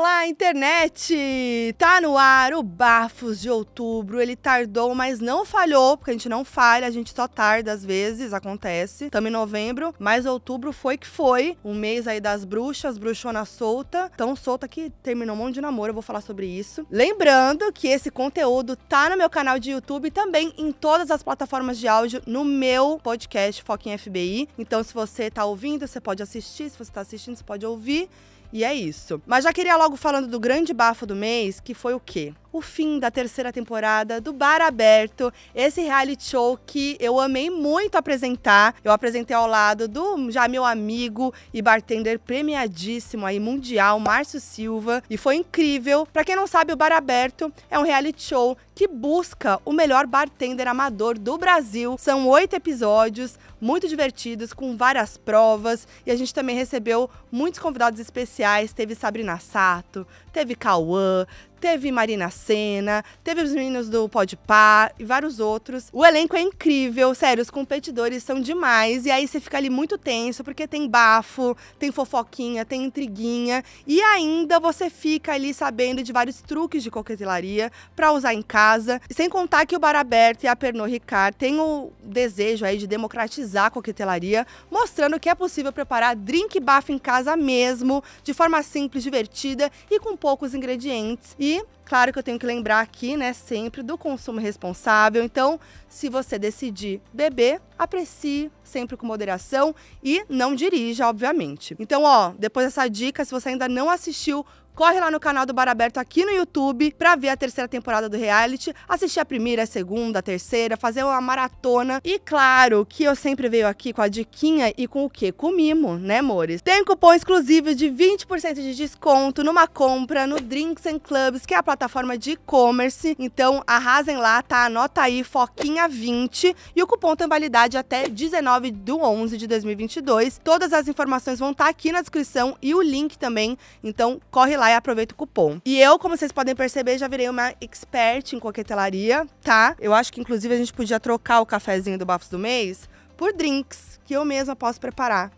Olá, internet! Tá no ar o Bafos de Outubro. Ele tardou, mas não falhou, porque a gente não falha, a gente só tarda às vezes, acontece. Estamos em novembro, mas outubro foi que foi. Um mês aí das bruxas, bruxona solta. Tão solta que terminou um monte de namoro, eu vou falar sobre isso. Lembrando que esse conteúdo tá no meu canal de YouTube e também em todas as plataformas de áudio no meu podcast Foquinha FBI. Então, se você tá ouvindo, você pode assistir. Se você tá assistindo, você pode ouvir. E é isso. Mas já queria logo falando do grande bafo do mês, que foi o quê? o fim da terceira temporada do Bar Aberto, esse reality show que eu amei muito apresentar. Eu apresentei ao lado do já meu amigo e bartender premiadíssimo aí mundial, Márcio Silva, e foi incrível. Para quem não sabe, o Bar Aberto é um reality show que busca o melhor bartender amador do Brasil. São oito episódios, muito divertidos, com várias provas, e a gente também recebeu muitos convidados especiais. Teve Sabrina Sato, teve Cauã, teve Marina Senna, teve os meninos do Pode Par e vários outros. O elenco é incrível, sério, os competidores são demais. E aí você fica ali muito tenso, porque tem bafo, tem fofoquinha, tem intriguinha. E ainda você fica ali sabendo de vários truques de coquetelaria para usar em casa. Sem contar que o Bar Aberto e a Pernod Ricard têm o desejo aí de democratizar a coquetelaria, mostrando que é possível preparar drink bafo em casa mesmo, de forma simples, divertida e com poucos ingredientes e claro que eu tenho que lembrar aqui, né, sempre do consumo responsável. Então, se você decidir beber, aprecie sempre com moderação e não dirija, obviamente. Então, ó, depois dessa dica, se você ainda não assistiu corre lá no canal do Bar Aberto aqui no YouTube pra ver a terceira temporada do reality, assistir a primeira, a segunda, a terceira, fazer uma maratona. E claro que eu sempre veio aqui com a diquinha e com o quê? Com mimo, né, amores? Tem cupom exclusivo de 20% de desconto numa compra no Drinks and Clubs, que é a plataforma de e-commerce. Então arrasem lá, tá? Anota aí, Foquinha 20. E o cupom tem validade até 19 de 11 de 2022. Todas as informações vão estar tá aqui na descrição e o link também. Então corre lá lá e aproveita o cupom. E eu, como vocês podem perceber, já virei uma expert em coquetelaria, tá? Eu acho que inclusive a gente podia trocar o cafezinho do Bafos do Mês por drinks que eu mesma posso preparar.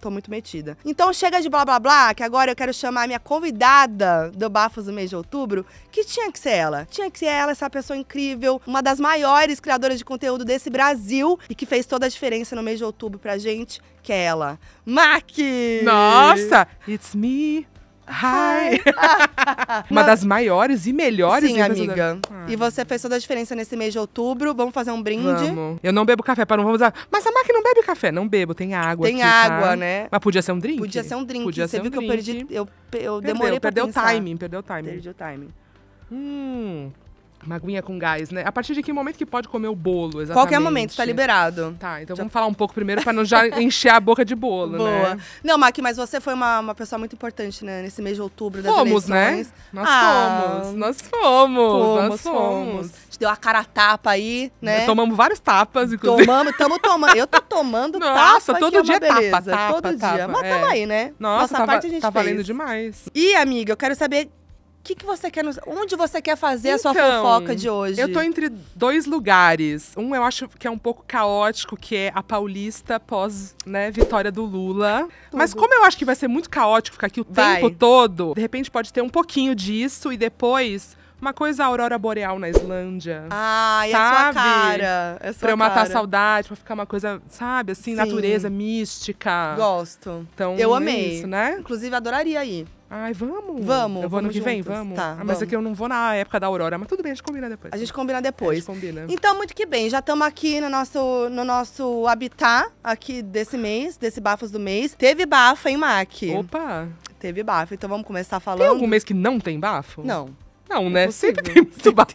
Tô muito metida. Então chega de blá blá blá, que agora eu quero chamar a minha convidada do Bafos do mês de outubro, que tinha que ser ela. Tinha que ser ela, essa pessoa incrível, uma das maiores criadoras de conteúdo desse Brasil e que fez toda a diferença no mês de outubro pra gente, que é ela. Maki! Nossa! It's me! Hi! Uma das maiores e melhores Sim, amiga. Da... Ah. E você fez toda a diferença nesse mês de outubro. Vamos fazer um brinde? Vamos. Eu não bebo café, para não vamos usar. Mas a máquina não bebe café. Não bebo, tem água. Tem aqui, tá? água, tá? né? Mas podia ser um drink? Podia ser um drink. Podia você ser viu um que drink. eu perdi. Eu, eu perdeu, demorei perdeu o perdeu Timing, perdeu o timing. Perdi o timing. Hum. Uma aguinha com gás, né? A partir de que momento que pode comer o bolo, exatamente? Qualquer momento, tá liberado. Tá, então já... vamos falar um pouco primeiro para não já encher a boca de bolo, né? Boa. né? Não, Maqui, mas você foi uma, uma pessoa muito importante, né? Nesse mês de outubro das fomos, né? eleições. Né? Nós ah, fomos, nós fomos, fomos, nós fomos. A gente deu a cara a tapa aí, né? né tomamos várias tapas, inclusive. Tomamos, estamos tomando. Eu tô tomando Nossa, é tapa todo dia é tapa, tapa, todo tapa. dia. Mas é. tamo aí, né? Nossa, Nossa tava, parte a gente tá valendo demais. E, amiga, eu quero saber que, que você quer nos. Onde você quer fazer então, a sua então, fofoca de hoje? Eu tô entre dois lugares. Um eu acho que é um pouco caótico, que é a paulista pós né, vitória do Lula. Tudo. Mas como eu acho que vai ser muito caótico ficar aqui o vai. tempo todo, de repente pode ter um pouquinho disso e depois. Uma coisa aurora boreal na Islândia. Ah, e sabe? a sua cara. É sua pra eu matar cara. a saudade, pra ficar uma coisa, sabe, assim, Sim. natureza, mística. Gosto. Então, eu é amei. Isso, né? Inclusive, adoraria ir. Ai, vamos. Vamos. Eu vou ano que vem? Vamos. Tá, ah, mas é que eu não vou na época da Aurora, mas tudo bem, a gente combina depois. A gente combina depois. A gente combina. Então, muito que bem, já estamos aqui no nosso, no nosso habitat aqui desse mês, desse Bafos do mês. Teve bafo, hein, Mac? Opa! Teve bafo, então vamos começar falando. Tem algum mês que não tem bafo? Não. Não, né? É sempre tem muito bafo.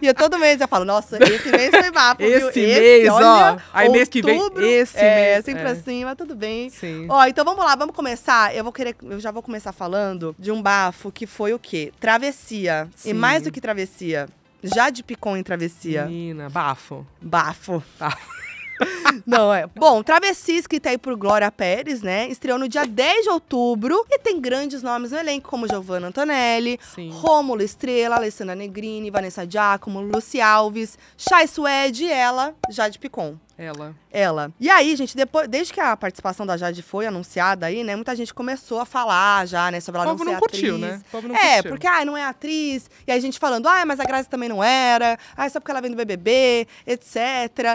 e eu todo mês eu falo, nossa, esse mês foi bafo. esse, mês, olha, ó. Aí mês que vem, esse é, mês. Sempre é. assim, mas tudo bem. Sim. Ó, então vamos lá, vamos começar. Eu vou querer, eu já vou começar falando de um bafo que foi o quê? Travessia. Sim. E mais do que travessia, já de Picon em travessia. Menina, bafo. Bafo. Bafo. Não, é. Bom, Travessis, que tá aí por Glória Pérez, né? Estreou no dia 10 de outubro e tem grandes nomes no elenco, como Giovanna Antonelli, Sim. Rômulo Estrela, Alessandra Negrini, Vanessa Giacomo, Luci Alves, Chay Suede e ela, Jade Picon. Ela ela. E aí, gente, depois, desde que a participação da Jade foi anunciada aí, né, muita gente começou a falar já, né, sobre ela não ser não curtiu, atriz. Né? Povo não é, curtiu. porque, ah, não é atriz. E aí, gente falando, ah, mas a Grazi também não era. Ah, é só porque ela vem do BBB, etc.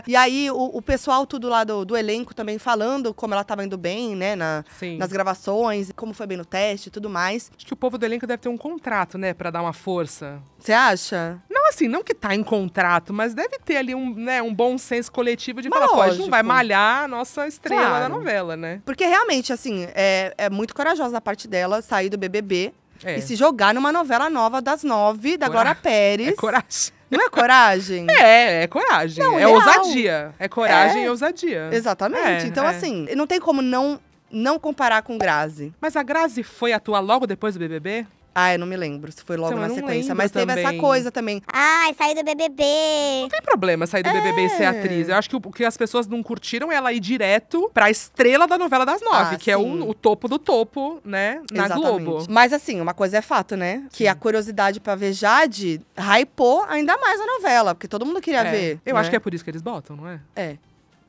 E aí, o, o pessoal tudo lá do, do, elenco também falando como ela tava indo bem, né, na, nas gravações, como foi bem no teste e tudo mais. Acho que o povo do elenco deve ter um contrato, né, pra dar uma força. Você acha? Não, assim, não que tá em contrato, mas deve ter ali um, né, um bom senso coletivo de mas falar, lógico. pô, é vai tipo, malhar a nossa estrela claro. da novela, né? Porque realmente, assim, é, é muito corajosa da parte dela sair do BBB é. e se jogar numa novela nova das nove, da Cora... Glória Pérez. É coragem. Não é coragem? É, é coragem. Não, é real. ousadia. É coragem é. e ousadia. Exatamente. É, então, é. assim, não tem como não não comparar com Grazi. Mas a Grazi foi atuar logo depois do BBB? Ah, eu não me lembro se foi logo então, na sequência. Mas teve essa coisa também. Ai, sair do BBB. Não tem problema sair do BBB e ser é. atriz. Eu acho que o que as pessoas não curtiram é ela ir direto pra estrela da novela das nove, ah, que sim. é o, o, topo do topo, né? Na Exatamente. Globo. Mas assim, uma coisa é fato, né? Que sim. a curiosidade pra ver Jade hypou ainda mais a novela, porque todo mundo queria é. ver. Eu né? acho que é por isso que eles botam, não é? É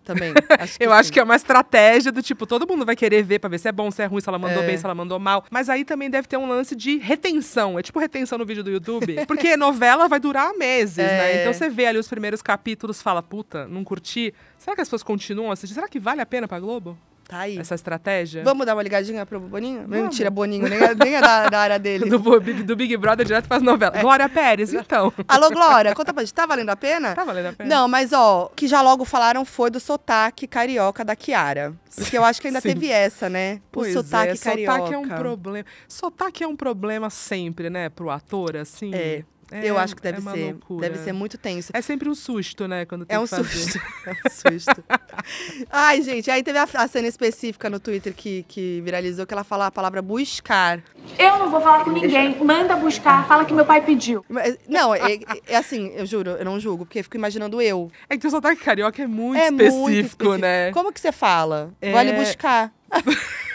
também. Acho eu sim. acho que é uma estratégia do tipo, todo mundo vai querer ver pra ver se é bom, se é ruim, se ela mandou é. bem, se ela mandou mal. Mas aí também deve ter um lance de retenção. É tipo retenção no vídeo do YouTube. Porque novela vai durar meses, né? é. né? Então você vê ali os primeiros capítulos, fala, puta, não curti. Será que as pessoas continuam assistindo? Será que vale a pena pra Globo? Tá aí. Essa estratégia? Vamos dar uma ligadinha pro Boninho? Vamos. Mentira, Boninho, nem, é nem é da, da área dele. do, do, Big Brother direto faz novela. É. Glória Pérez, então. Alô, Glória, conta pra gente, tá valendo a pena? Tá valendo a pena. Não, mas ó, que já logo falaram foi do sotaque carioca da Kiara. Porque eu acho que ainda Sim. teve essa, né? Pois o é, sotaque é, carioca. Sotaque é um problema. Sotaque é um problema sempre, né? Pro ator, assim. É. É, eu acho que deve é ser. Loucura. Deve ser muito tenso. É sempre um susto, né? Quando é tem é um susto. é um susto. Ai, gente, aí teve a, a, cena específica no Twitter que, que viralizou que ela fala a palavra buscar. Eu não vou falar com ninguém. Manda buscar, fala que meu pai pediu. Mas, não, é, é, é assim, eu juro, eu não julgo, porque eu fico imaginando eu. É que o sotaque tá carioca é muito, é específico, muito específico, né? Como que você fala? É... Vale buscar.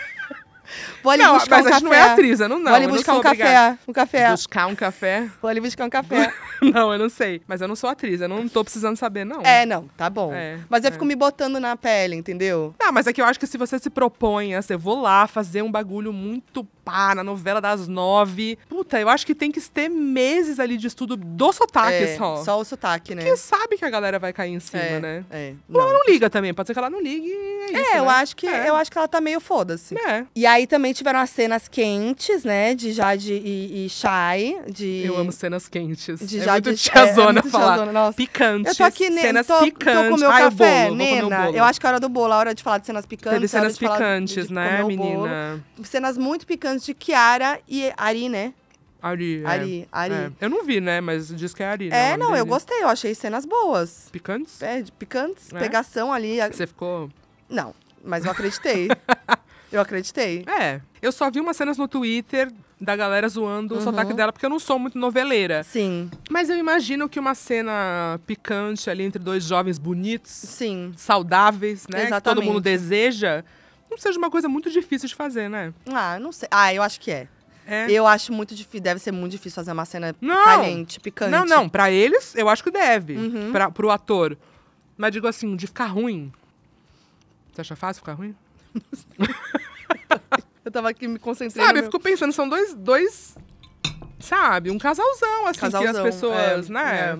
Vou ali não, buscar mas um café. não é atriz, eu não não. Vou ali buscar um café, um café. Buscar um café? Vou ali buscar um café. não, eu não sei. Mas eu não sou atriz, eu não tô precisando saber, não. É, não, tá bom. É, mas eu fico é. me botando na pele, entendeu? Não, mas é que eu acho que se você se propõe, assim, eu vou lá fazer um bagulho muito pá, na novela das nove. Puta, eu acho que tem que ter meses ali de estudo do sotaque é, só. Só o sotaque, né? Porque sabe que a galera vai cair em é, cima, é, né? É. Não. Ela não liga também, pode ser que ela não ligue. É, é, isso, eu, né? acho que, eu acho que ela tá meio foda-se. É. E aí também também tiveram as cenas quentes, né? De Jade e, e Shai. De, eu amo cenas quentes. De é Jade, muito tiazona é, é muito falar. Tiazona, nossa. Picantes. Eu tô aqui, cenas tô, picantes. Tô com meu Ai, café, bolo, Nena. Eu acho que é hora do bolo, a hora de falar de cenas picantes. Teve cenas picantes, de, de né, menina? Cenas muito picantes de Kiara e Ari, né? Ari. É. Ari, é. Ari. É. Eu não vi, né? Mas diz que é Ari. Né, é, não, não eu gostei. Eu achei cenas boas. Picantes? É, picantes. É? Pegação ali. Você ficou. Não, mas eu acreditei. Eu acreditei. É. Eu só vi umas cenas no Twitter da galera zoando uhum. o sotaque dela, porque eu não sou muito noveleira. Sim. Mas eu imagino que uma cena picante ali entre dois jovens bonitos, Sim. saudáveis, né? Exatamente. Que todo mundo deseja, não seja uma coisa muito difícil de fazer, né? Ah, não sei. Ah, eu acho que é. É. Eu acho muito difícil, deve ser muito difícil fazer uma cena não. caliente, picante. Não, não, para eles eu acho que deve, uhum. para pro ator. Mas digo assim, de ficar ruim. Você acha fácil ficar ruim? eu tava aqui me concentrando. Sabe, eu fico pensando, são dois, dois. Sabe, um casalzão, assim, casalzão, que as pessoas, é, né?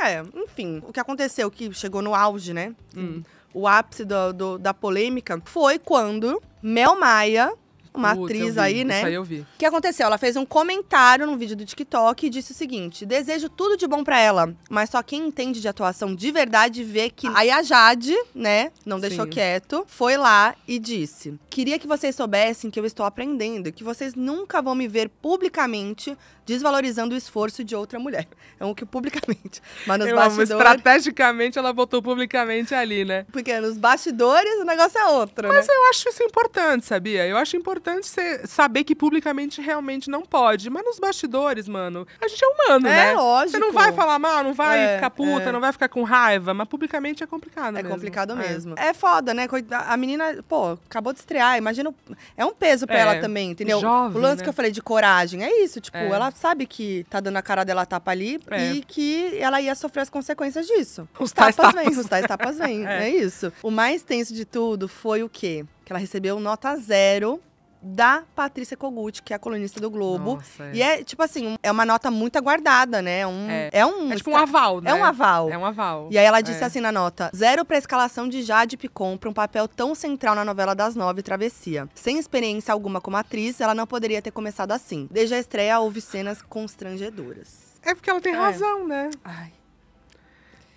É. é. enfim. O que aconteceu, que chegou no auge, né? Hum. O ápice do, do, da polêmica foi quando Mel Maia uma Putz, atriz vi, aí, né? Isso aí eu vi. O que aconteceu? Ela fez um comentário num vídeo do TikTok e disse o seguinte: desejo tudo de bom para ela, mas só quem entende de atuação de verdade vê que. Ah. Aí a Jade, né, não deixou Sim. quieto, foi lá e disse: queria que vocês soubessem que eu estou aprendendo, que vocês nunca vão me ver publicamente desvalorizando o esforço de outra mulher. É um que publicamente. Mas nos Eu bastidores. Amo, estrategicamente ela votou publicamente ali, né? Porque nos bastidores o negócio é outro. Né? Mas né? eu acho isso importante, sabia? Eu acho importante você saber que publicamente realmente não pode. Mas nos bastidores, mano, a gente é humano, é, né? É lógico. Você não vai falar mal, não vai é, ficar puta, é. não vai ficar com raiva, mas publicamente é complicado, É mesmo. complicado é. mesmo. É foda, né? A menina, pô, acabou de estrear, imagina. É um peso pra é. ela também, entendeu? Jovem, o lance né? que eu falei de coragem. É isso, tipo, é. ela sabe que tá dando a cara dela tapa ali é. e que ela ia sofrer as consequências disso. Os tapas, tapas. vêm, os tais tapas vêm, é. é isso. O mais tenso de tudo foi o quê? Que ela recebeu nota zero da Patrícia Kogut, que é a colunista do Globo. Nossa, é. E é, tipo assim, é uma nota muito aguardada, né? Um, é. é um. É tipo um aval, né? É um né? aval. É um aval. E aí ela disse é. assim na nota: zero pra escalação de Jade Picon pra um papel tão central na novela das nove, Travessia. Sem experiência alguma como atriz, ela não poderia ter começado assim. Desde a estreia, houve cenas constrangedoras. É porque ela tem é. razão, né? Ai.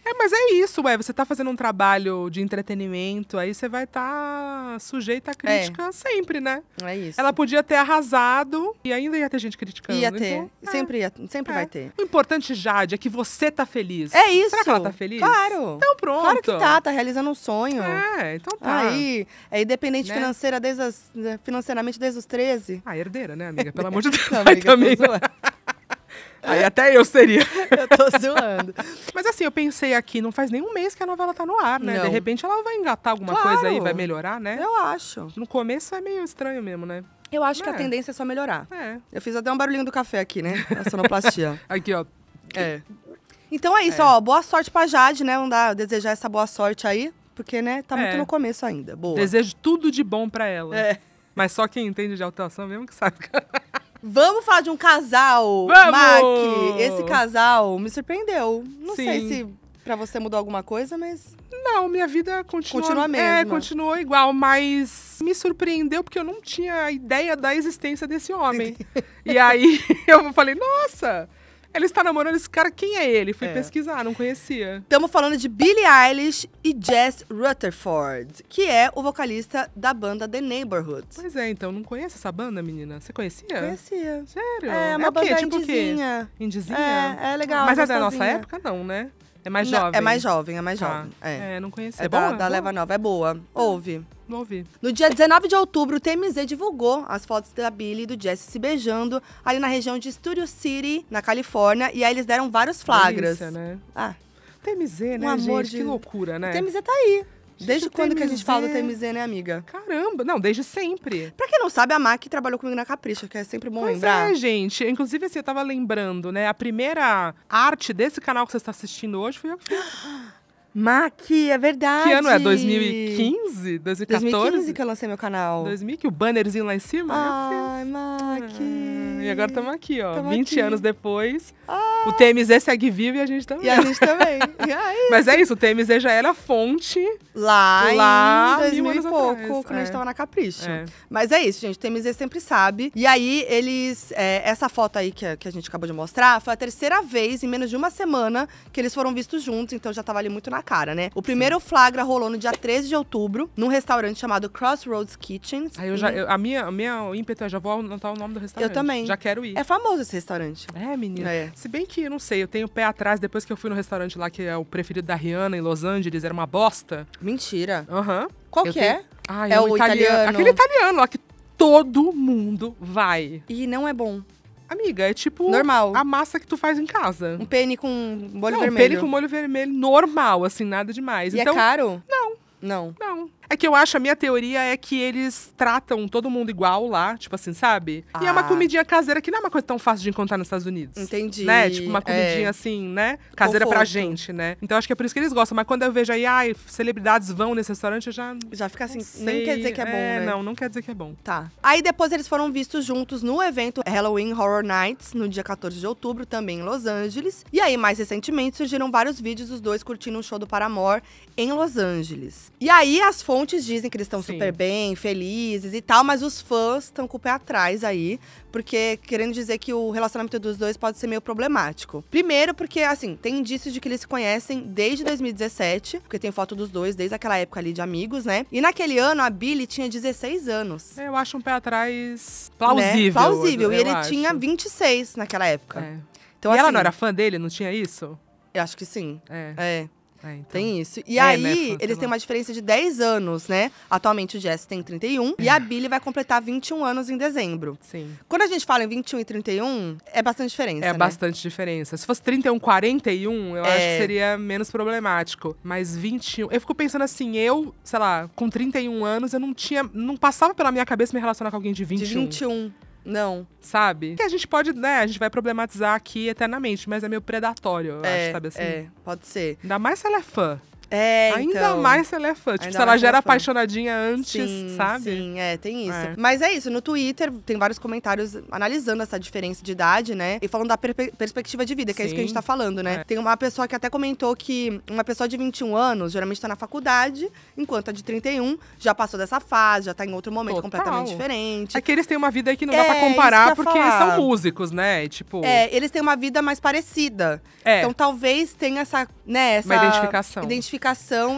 É, mas é isso, ué. Você tá fazendo um trabalho de entretenimento, aí você vai estar tá sujeito à crítica é. sempre, né? É isso. Ela podia ter arrasado e ainda ia ter gente criticando. Ia ter. Então, é. Sempre, ia, sempre é. vai ter. O importante, Jade, é que você tá feliz. É isso. Será que ela tá feliz? Claro. Então pronto. Claro que tá, tá realizando um sonho. É, então tá. Aí, é independente né? financeira desde as, financeiramente desde os 13. Ah, herdeira, né, amiga? Pelo amor de Deus. Não, amiga, também. Aí até eu seria. eu tô zoando. Mas assim, eu pensei aqui, não faz nenhum mês que a novela tá no ar, né? Não. De repente ela vai engatar alguma claro. coisa aí, vai melhorar, né? Eu acho. No começo é meio estranho mesmo, né? Eu acho é. que a é. tendência é só melhorar. É. Eu fiz até um barulhinho do café aqui, né? A sonoplastia. aqui, ó. É. Então é isso, é. ó. Boa sorte pra Jade, né? Vamos dar, desejar essa boa sorte aí. Porque, né, tá muito é. no começo ainda. Boa. Desejo tudo de bom pra ela. É. Mas só quem entende de alteração mesmo que sabe. Vamos falar de um casal. Vamos! Mac, esse casal me surpreendeu. Não Sim. sei se para você mudou alguma coisa, mas. Não, minha vida continua. Continua mesmo. É, continuou igual, mas me surpreendeu porque eu não tinha ideia da existência desse homem. e aí eu falei, nossa! Ela está namorando esse cara, quem é ele? Fui é. pesquisar, não conhecia. Estamos falando de Billie Eilish e Jess Rutherford, que é o vocalista da banda The Neighborhood. Pois é, então não conhece essa banda, menina? Você conhecia? Conhecia. Sério? É, uma é banda o quê? Tipo indizinha. Indizinha? É, é legal. Mas é da nossa época, não, né? É mais é jovem. é mais jovem, é mais tá. jovem. É. é, não conhecia. É, é boa, da, Leva Nova. É boa. Ouve. Não hum, ouvi. No dia 19 de outubro, o TMZ divulgou as fotos da Billy e do Jesse se beijando ali na região de Studio City, na Califórnia. E aí eles deram vários flagras. Delícia, né? Ah. TMZ, né, um amor gente? De... Que loucura, né? O TMZ tá aí. Desde quando que a gente fala do TMZ, né, amiga? Caramba, não, desde sempre. Pra quem não sabe, a Maqui trabalhou comigo na Capricha, que é sempre bom pois lembrar. É, gente. Inclusive, assim, eu tava lembrando, né? A primeira arte desse canal que você está assistindo hoje foi eu que fiz. Maqui, é verdade. Que ano é? 2015? 2014? 2015 que eu lancei meu canal. 2000, que o bannerzinho lá em cima? Ai, Maqui. Ah, e agora estamos aqui, ó. Tamo 20 aqui. anos depois. Ah. O TMZ segue vivo e a gente também. E a gente também. Mas é isso, o TMZ já era fonte. Lá, lá em 2000 e pouco, atrás. quando é. a gente estava é. na Capricho. É. Mas é isso, gente. O TMZ sempre sabe. E aí, eles. É, essa foto aí que a, que a gente acabou de mostrar foi a terceira vez, em menos de uma semana, que eles foram vistos juntos. Então já estava ali muito na a cara, né? O primeiro Sim. flagra rolou no dia 13 de outubro, num restaurante chamado Crossroads Kitchen. Aí eu já, eu, a minha, a minha ímpeto é já vou anotar o nome do restaurante. Eu também. Já quero ir. É famoso esse restaurante. É, menina. É. Se bem que, eu não sei, eu tenho o pé atrás, depois que eu fui no restaurante lá, que é o preferido da Rihanna, em Los Angeles, era uma bosta. Mentira. Aham. Uhum. Qual eu que tenho... é? Ah, é, é o italiano. italiano. Aquele italiano lá que todo mundo vai. E não é bom. Amiga, é tipo. Normal. A massa que tu faz em casa. Um pene com molho não, vermelho. Um pene com molho vermelho normal, assim, nada demais. E é então, é caro? Não. Não. Não. É que eu acho, a minha teoria é que eles tratam todo mundo igual lá, tipo assim, sabe? Ah. E é uma ah. comidinha caseira que não é uma coisa tão fácil de encontrar nos Estados Unidos Entendi. Né? Tipo, uma comidinha é. assim, né? Caseira Conforto. pra gente, né? Então acho que é por isso que eles gostam. Mas quando eu vejo aí, ai, celebridades vão nesse restaurante, eu já. Já fica assim, nem quer dizer que é bom. É, né? não, não quer dizer que é bom. Tá. Aí depois eles foram vistos juntos no evento Halloween Horror Nights, no dia 14 de outubro, também em Los Angeles. E aí, mais recentemente, surgiram vários vídeos dos dois curtindo o um show do Paramore em Los Angeles. E aí, as fontes fontes dizem que eles estão super bem, felizes e tal, mas os fãs estão com o pé atrás aí, porque querendo dizer que o relacionamento dos dois pode ser meio problemático. Primeiro, porque, assim, tem indícios de que eles se conhecem desde 2017, porque tem foto dos dois desde aquela época ali de amigos, né? E naquele ano a Billy tinha 16 anos. É, eu acho um pé atrás plausível. Né? Plausível. e ele acho. tinha 26 naquela época. É. Então, e assim, ela não era fã dele? Não tinha isso? Eu acho que sim. É. é. É, então. Tem isso. E é, né, aí, né, eles têm uma diferença de 10 anos, né? Atualmente o Jesse tem 31 e a Billy vai completar 21 anos em dezembro. Sim. Quando a gente fala em 21 e 31, é bastante diferença. É né? bastante diferença. Se fosse 31, 41, eu acho é. que seria menos problemático. Mas 21. Eu fico pensando assim, eu, sei lá, com 31 anos, eu não tinha. Não passava pela minha cabeça me relacionar com alguém de 21. De 21 não, sabe? Que a gente pode, né, a gente vai problematizar aqui eternamente, mas é meio predatório, eu é, acho, sabe assim? É, pode ser. Ainda mais se ela é fã. É, Ainda então, mais se ela é fã. Tipo, se ela já é era apaixonadinha antes, sim, sabe? Sim, é, tem isso. É. Mas é isso, no Twitter tem vários comentários analisando essa diferença de idade, né? E falando da per perspectiva de vida, que sim. é isso que a gente tá falando, né? É. Tem uma pessoa que até comentou que uma pessoa de 21 anos geralmente tá na faculdade, enquanto a de 31 já passou dessa fase, já tá em outro momento Total. completamente diferente. É que eles têm uma vida aí que não é, dá pra comparar porque falar. são músicos, né? Tipo... É, eles têm uma vida mais parecida. É. Então talvez tenha essa, né, essa... Uma identificação. identificação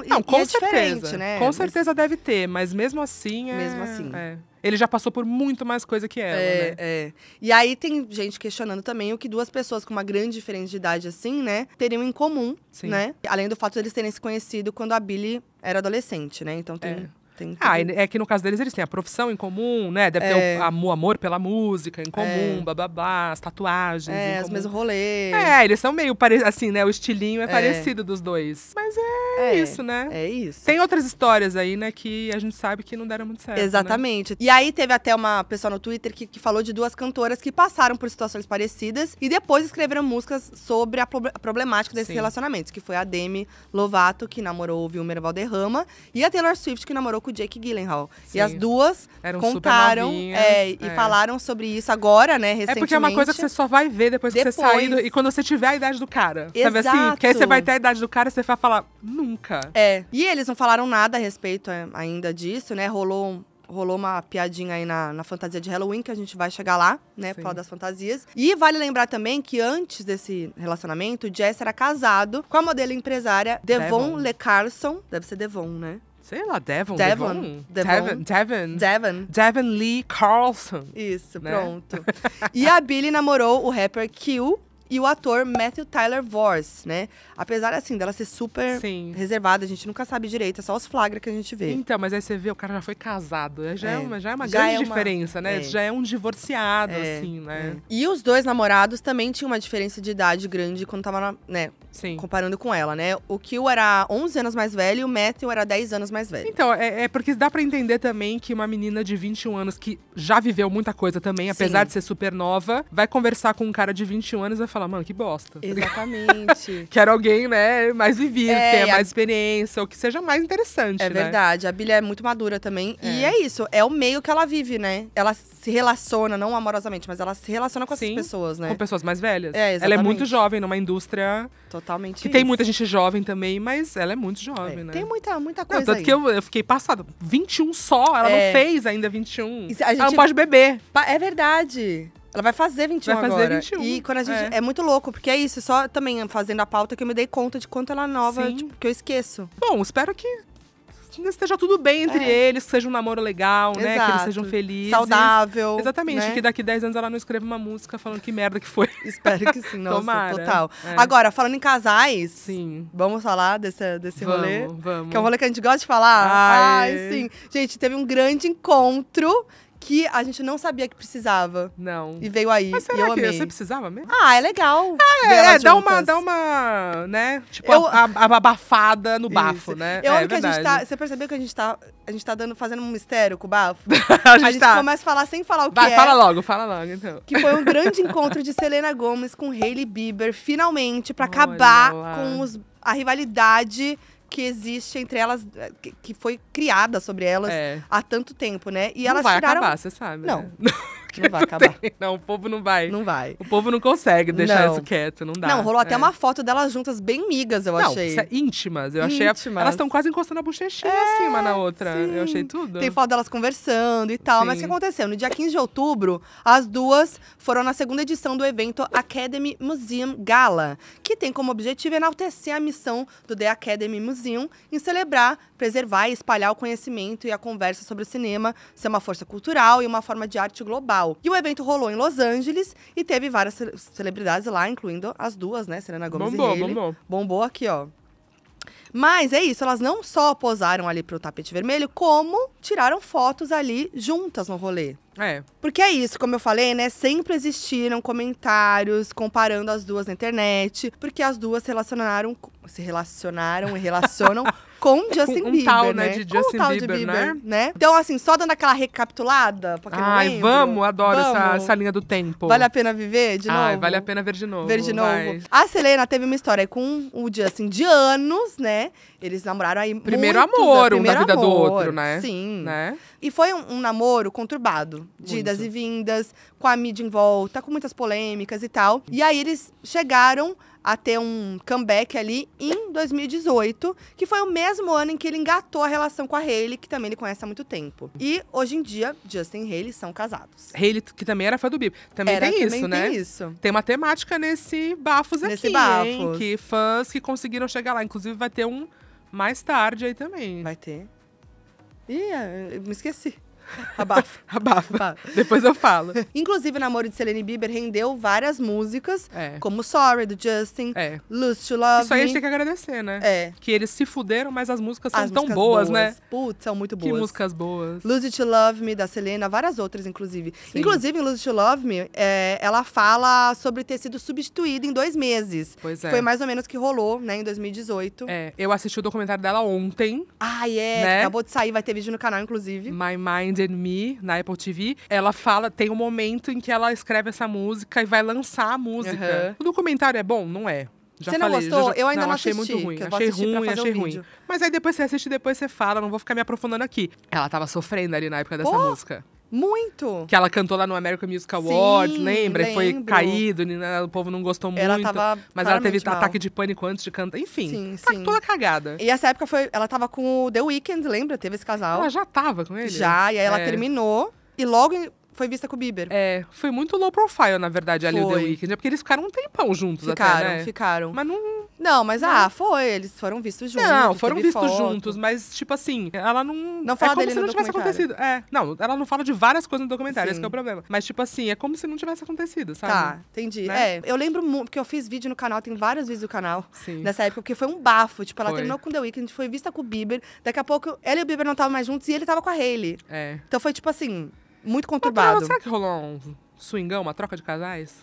não, e, com e é certeza, né? Com mas... certeza deve ter, mas mesmo assim é... Mesmo assim. É. Ele já passou por muito mais coisa que ela, é, né? É. E aí tem gente questionando também o que duas pessoas com uma grande diferença de idade assim, né, teriam em comum, Sim. né? Além do fato de eles terem se conhecido quando a Billy era adolescente, né? Então tem é. Tem Ah, é que no caso deles, eles têm a profissão em comum, né? Deve ter o é. amor pela música em comum, é. bababá, as tatuagens. É, em É, os mesmos rolês. É, eles são meio parecidos, assim, né? O estilinho é, parecido dos dois. Mas é, É, isso, né? É isso. Tem outras histórias aí, né, que a gente sabe que não deram muito certo. né? Exatamente. E aí teve até uma pessoa no Twitter que, que falou de duas cantoras que passaram por situações parecidas e depois escreveram músicas sobre a, a problemática desses Sim. relacionamentos, que foi a Demi Lovato, que namorou o Vilmer Valderrama, e a Taylor Swift, que namorou com o Jake Gyllenhaal. Sim. E as duas Eram contaram é, e é. falaram sobre isso agora, né, recentemente. É porque é uma coisa que você só vai ver depois, depois. que você sair do, e quando você tiver a idade do cara. Exato. Sabe assim? Porque aí você vai ter a idade do cara e você vai falar, nunca. É. E eles não falaram nada a respeito é, ainda disso, né? Rolou um rolou uma piadinha aí na, na, fantasia de Halloween, que a gente vai chegar lá, né? Sim. Falar das fantasias. E vale lembrar também que antes desse relacionamento, o Jess era casado com a modelo empresária Devon, Devon. Le Carson. Deve ser Devon, né? Sei lá, Devon. Devon. Devon. Devon. Devon. Devon Lee Carlson. Isso, né? pronto. e a Billy namorou o rapper Kill, e o ator Matthew Tyler Vors, né? Apesar, assim, dela ser super Sim. reservada, a gente nunca sabe direito, é só os flagras que a gente vê. Então, mas aí você vê, o cara já foi casado, né? já é, é uma, já é uma já grande é uma, diferença, né? É. Já é um divorciado, é, assim, né? É. E os dois namorados também tinham uma diferença de idade grande quando tava, na, né? Sim. Comparando com ela, né? O Kill era 11 anos mais velho e o Matthew era 10 anos mais velho. Então, é, é porque dá para entender também que uma menina de 21 anos que já viveu muita coisa também, apesar Sim. de ser super nova, vai conversar com um cara de 21 anos e falar, mano, que bosta. Exatamente. Quero alguém, né, mais vivido, é, que tenha mais experiência, ou que seja mais interessante. É né? verdade. A Bilha é muito madura também. É. E é isso, é o meio que ela vive, né? Ela se relaciona, não amorosamente, mas ela se relaciona com essas pessoas, né? Com pessoas mais velhas. É, exatamente. Ela é muito jovem numa indústria. Totalmente. Que isso. tem muita gente jovem também, mas ela é muito jovem, é. né? Tem muita, muita coisa. Não, tanto aí. que eu, eu, fiquei passada. 21 só, ela não é. fez ainda 21. a gente... Ela não pode beber. É verdade. Ela vai fazer 21 vai fazer agora. 21. E quando a gente. É. é. muito louco, porque é isso, só também fazendo a pauta que eu me dei conta de quanto ela é nova, tipo, que eu esqueço. Bom, espero que esteja tudo bem entre é. eles, seja um namoro legal, Exato. né? Que eles sejam felizes. Saudável. Exatamente. Né? Que daqui 10 anos ela não escreva uma música falando que merda que foi. Espero que sim, nossa, Tomara. total. É. Agora, falando em casais, sim. vamos falar desse, desse vamos, rolê. Vamos. Que é um rolê que a gente gosta de falar. Ai, Ai sim. Gente, teve um grande encontro que a gente não sabia que precisava. Não. E veio aí. Mas será e eu amei. você precisava mesmo? Ah, é legal. Ah, é, é dá uma, dá uma, né? Tipo, eu... a, a, abafada no bafo, né? Eu é, amo é que verdade. a gente tá. Você percebeu que a gente tá. A gente tá dando, fazendo um mistério com o bafo? a gente, a gente tá. começa a falar sem falar o Vai, que fala é. Fala logo, fala logo, então. Que foi um grande encontro de Selena Gomes com Hailey Bieber, finalmente, para acabar lá. com os, a rivalidade que existe entre elas, eh, que, que foi criada sobre elas é. há tanto tempo, né? E Não elas vai tiraram... acabar, você sabe. Não. Né? Não vai acabar. Tem. Não, o povo não vai. Não vai. O povo não consegue deixar não. isso quieto, não dá. Não, rolou é. até uma foto delas juntas bem migas, eu não, achei. É íntimas, eu íntimas. achei. A... Elas estão quase encostando a bochechinha é, assim, uma na outra. Sim. Eu achei tudo. Tem foto delas conversando e tal. Sim. Mas o que aconteceu? No dia 15 de outubro, as duas foram na segunda edição do evento Academy Museum Gala, que tem como objetivo enaltecer a missão do The Academy Museum em celebrar, preservar e espalhar o conhecimento e a conversa sobre o cinema, ser uma força cultural e uma forma de arte global. E o evento rolou em Los Angeles e teve várias ce celebridades lá, incluindo as duas, né? Serena Gomes bombou, e Hailey. Bombou. bombou aqui, ó. Mas é isso, elas não só posaram ali pro tapete vermelho, como tiraram fotos ali juntas no rolê. É. Porque é isso, como eu falei, né? Sempre existiram comentários comparando as duas na internet, porque as duas relacionaram, se relacionaram e relacionam com o Justin com um Bieber, tal, né? né? De Justin tal Bieber, Bieber né? né? Então, assim, só dando aquela recapitulada pra quem Ai, não vamos, adoro vamos. Essa, essa linha do tempo. Vale a pena viver de novo? Ai, vale a pena ver de novo. Ver de novo. Vai. A Selena teve uma história com o Justin de anos, né? Eles namoraram aí Primeiro amor, um da vida amor, do outro, né? Sim. Né? E foi um, um namoro conturbado, de idas e vindas, com a mídia em volta, com muitas polêmicas e tal. E aí eles chegaram a ter um comeback ali em 2018, que foi o mesmo ano em que ele engatou a relação com a Hailey, que também ele conhece há muito tempo. E hoje em dia, Justin e Hailey são casados. Hailey, que também era fã do Bieber. Também era, tem também isso, né? Tem isso. Tem uma temática nesse Bafos nesse Bafos. Hein, que fãs que conseguiram chegar lá. Inclusive vai ter um mais tarde aí também. Vai ter. Ih, me esqueci. Abafa. Abafa. Abafa. Depois eu falo. Inclusive, o namoro de Selene Bieber rendeu várias músicas, é. como Sorry, do Justin, é. Lose to Love. Isso aí a gente tem que agradecer, né? É. Que eles se fuderam, mas as músicas são as tão músicas boas, né? boas, né? Putz, são muito boas. Que músicas boas. Lose to Love Me, da Selena, várias outras, inclusive. Sim. Inclusive, em Lose to Love Me, é, ela fala sobre ter sido substituída em dois meses. Pois é. Foi mais ou menos que rolou, né, em 2018. É, eu assisti o documentário dela ontem. Ah, é. Né? Acabou de sair, vai ter vídeo no canal, inclusive. My Mind Mind and Me, na Apple TV, ela fala, tem um momento em que ela escreve essa música e vai lançar a música. Uhum. O documentário é bom? Não é. Já você não falei, gostou? Já, já, eu ainda não, não achei assisti, muito ruim. Achei ruim, achei um ruim. Vídeo. Mas aí depois você assiste, depois você fala, não vou ficar me aprofundando aqui. Ela tava sofrendo ali na época dessa música. Muito! Que ela cantou lá no American Music Awards, Sim, lembra? E foi caído, né? o povo não gostou muito. tava mas ela teve mal. ataque de pânico antes de cantar. Enfim, sim, tá toda cagada. E essa época foi. Ela tava com o The Weeknd, lembra? Teve esse casal. Ela já tava com ele? Já, e aí ela é. terminou. E logo foi vista com o Bieber. É, foi muito low profile, na verdade, ali foi. o The Weeknd. Né? Porque eles ficaram um tempão juntos ficaram, até, né? Ficaram, Mas não... Não, mas ah, não. ah, foi, eles foram vistos juntos. Não, foram vistos foto. juntos, mas tipo assim, ela não... Não é fala é como se não tivesse acontecido. É, não, ela não fala de várias coisas no documentário, Sim. esse é o problema. Mas tipo assim, é como se não tivesse acontecido, sabe? Tá, entendi. Né? É, eu lembro muito, porque eu fiz vídeo no canal, tem vários vídeos do canal Sim. nessa época, porque foi um bafo. Tipo, ela foi. terminou com The Weeknd, foi vista com o Bieber, daqui a pouco ela e o Bieber não estavam mais juntos e ele tava com a Hailey. É. Então foi tipo assim, muito conturbado. Mas, será que rolou um swingão, uma troca de casais?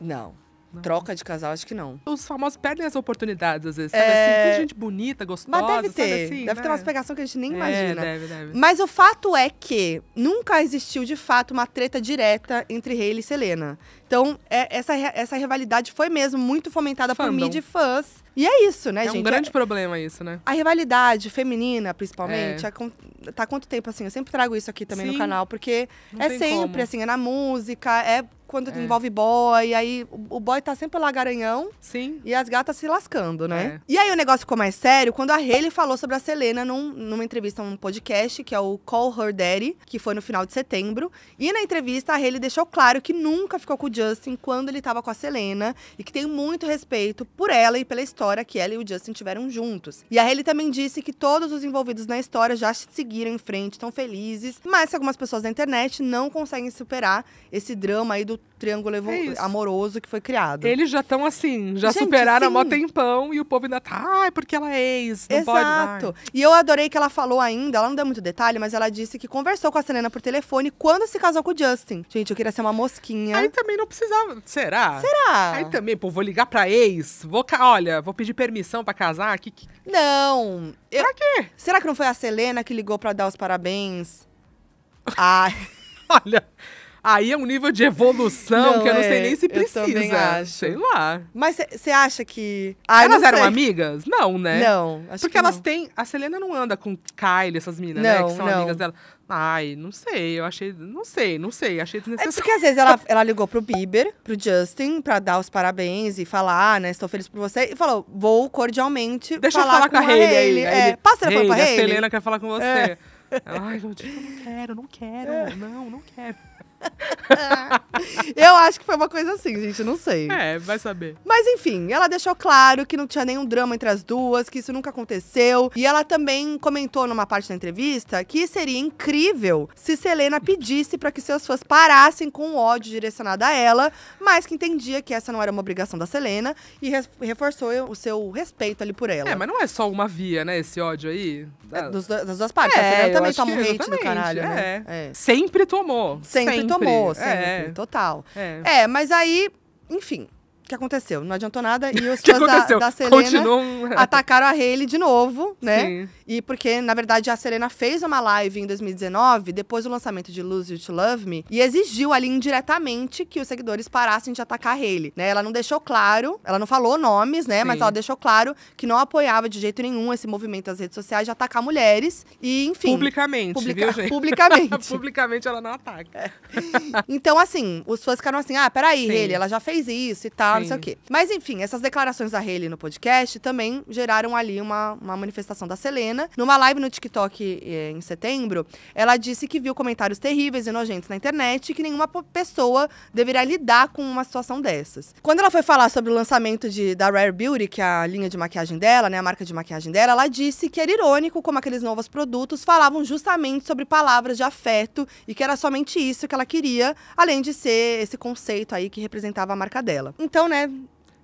Não. Não. Troca de casal, acho que não. Os famosos perdem as oportunidades, às vezes. Sabe é... assim, gente bonita, gostosa. Mas deve ter. Assim, deve né? ter umas pegação que a gente nem é, imagina. Deve, deve. Mas o fato é que nunca existiu, de fato, uma treta direta entre Hailey e Selena. Então, é, essa, essa rivalidade foi mesmo muito fomentada Fandom. por mídia e fãs. E é isso, né, é gente? É um grande é, problema isso, né? A rivalidade feminina, principalmente, é. é tá há quanto tempo, assim? Eu sempre trago isso aqui também Sim. no canal, porque Não é sempre, como. assim, é na música, é quando é. envolve boy, aí o, boy tá sempre lá garanhão. Sim. E as gatas se lascando, né? É. E aí o negócio ficou mais sério quando a Haley falou sobre a Selena num, numa entrevista, num podcast, que é o Call Her Daddy, que foi no final de setembro. E na entrevista, a Haley deixou claro que nunca ficou com o Justin quando ele tava com a Selena e que tem muito respeito por ela e pela história que ela e o Justin tiveram juntos. E a Haley também disse que todos os envolvidos na história já seguiram em frente, tão felizes, mas que algumas pessoas da internet não conseguem superar esse drama aí do triângulo é amoroso que foi criado. Eles já estão assim, já Gente, superaram sim. há mó tempão e o povo ainda tá, ah, é porque ela é ex, não Exato. pode. E eu adorei que ela falou ainda, ela não deu muito detalhe, mas ela disse que conversou com a Selena por telefone quando se casou com o Justin. Gente, eu queria ser uma mosquinha. Aí também não precisava, será? Será? Aí também, pô, vou ligar pra ex, vou, olha, vou pedir permissão pra casar, que, que... Não. Eu... Pra quê? Será que não foi a Selena que ligou pra dar os parabéns? Ai... olha... Aí é um nível de evolução não, que eu não é, sei nem se precisa. Sei lá. Mas você acha que. Ah, elas eram amigas? Não, né? Não. Porque elas não. têm. A Selena não anda com Kylie, essas minas, né? Que são amigas dela. Ai, não sei, eu achei. Não sei, não sei, achei é desnecessário. É porque às vezes ela, ela ligou pro Bieber, pro Justin, pra dar os parabéns e falar, ah, né? Estou feliz por você. E falou: vou cordialmente. Deixa falar eu falar com, com a Hailey. É. Ele, Passa o telefone pra A Selena quer falar com você. É. Ai, eu não quero, não quero, é. não, não quero. eu acho que foi uma coisa assim, gente, não sei. É, vai saber. Mas enfim, ela deixou claro que não tinha nenhum drama entre as duas, que isso nunca aconteceu. E ela também comentou numa parte da entrevista que seria incrível se Selena pedisse para que seus fãs parassem com o ódio direcionado a ela, mas que entendia que essa não era uma obrigação da Selena e reforçou o seu respeito ali por ela. É, mas não é só uma via, né, esse ódio aí? É, dos, das duas partes. É, a Selena também toma um hate do caralho, é. né? É. Sempre tomou. Sempre, sempre tomou, é. sempre, é. total. É. é, mas aí, enfim, que aconteceu? Não adiantou nada. E os fãs da, da Selena Continuam... atacaram a Hailey de novo, né? Sim. E porque, na verdade, a Serena fez uma live em 2019, depois do lançamento de Lose You to Love Me, e exigiu ali indiretamente que os seguidores parassem de atacar Haley, né? Ela não deixou claro, ela não falou nomes, né? Sim. Mas ela deixou claro que não apoiava de jeito nenhum esse movimento das redes sociais de atacar mulheres e, enfim. Publicamente, publica viu, gente? Publicamente. publicamente ela não ataca. É. Então, assim, os fãs ficaram assim: ah, peraí, ele Haley, ela já fez isso e tal, Sim. não sei o quê. Mas, enfim, essas declarações da Haley no podcast também geraram ali uma, uma manifestação da Selena numa live no TikTok eh, em setembro, ela disse que viu comentários terríveis e nojentos na internet e que nenhuma pessoa deveria lidar com uma situação dessas. Quando ela foi falar sobre o lançamento de, da Rare Beauty, que é a linha de maquiagem dela, né, a marca de maquiagem dela, ela disse que era irônico como aqueles novos produtos falavam justamente sobre palavras de afeto e que era somente isso que ela queria, além de ser esse conceito aí que representava a marca dela. Então, né,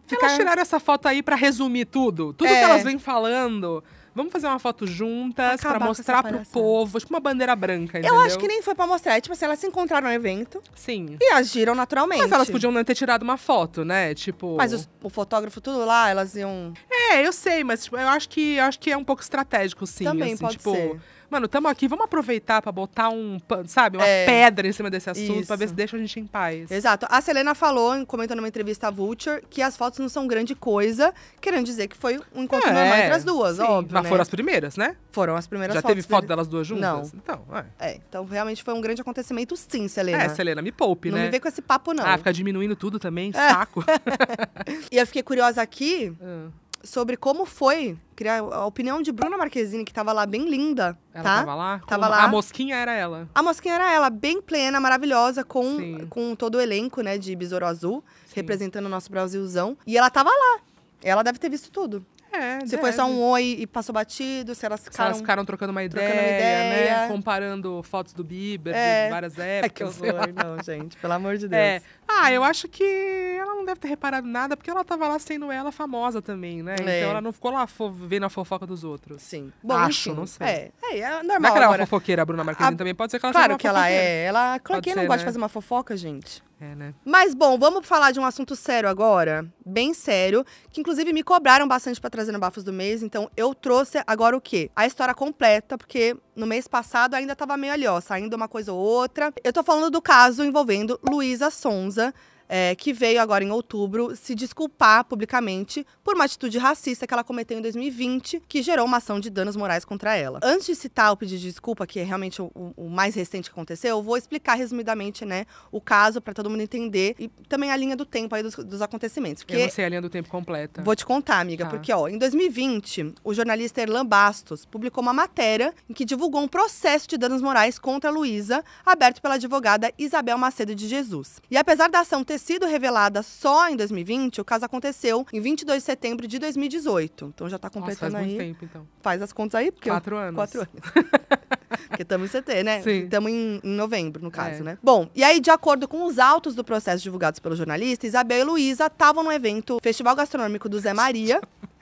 Ficar... Elas tiraram essa foto aí para resumir tudo. Tudo é. que elas vêm falando Vamos fazer uma foto juntas para mostrar pro povo, tipo uma bandeira branca, entendeu? Eu acho que nem foi para mostrar, é, tipo assim, elas se encontraram no evento. Sim. E agiram naturalmente. Mas elas podiam não ter tirado uma foto, né? Tipo. Mas os, o fotógrafo tudo lá, elas iam É, eu sei, mas tipo, eu acho que eu acho que é um pouco estratégico sim, Também assim, pode tipo, ser mano, tamo aqui, vamos aproveitar para botar um, sabe, uma é, pedra em cima desse assunto para ver se deixa a gente em paz. Exato. A Selena falou, comentando numa entrevista à Vulture, que as fotos não são grande coisa, querendo dizer que foi um encontro é, normal entre as duas, sim. óbvio. Mas né? foram as primeiras, né? Foram as primeiras Já fotos. Já teve foto dele... delas duas juntas? Não. Então, é. é. Então, realmente foi um grande acontecimento, sim, Selena. É, Selena, me poupe, não né? Não me vem com esse papo, não. Ah, fica diminuindo tudo também, é. saco. e eu fiquei curiosa aqui. Hum sobre como foi criar a opinião de Bruna Marquezine, que tava lá bem linda. Ela tá? tava lá? Tava lá. A mosquinha era ela. A mosquinha era ela, bem plena, maravilhosa, com, com todo o elenco, né, de Besouro Azul, Sim. representando o nosso Brasilzão. E ela tava lá. Ela deve ter visto tudo. É, se foi só um oi e passou batido, se elas ficaram, se elas ficaram trocando uma ideia, trocando uma né? ideia. né? Comparando fotos do Bieber é. de várias épocas. É que né? não, gente, pelo amor de é. Deus. É. Ah, eu acho que ela não deve ter reparado nada, porque ela tava lá sendo ela famosa também, né? Então é. ela não ficou lá vendo a fofoca dos outros. Sim. Bom, acho, enfim, não sei. É, é, é normal. Não é que ela é uma fofoqueira, a Bruna Marquezine a... também pode ser que ela Claro que ela é. Ela, claro, quem ser, não gosta né? de fazer uma fofoca, gente? É, né? Mas bom, vamos falar de um assunto sério agora, bem sério, que inclusive me cobraram bastante para trazer no Bafos do Mês, então eu trouxe agora o quê? A história completa, porque no mês passado ainda tava meio ali, ó, saindo uma coisa ou outra. Eu tô falando do caso envolvendo Luísa Sonza, é, que veio agora em outubro se desculpar publicamente por uma atitude racista que ela cometeu em 2020, que gerou uma ação de danos morais contra ela. Antes de citar o pedido de desculpa, que é realmente o, o mais recente que aconteceu, eu vou explicar resumidamente né, o caso para todo mundo entender e também a linha do tempo aí dos, dos acontecimentos. Porque... Eu não sei a linha do tempo completa. Vou te contar, amiga, tá. porque ó, em 2020, o jornalista Erlan Bastos publicou uma matéria em que divulgou um processo de danos morais contra a Luísa, aberto pela advogada Isabel Macedo de Jesus. E apesar da ação ter ter sido revelada só em 2020, o caso aconteceu em 22 de setembro de 2018. Então já está completando Nossa, faz aí. Faz muito tempo, então. Faz as contas aí, porque. Quatro eu, anos. Quatro anos. Porque estamos em CT, né? Estamos em, em, novembro, no caso, é. né? Bom, e aí, de acordo com os autos do processo divulgados pelo jornalista, Isabel e Luísa estavam no evento Festival Gastronômico do Zé Maria.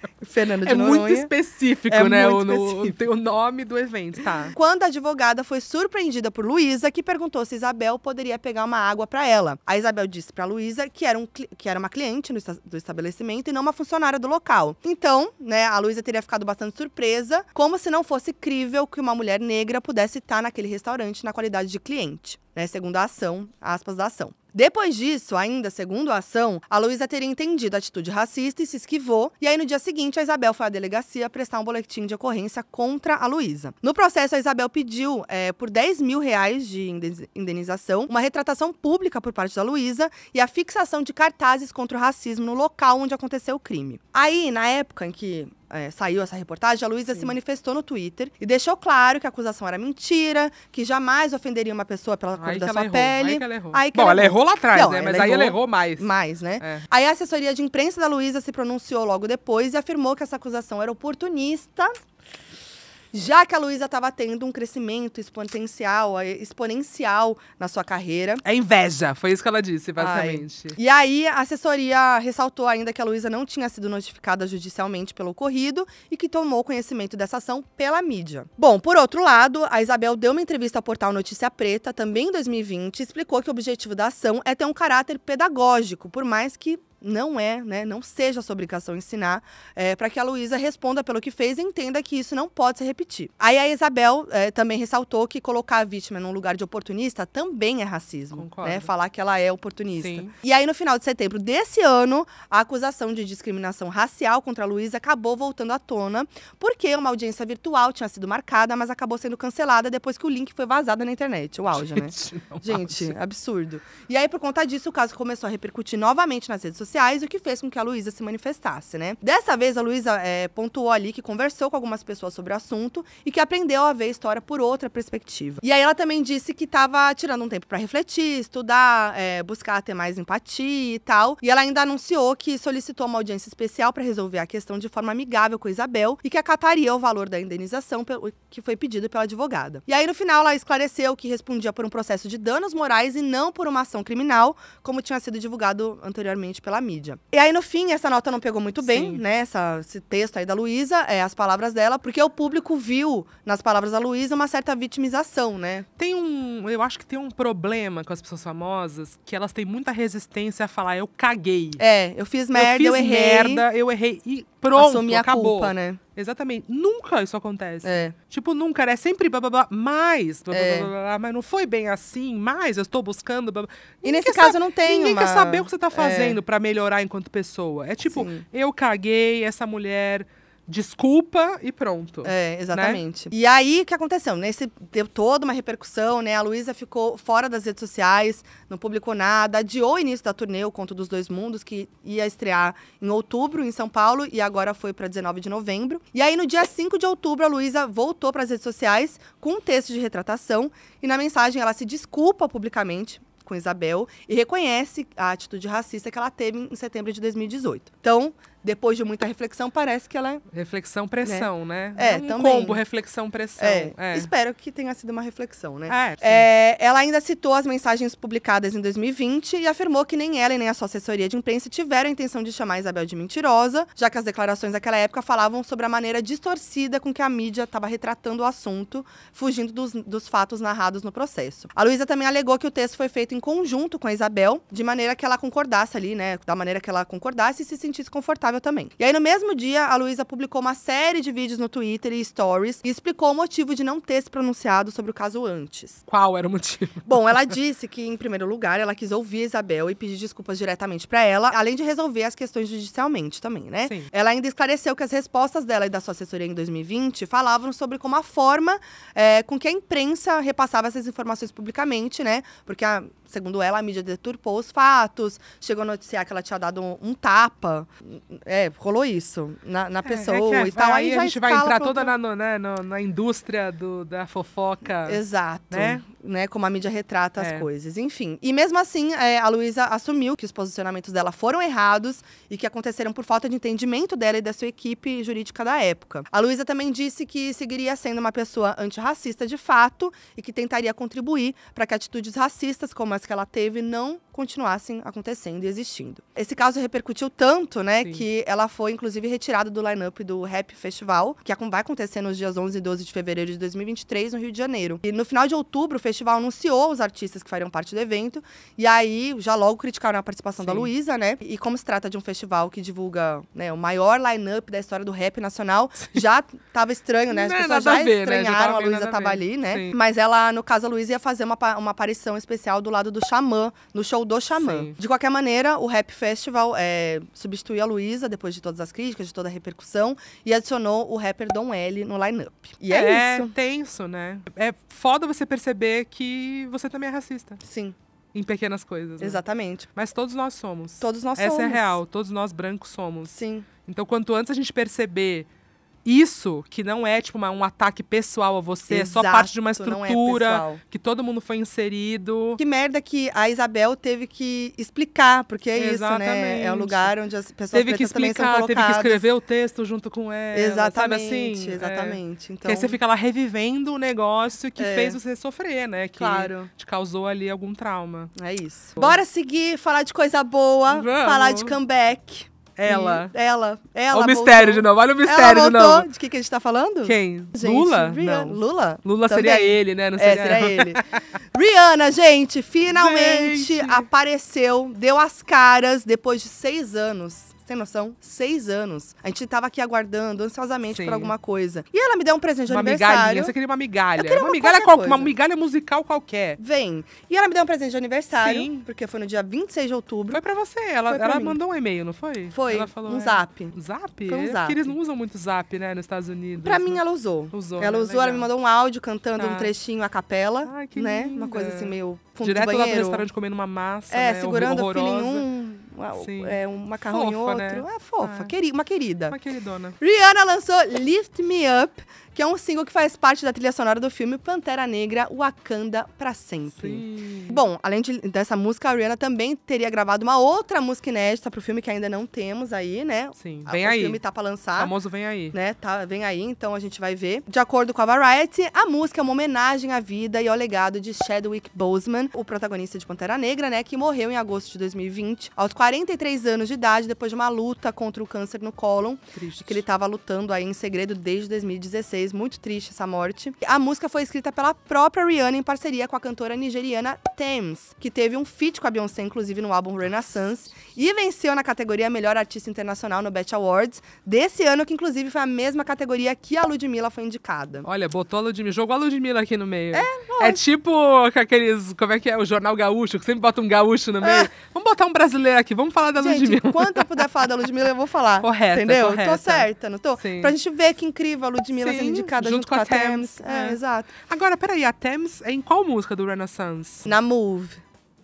Fernando de é Noronha. É muito específico, é né? Muito o, específico. tem o nome do evento, tá. Quando a advogada foi surpreendida por Luísa, que perguntou se Isabel poderia pegar uma água para ela. A Isabel disse para Luísa que, era um, que era uma cliente do estabelecimento e não uma funcionária do local. Então, né, a Luísa teria ficado bastante surpresa, como se não fosse crível que uma mulher negra pudesse estar naquele restaurante na qualidade de cliente. Né, segundo a ação, aspas da ação. Depois disso, ainda segundo a ação, a Luísa teria entendido a atitude racista e se esquivou, e aí no dia seguinte a Isabel foi à delegacia prestar um boletim de ocorrência contra a Luísa. No processo, a Isabel pediu é, por 10 mil reais de indenização, uma retratação pública por parte da Luísa e a fixação de cartazes contra o racismo no local onde aconteceu o crime. Aí, na época em que é, saiu essa reportagem, a Luísa se manifestou no Twitter e deixou claro que a acusação era mentira, que jamais ofenderia uma pessoa pela cor aí da sua errou, pele. Aí que ela errou. Aí que Bom, ela errou. ela errou lá atrás, Não, né? Mas aí ela errou mais. Mais, né? É. Aí a assessoria de imprensa da Luísa se pronunciou logo depois e afirmou que essa acusação era oportunista já que a Luísa estava tendo um crescimento exponencial, eh, exponencial na sua carreira. É inveja, foi isso que ela disse, basicamente. Ai. E aí, a assessoria ressaltou ainda que a Luísa não tinha sido notificada judicialmente pelo ocorrido e que tomou conhecimento dessa ação pela mídia. Bom, por outro lado, a Isabel deu uma entrevista ao portal Notícia Preta, também em 2020, e explicou que o objetivo da ação é ter um caráter pedagógico, por mais que não é, né, não seja a sua obrigação ensinar, é, eh, para que a Luísa responda pelo que fez e entenda que isso não pode se repetir. Aí a Isabel é, também ressaltou que colocar a vítima num lugar de oportunista também é racismo. Né, Concordo. Né, falar que ela é oportunista. Sim. E aí, no final de setembro desse ano, a acusação de discriminação racial contra a Luísa acabou voltando à tona, porque uma audiência virtual tinha sido marcada, mas acabou sendo cancelada depois que o link foi vazado na internet. O auge, né? Gente, Gente absurdo. E aí, por conta disso, o caso começou a repercutir novamente nas redes sociais sociais, o que fez com que a Luísa se manifestasse, né? Dessa vez, a Luísa é, pontuou ali que conversou com algumas pessoas sobre o assunto e que aprendeu a ver a história por outra perspectiva. E aí ela também disse que estava tirando um tempo para refletir, estudar, é, buscar ter mais empatia e tal. E ela ainda anunciou que solicitou uma audiência especial para resolver a questão de forma amigável com Isabel e que acataria o valor da indenização que foi pedido pela advogada. E aí, no final, ela esclareceu que respondia por um processo de danos morais e não por uma ação criminal, como tinha sido divulgado anteriormente pela mídia. E aí, no fim, essa nota não pegou muito bem, Sim. né? Essa, esse texto aí da Luísa, é, as palavras dela, porque o público viu, nas palavras da Luísa, uma certa vitimização, né? Tem um. Eu acho que tem um problema com as pessoas famosas que elas têm muita resistência a falar, eu caguei. É, eu fiz merda, eu, fiz eu errei. merda, eu errei. E pronto, Assumi a acabou. culpa, né? Exatamente. Nunca isso acontece. É. Tipo, nunca. É né? sempre blá, blá, blá, mais, blá, é. blá, blá, blá, mas não foi bem assim, mas eu estou buscando. Blá, blá. E nesse caso não tem Ninguém uma... quer saber o que você está é. fazendo é. para melhorar enquanto pessoa. É tipo, Sim. eu caguei, essa mulher desculpa e pronto. É, né? exatamente. Né? E aí, o que aconteceu? Nesse, deu toda uma repercussão, né? A Luísa ficou fora das redes sociais, não publicou nada, adiou o início da turnê, o Conto dos Dois Mundos, que ia estrear em outubro em São Paulo e agora foi para 19 de novembro. E aí, no dia 5 de outubro, a Luísa voltou para as redes sociais com um texto de retratação e na mensagem ela se desculpa publicamente com Isabel e reconhece a atitude racista que ela teve em setembro de 2018. Então, depois de muita reflexão, parece que ela. É, reflexão, pressão, né? né? É, também. um também. combo, reflexão, pressão. É. É. Espero que tenha sido uma reflexão, né? Ah, é, é, ela ainda citou as mensagens publicadas em 2020 e afirmou que nem ela e nem a sua assessoria de imprensa tiveram a intenção de chamar Isabel de mentirosa, já que as declarações daquela época falavam sobre a maneira distorcida com que a mídia estava retratando o assunto, fugindo dos, dos fatos narrados no processo. A Luísa também alegou que o texto foi feito em conjunto com a Isabel, de maneira que ela concordasse ali, né? Da maneira que ela concordasse e se sentisse confortável responsável também. E aí, no mesmo dia, a Luísa publicou uma série de vídeos no Twitter e stories e explicou o motivo de não ter se pronunciado sobre o caso antes. Qual era o motivo? Bom, ela disse que, em primeiro lugar, ela quis ouvir a Isabel e pedir desculpas diretamente para ela, além de resolver as questões judicialmente também, né? Sim. Ela ainda esclareceu que as respostas dela e da sua assessoria em 2020 falavam sobre como a forma é, com que a imprensa repassava essas informações publicamente, né? Porque a segundo ela, a mídia deturpou os fatos, chegou a noticiar que ela tinha dado um, um tapa. É, rolou isso na, na é, pessoa é, é e tal. Aí, aí a gente vai entrar toda na, na, na, né, na indústria do, da fofoca. Exato. Né? né? Como a mídia retrata é. as coisas. Enfim. E mesmo assim, é, a Luísa assumiu que os posicionamentos dela foram errados e que aconteceram por falta de entendimento dela e da sua equipe jurídica da época. A Luísa também disse que seguiria sendo uma pessoa antirracista de fato e que tentaria contribuir para que atitudes racistas como as que ela teve não continuassem acontecendo e existindo. Esse caso repercutiu tanto, né, Sim. que ela foi inclusive retirada do line-up do Rap Festival, que vai acontecer nos dias 11 e 12 de fevereiro de 2023 no Rio de Janeiro. E no final de outubro, o festival anunciou os artistas que fariam parte do evento, e aí já logo criticaram a participação Sim. da Luísa, né? E como se trata de um festival que divulga, né, o maior line-up da história do rap nacional, Sim. já tava estranho, né? As não é pessoas já ver, estranharam né? já a Luísa tava ali, né? Sim. Mas ela, no caso, a Luísa ia fazer uma, uma aparição especial do lado lado do Xamã, no show do Xamã. Sim. De qualquer maneira, o Rap Festival é, substituiu a Luísa, depois de todas as críticas, de toda a repercussão, e adicionou o rapper Don L no line-up. E é, é isso. É tenso, né? É foda você perceber que você também é racista. Sim em pequenas coisas. Né? Exatamente. Mas todos nós somos. Todos nós Essa é somos. Essa é real, todos nós brancos somos. Sim. Então, quanto antes a gente perceber isso que não é tipo uma, um ataque pessoal a você, Exato, é só parte de uma é estrutura é que todo mundo foi inserido. Que merda que a Isabel teve que explicar, porque é Exatamente. isso, né? É o lugar onde as pessoas teve que explicar, teve que escrever o texto junto com ela, exatamente, sabe assim? Exatamente. É. Então, aí você então fica lá revivendo o negócio que é. fez você sofrer, né? Que claro. te causou ali algum trauma. É isso. Bora seguir, falar de coisa boa, Vamos. falar de comeback. Ela. E ela. Ela. O mistério voltou. de novo. Olha o mistério ela de novo. De que, que a gente tá falando? Quem? Gente, Lula? Não. Lula? Lula Também. seria ele, né? Não seria, é, seria ele. Rihanna, gente, finalmente gente. apareceu, deu as caras depois de seis anos você tem noção? Seis anos. A gente tava aqui aguardando ansiosamente Sim. por alguma coisa. E ela me deu um presente de uma aniversário. Migalhinha. Você queria uma migalha. Eu queria uma, uma migalha qual, uma migalha musical qualquer. Vem. E ela me deu um presente de aniversário. Sim. Porque foi no dia 26 de outubro. Foi pra você. Ela, pra ela mandou um e-mail, não foi? Foi. Ela falou, um é, zap. Zap? Foi um é, zap. Porque eles não usam muito zap, né, nos Estados Unidos. Pra mim, ela usou. Usou. Ela né? usou, Legal. ela me mandou um áudio cantando ah. um trechinho a capela. Ai, que né? Linda. Uma coisa assim meio fundo Direto do banheiro. lá do restaurante comendo uma massa. É, né? segurando o filho em um, uma, é, um macarrão fofa, em né? outro. Né? É fofa, ah. queri uma querida. Uma queridona. Rihanna lançou Lift Me Up, que é um single que faz parte da trilha sonora do filme Pantera Negra Wakanda para sempre. Sim. Bom, além de, dessa música, a Rihanna também teria gravado uma outra música inédita pro filme que ainda não temos aí, né? Sim, vem o aí. O filme tá para lançar. O famoso vem aí. Né? Tá, vem aí, então a gente vai ver. De acordo com a Variety, a música é uma homenagem à vida e ao legado de Chadwick Boseman, o protagonista de Pantera Negra, né, que morreu em agosto de 2020, aos 43 anos de idade, depois de uma luta contra o câncer no cólon, Triste. que ele tava lutando aí em segredo desde 2016 muito triste essa morte. A música foi escrita pela própria Rihanna em parceria com a cantora nigeriana Thames, que teve um feat com a Beyoncé, inclusive, no álbum Renaissance, e venceu na categoria Melhor Artista Internacional no BET Awards desse ano, que inclusive foi a mesma categoria que a Ludmilla foi indicada. Olha, botou a Ludmilla, jogou a Ludmilla aqui no meio. É, É tipo aqueles, como é que é, o Jornal Gaúcho, que sempre bota um gaúcho no é. meio. É. Vamos botar um brasileiro aqui, vamos falar da gente, Ludmilla. Enquanto eu puder falar da Ludmilla, eu vou falar. Correto, entendeu? Correta. Tô certa, não tô? Sim. Pra gente ver que incrível a Ludmilla Sim. sendo Uhum. indicada junto, junto com, com, a Thames. Thames. É, é, exato. Agora, peraí, a Thames é em qual música do Renaissance? Na Move.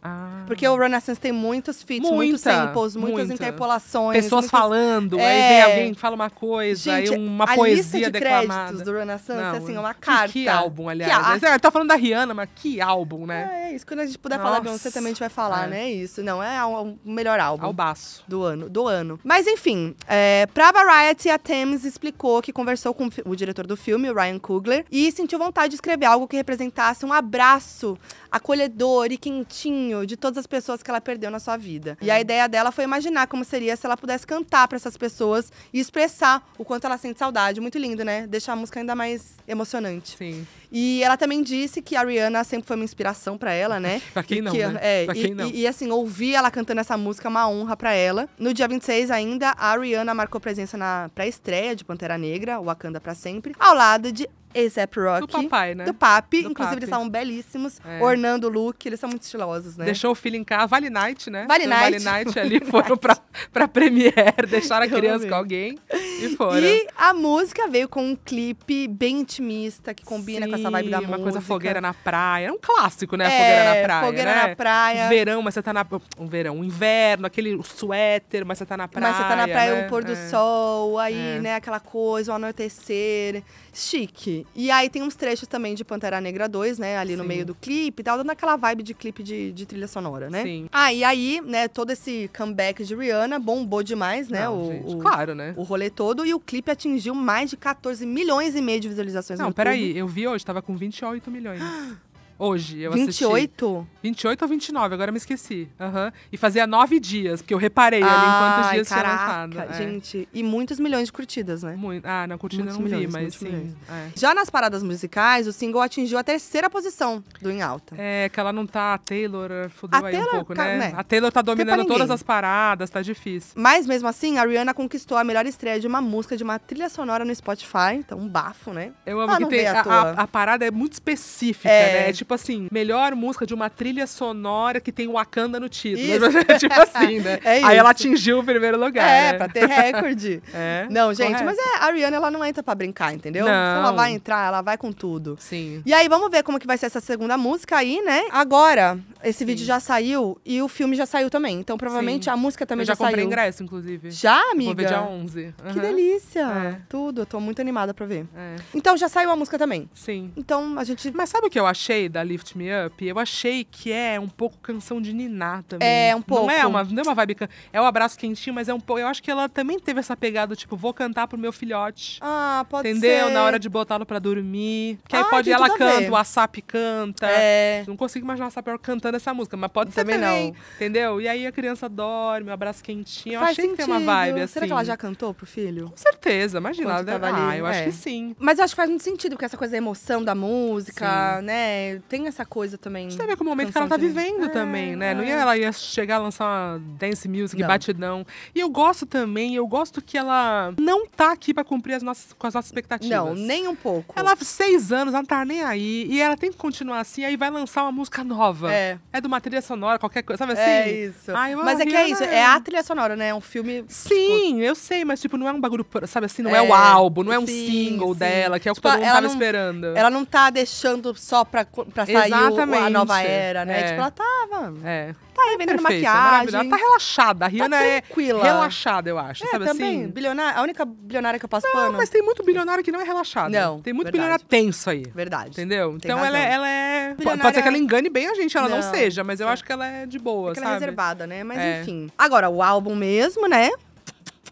Ah. Porque o Renaissance tem muitos feats, Muita, muitos samples, muitas interpolações. Pessoas falando, é... aí vem alguém que fala uma coisa, Gente, aí uma a poesia lista de declamada. créditos do Renaissance, Não, assim, uma carta. Que, que álbum, aliás. Que a... É, tá falando da Rihanna, mas que álbum, né? É, é isso. Quando a gente puder Nossa. falar você também a gente vai falar, é. né? É isso. Não, é o melhor álbum. Albaço. Do ano. Do ano. Mas enfim, é, pra Variety, a Thames explicou que conversou com o diretor do filme, o Ryan Coogler, e sentiu vontade de escrever algo que representasse um abraço acolhedor e quentinho de todas as pessoas que ela perdeu na sua vida. E é. a ideia dela foi imaginar como seria se ela pudesse cantar para essas pessoas e expressar o quanto ela sente saudade. Muito lindo, né? Deixar a música ainda mais emocionante. Sim. E ela também disse que a Rihanna sempre foi uma inspiração para ela, né? pra quem não, que, né? É, pra e, quem não. E, e, assim, ouvir ela cantando essa música é uma honra para ela. No dia 26 ainda, a Rihanna marcou presença na pré-estreia de Pantera Negra, Wakanda para sempre, ao lado de a$AP é Rock. Do papai, né? Do papi. Do inclusive, papi. eles estavam belíssimos, é. ornando o look. Eles são muito estilosos, né? Deixou o feeling cá. Vale Night, né? Vale Night. Vale Night ali foram pra, pra Premiere, deixaram a criança com alguém e foram. E a música veio com um clipe bem intimista, que combina Sim, com essa vibe da uma música. uma coisa fogueira na praia. É um clássico, né? É, fogueira na praia, Fogueira né? na praia. Verão, mas você tá na... Um verão, um inverno, aquele suéter, mas você tá na praia, Mas você tá na praia, né? um pôr do é. sol, aí, é. né, aquela coisa, o um anoitecer. Chique. E aí tem uns trechos também de Pantera Negra 2, né? Ali Sim. no meio do clipe e tal, dando aquela vibe de clipe de, de trilha sonora, né? Sim. Ah, e aí, né, todo esse comeback de Rihanna bombou demais, né? Não, o, gente, o, claro, né? O rolê todo. E o clipe atingiu mais de 14 milhões e meio de visualizações Não, peraí, eu vi hoje, tava com 28 milhões. Hoje, eu 28? assisti. 28 ou 29, agora me esqueci. Uhum. E fazia nove dias, porque eu reparei ali em quantos dias caraca, tinha lançado. É. Gente, e muitos milhões de curtidas, né? Muito. Ah, na curtida muitos não milhões, vi, mas sim. É. Já nas paradas musicais, o single atingiu a terceira posição do Em Alta. É, que ela não tá, a Taylor é, fudeu a aí Taylor, um pouco, tá, né? né? A Taylor tá dominando todas as paradas, tá difícil. Mas mesmo assim, a Rihanna conquistou a melhor estreia de uma música, de uma trilha sonora no Spotify, então um bafo, né? Eu amo ah, que tem, a, a, a, parada é muito específica, é, né? É tipo tipo assim, melhor música de uma trilha sonora que tem Wakanda no título. tipo assim, né? É Aí ela atingiu o primeiro lugar. É, né? pra ter recorde. É, não, gente, correto. mas é, a Ariana ela não entra pra brincar, entendeu? Não. ela vai entrar, ela vai com tudo. Sim. E aí, vamos ver como que vai ser essa segunda música aí, né? Agora, esse Sim. vídeo já saiu e o filme já saiu também. Então, provavelmente, Sim. a música também eu já, já saiu. Já comprei ingresso, inclusive. Já, amiga? Vou ver dia 11. Uhum. Que delícia. É. Tudo, eu tô muito animada pra ver. É. Então, já saiu a música também. Sim. Então, a gente... Mas sabe o que eu achei da da Lift Me Up, eu achei que é um pouco canção de Niná também. É, um pouco. Não é uma, não é uma vibe. É um abraço quentinho, mas é um pouco. Eu acho que ela também teve essa pegada, tipo, vou cantar pro meu filhote. Ah, pode entendeu? Ser. Na hora de botá-lo pra dormir. Que ah, aí pode. Ela canta, o ASAP canta. É. Não consigo imaginar a ASAP cantando essa música, mas pode também ser também. Não. Entendeu? E aí a criança dorme, um abraço quentinho. Faz eu achei sentido. que tem uma vibe Será assim. Será que ela assim. já cantou pro filho? Com certeza, imagina. Ela deve... Ah, eu é. acho que sim. Mas eu acho que faz muito sentido, porque essa coisa da emoção da música, sim. né? tem essa coisa também. a ver com o momento que ela tá né? vivendo é, também, né? É. Não ia é. ela ia chegar a lançar uma dance music, não. batidão. E eu gosto também, eu gosto que ela não tá aqui para cumprir as nossas, com as nossas expectativas. Não, nem um pouco. Ela seis anos, ela não tá nem aí. E ela tem que continuar assim, aí vai lançar uma música nova. É. É de uma trilha sonora, qualquer coisa, sabe assim? É isso. Ai, mas é que é isso, é a trilha sonora, né? É um filme. Tipo, sim, tipo... eu sei, mas tipo, não é um bagulho, sabe assim, não é, é o álbum, não é um sim, single sim. dela, que é o que tipo, todo mundo tava não, esperando. Ela não tá deixando só pra pra sair o, a nova era, né? É. Tipo, ela tava. É. Tá aí vendendo Perfeito, tá maquiagem. ela tá relaxada. A tá Rihanna tá é relaxada, eu acho. É, sabe também. Assim? Bilionária, a única bilionária que eu passo não, pano. Mas tem muito bilionário que não é relaxado. Não. Tem muito verdade. bilionário tenso aí. Verdade. Entendeu? Tem então ela, ela, é. é bilionária... Pode ser que ela engane bem a gente, ela não, não seja, mas eu é. acho que ela é de boa. É sabe? ela é reservada, né? Mas é. enfim. Agora, o álbum mesmo, né?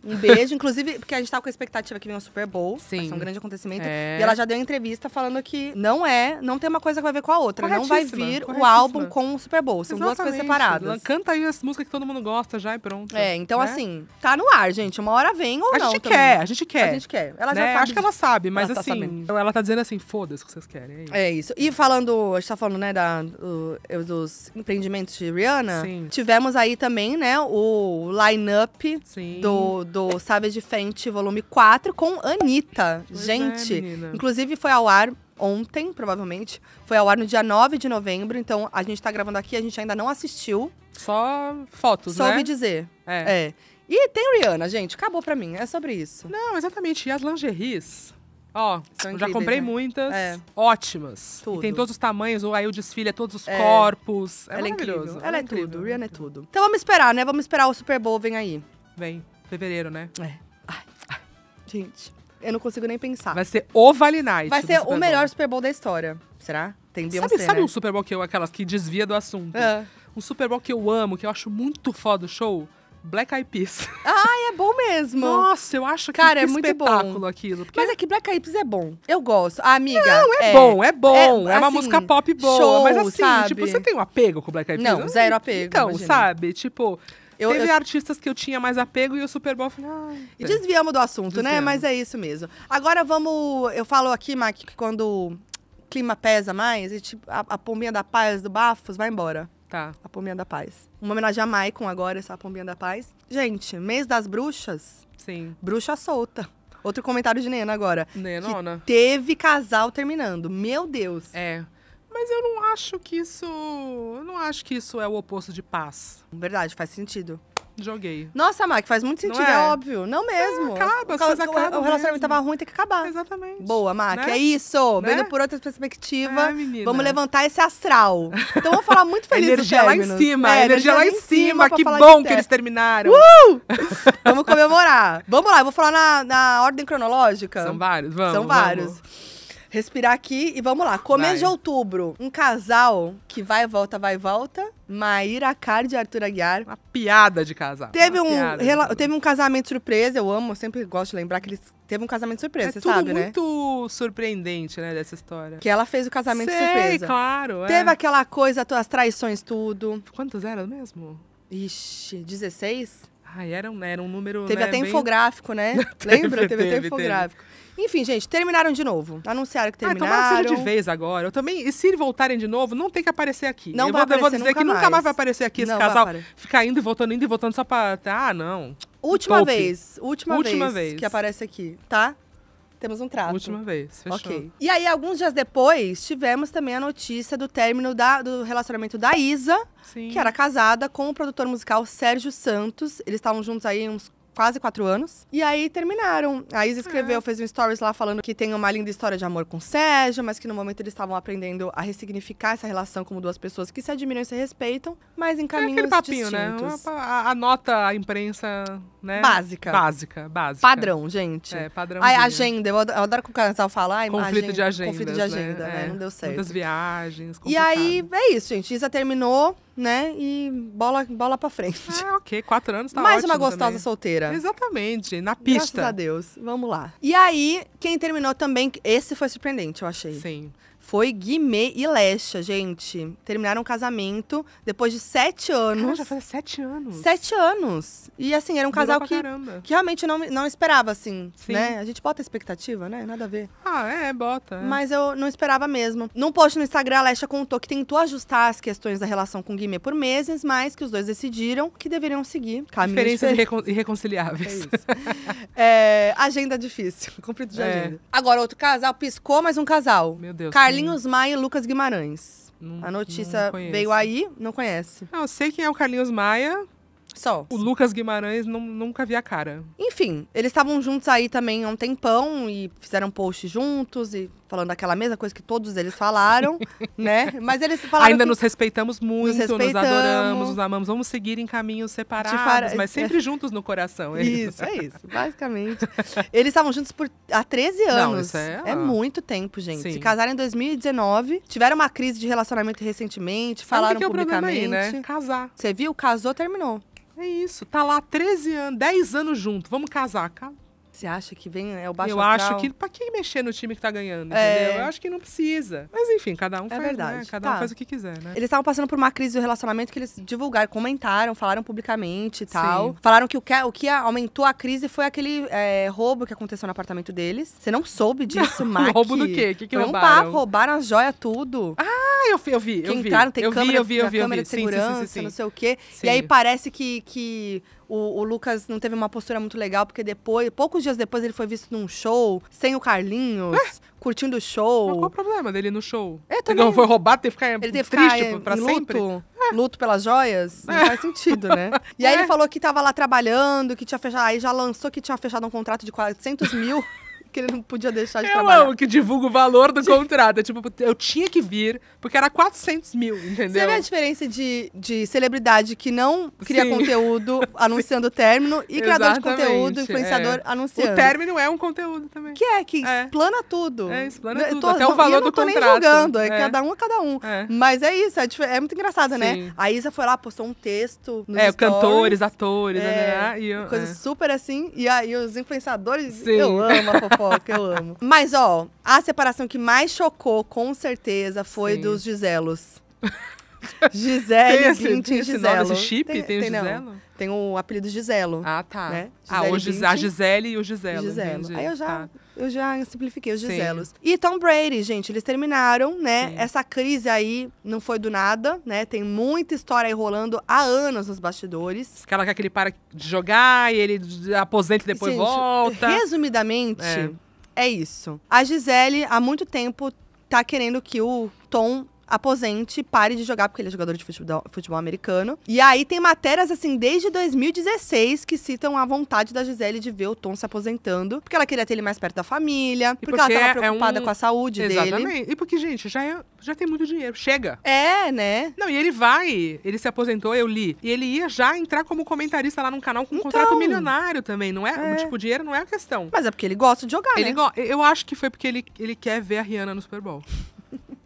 Um beijo, inclusive, porque a gente tava com a expectativa que vem um Super Bowl. Sim. Vai ser um grande acontecimento. É. E ela já deu entrevista falando que não é, não tem uma coisa que vai ver com a outra. Não vai vir o álbum com o Super Bowl. São Exatamente. duas coisas separadas. Canta aí as músicas que todo mundo gosta já e pronto. É, então né? assim, tá no ar, gente. Uma hora vem ou a não. A gente também. quer, a gente quer. A gente quer. Ela né? já sabe. Acho que ela sabe, mas ela tá assim, tá ela tá dizendo assim, foda-se o que vocês querem. É isso. É e falando, a gente tá falando, né, da, do, dos empreendimentos de Rihanna. Sim. Tivemos aí também, né, o line-up do, do do Sábia de Fente, volume 4, com Anitta. Pois é, Gente, é, inclusive foi ao ar ontem, provavelmente. Foi ao ar no dia 9 de novembro, então a gente tá gravando aqui, a gente ainda não assistiu. Só fotos, Só né? Só ouvi dizer. É. é. E tem Rihanna, gente. Acabou pra mim. É sobre isso. Não, exatamente. E as lingeries? Ó, São já comprei né? muitas. É. Ótimas. Tudo. E tem todos os tamanhos, aí o desfile é todos os é. corpos. É ela maravilhoso. É incrível. Ela, ela é, é incrível. tudo. Rihanna é tudo. Então vamos esperar, né? Vamos esperar o Super Bowl vem aí. Vem. Fevereiro, né? É. Ai, ai. Gente, eu não consigo nem pensar. Vai ser o Vale Night. Vai ser o melhor Super Bowl da história. Será? Tem Beyoncé, Sabe, sabe né? um Super Bowl que eu, aquelas que desvia do assunto? É. Um Super Bowl que eu amo, que eu acho muito foda o show? Black Eyed Peas. Ai, é bom mesmo. Nossa, eu acho que, Cara, que é muito espetáculo bom. aquilo. Porque... Mas é que Black Eyed Peas é bom. Eu gosto. Ah, amiga. Não, é, é bom, é bom. É, é, uma assim, música pop boa. Show, mas assim, tipo, sabe? tipo, você tem um apego com Black Eyed Peas? Não, zero apego. Então, imagina. sabe? Tipo, eu, Teve eu... artistas que eu tinha mais apego e o Super Bowl e Desviamos do assunto, né? Desviamos. né? Mas é isso mesmo. Agora vamos. Eu falo aqui, Mac, que quando o clima pesa mais, a, tipo, a, a pombinha da paz do Bafos vai embora. Tá. A Pombinha da Paz. Uma homenagem a Maicon agora, essa Pombinha da Paz. Gente, mês das bruxas. Sim. Bruxa solta. Outro comentário de Nena agora. Nenona. Que teve casal terminando. Meu Deus. É. Mas eu não acho que isso. Eu não acho que isso é o oposto de paz. Verdade, faz sentido. Joguei. Nossa, Mac, faz muito sentido, é? é? óbvio. Não é, mesmo. É, acaba, o, coisas acabam. O relacionamento mesmo. tava ruim, tem que acabar. Exatamente. Boa, Mac. Né? É isso. Né? Vendo por outra perspectiva. É, Vamos levantar esse astral. Então vou falar muito feliz energia lá em cima. É, energia, energia lá em cima. Que bom que eles terminaram. Uh! vamos comemorar. Vamos lá, eu vou falar na, na ordem cronológica. São vários, vamos. São vários. Vamos respirar aqui e vamos lá. Começo vai. de outubro, um casal que vai e volta, vai e volta. Maíra Cardi e Arthur Aguiar. Uma piada de casal. Teve, um, rela... teve um casamento surpresa, eu amo, eu sempre gosto de lembrar que eles. Teve um casamento surpresa, é você sabe, né? muito surpreendente, né, dessa história. Que ela fez o casamento Sei, surpresa. claro. É. Teve aquela coisa, as traições, tudo. Quantos eram mesmo? Ixi, 16? Ai, era um, era um número. Teve né, até bem... infográfico, né? Lembra? Teve, teve até infográfico. Teve. Enfim, gente, terminaram de novo. Anunciaram que terminaram. Ah, tomara que seja de vez agora. Eu também, e se voltarem de novo, não tem que aparecer aqui. Não eu vai vou, aparecer, eu vou dizer nunca que mais. nunca mais vai aparecer aqui não, esse casal. Ficar indo e voltando, indo e voltando só pra. Ah, não. Última vez. Última, última vez, vez que aparece aqui, tá? Temos um trato. Última vez, fechou. Ok. E aí, alguns dias depois, tivemos também a notícia do término da, do relacionamento da Isa, Sim. que era casada com o produtor musical Sérgio Santos. Eles estavam juntos aí uns quase quatro anos. E aí terminaram. A Isa escreveu, ah. fez um stories lá falando que tem uma linda história de amor com o Sérgio, mas que no momento eles estavam aprendendo a ressignificar essa relação como duas pessoas que se admiram e se respeitam, mas em caminhos é aquele papinho, né? distintos. né? A, a, nota a imprensa, né? Básica. Básica, básica. Padrão, gente. É, padrão. Ai, agenda. Eu adoro que o casal fala. Ai, conflito agenda, de agenda. Conflito de né? agenda, né? né? É. Não deu certo. Muitas viagens. Complicado. E aí, é isso, gente. Isa terminou né? E bola, bola pra frente. ah é ok. Quatro anos tá Mais uma gostosa também. solteira. Exatamente, na pista. Graças a Deus. Vamos lá. E aí, quem terminou também, esse foi surpreendente, eu achei. Sim foi Guimê e Lesha, gente. Terminaram o casamento depois de sete anos. Cara, já faz sete anos. Sete anos. E assim, era um Durou casal que, que realmente não, não esperava, assim, Sim. né? A gente bota expectativa, né? Nada a ver. Ah, é, bota. É. Mas eu não esperava mesmo. Num post no Instagram, a Lesha contou que tentou ajustar as questões da relação com Guimê por meses, mas que os dois decidiram que deveriam seguir caminhos Diferenças irrecon irreconciliáveis. É, é agenda difícil. Conflito de é. agenda. Agora, outro casal piscou mais um casal. Meu Deus. Carlinhos Carlinhos Maia e Lucas Guimarães. Não, a notícia veio aí, não conhece. Não, eu sei quem é o Carlinhos Maia. Só. O Lucas Guimarães não, nunca vi a cara. Enfim, eles estavam juntos aí também há um tempão e fizeram post juntos e falando aquela mesma coisa que todos eles falaram, né? Mas eles falaram. Ainda nos respeitamos muito, nos, respeitamos, nos, adoramos, nos amamos, vamos seguir em caminhos separados, far... mas sempre é. juntos no coração. É isso, isso, é isso, basicamente. eles estavam juntos por há 13 anos. Não, isso é... é muito tempo, gente. Sim. Se casaram em 2019, tiveram uma crise de relacionamento recentemente, falaram que que publicamente. É aí, né? Casar. Você viu? Casou, terminou. É isso. Tá lá 13 anos, 10 anos junto. Vamos casar, cara. Você acha que vem é o baixo Eu astral? acho que para quem mexer no time que tá ganhando, é... entendeu? Eu acho que não precisa. Mas enfim, cada um é faz, né? verdade. Né? Cada tá. um faz o que quiser, né? Eles estavam passando por uma crise do relacionamento que eles divulgaram, comentaram, falaram publicamente e tal. Sim. Falaram que o que, o que aumentou a crise foi aquele é, roubo que aconteceu no apartamento deles. Você não soube disso, Mac? roubo do quê? O que, que foi roubaram? Um roubaram as joias, tudo. Ah, eu, eu vi, eu que vi. entraram, tem eu câmera, vi, eu vi, eu vi. câmera eu vi. de segurança, sim, sim, sim, não sei o quê. E aí parece que, que o, o, Lucas não teve uma postura muito legal, porque depois, poucos dias depois, ele foi visto num show sem o Carlinhos, é. curtindo o show. Mas qual o problema dele no show? É, também... Ele foi roubado, teve que ficar ele teve triste ficar, é, pra sempre? Luto, é. luto pelas joias? Não é. faz sentido, né? E aí ele falou que tava lá trabalhando, que tinha fechado. Aí já lançou que tinha fechado um contrato de 400 mil. que ele não podia deixar de eu trabalhar. Eu amo que divulga o valor do de... contrato. É tipo, eu tinha que vir, porque era 400 mil, entendeu? Você vê a diferença de, de celebridade que não cria Sim. conteúdo anunciando o término e Exatamente, criador de conteúdo, influenciador é. anunciando. O término é um conteúdo também. Que é, que é. explana tudo. É, explana tô, tudo, até não, o valor do contrato. Eu não tô nem julgando, é, é, cada um a é cada um. É. Mas é isso, é, é muito engraçado, né? Sim. né? A Isa foi lá, postou um texto nos É, stories, cantores, atores, né? Eu, coisa super assim. E aí os influenciadores, Sim. eu amo a fofoca. fofoca, eu amo. Mas, ó, a separação que mais chocou, com certeza, foi Sim. dos Giselos. Gisele e esse, Giselo. esse chip? Tem, tem, tem Giselo? Tem o apelido Giselo. Ah, tá. Né? ah, o Gis, a Gisele e o Giselo. Giselo. Aí eu já tá. Eu já simplifiquei os Giselos. Sim. E Tom Brady, gente, eles terminaram, né? Sim. Essa crise aí não foi do nada, né? Tem muita história aí rolando há anos nos bastidores. Aquela que ele para de jogar e ele aposenta e depois gente, volta. Resumidamente, é. é isso. A Gisele, há muito tempo, tá querendo que o Tom aposente, pare de jogar, porque ele é jogador de futebol, futebol, americano. E aí tem matérias, assim, desde 2016 que citam a vontade da Gisele de ver o Tom se aposentando, porque ela queria ter ele mais perto da família, porque, porque, ela estava é preocupada é um... com a saúde Exatamente. dele. Exatamente. E porque, gente, já, é, já tem muito dinheiro. Chega. É, né? Não, e ele vai, ele se aposentou, eu li. E ele ia já entrar como comentarista lá num canal com um então... contrato milionário também, não é? é. Tipo, dinheiro não é a questão. Mas é porque ele gosta de jogar, ele né? Go eu acho que foi porque ele, ele quer ver a Rihanna no Super Bowl.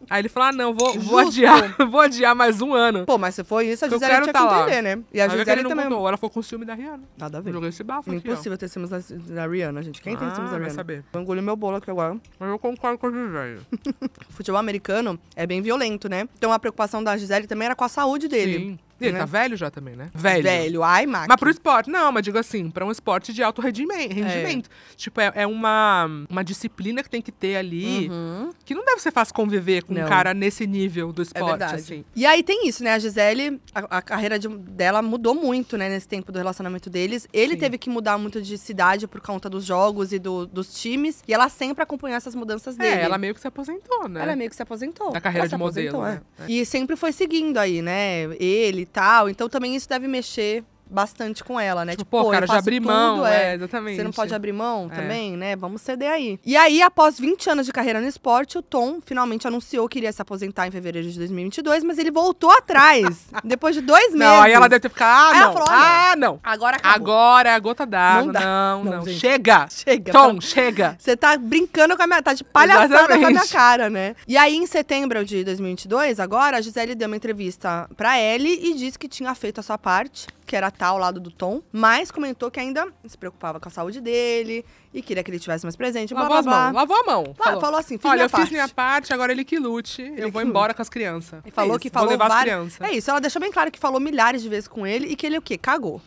Aí ele falou: ah, não, vou, vou adiar, vou adiar mais um ano. Pô, mas se for isso, a Gisele quero tinha tá que tá lá. entender, né? E a é Gisele também. É ela foi com ciúme da Rihanna. Nada a ver. Joguei esse bafo aqui, ó. Impossível ter ciúmes da, da Rihanna, gente. Quem tem Ah, ciúmes da vai Rihanna? saber. Eu meu bolo aqui agora. Mas eu concordo com a Gisele. Futebol americano é bem violento, né? Então a preocupação da Gisele também era com a saúde dele. Sim. E ele né? tá velho já também, né? Velho. Velho, ai, Max. Mas pro esporte, não, mas digo assim, pra um esporte de alto é. rendimento. É. Tipo, é, é, uma, uma disciplina que tem que ter ali, uhum. que não deve ser fácil conviver com não. um cara nesse nível do esporte, é verdade. assim. E aí tem isso, né? A Gisele, a, a carreira de, dela mudou muito, né, nesse tempo do relacionamento deles. Ele Sim. teve que mudar muito de cidade por conta dos jogos e do, dos times, e ela sempre acompanhou essas mudanças é, dele. É, ela meio que se aposentou, né? Ela meio que se aposentou. na carreira ela de modelo, né? é. E sempre foi seguindo aí, né? Ele tal. Então também isso deve mexer bastante com ela, né? Tipo, tipo pô, cara, já abri mão, é. é. exatamente. Você não pode abrir mão é. também, né? Vamos ceder aí. E aí, após 20 anos de carreira no esporte, o Tom finalmente anunciou que iria se aposentar em fevereiro de 2022, mas ele voltou atrás, depois de dois meses. Não, aí ela deve ter ficado, ah, não, falou, ah, ah, não. Agora acabou. Agora é a gota d'água. Não, não, não, não. Chega! Chega! Tom, pra... chega! Você tá brincando com a minha... Tá de palhaçada exatamente. com a minha cara, né? E aí, em setembro de 2022, agora, a Gisele deu uma entrevista pra Ellie e disse que tinha feito a sua parte, que era a Tá ao lado do Tom, mas comentou que ainda se preocupava com a saúde dele e queria que ele tivesse mais presente. Lavou blá, blá, blá. a mão. Lavou a mão. Falou, falou assim: fiz Olha, minha eu parte. fiz minha parte, agora ele que lute. Ele eu que vou lute. embora com as crianças. E falou é que falou. Vou levar várias... as crianças. É isso, ela deixou bem claro que falou milhares de vezes com ele e que ele o quê? Cagou.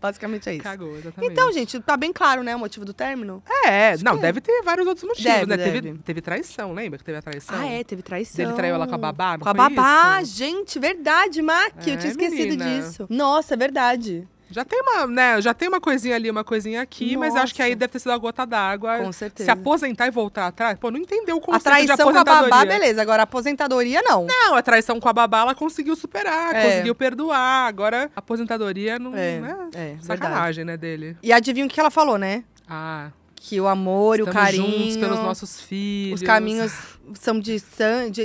Basicamente é isso. Cagou, exatamente. Então, gente, tá bem claro, né, o motivo do término? É, Acho não, que... deve ter vários outros motivos, deve, né? Deve. Teve, teve traição, lembra que teve a traição? Ah, é, teve traição. Ele traiu ela com a babá, não Com a babá, isso? gente, verdade, Mac, é, eu tinha é, esquecido menina. disso. Nossa, é verdade. Já tem uma, né? Já tem uma coisinha ali, uma coisinha aqui, Nossa. mas acho que aí deve ter sido a gota d'água. Com certeza. Se aposentar e voltar atrás, pô, não entendeu o conceito a traição de aposentadoria. com a babá, beleza. Agora, a aposentadoria, não. Não, a traição com a babá, ela conseguiu superar, é. conseguiu perdoar. Agora, a aposentadoria não, é, né? É, Sacanagem, verdade. né, dele. E adivinha o que ela falou, né? Ah. Que o amor e o carinho. Juntos pelos nossos filhos. Os caminhos são de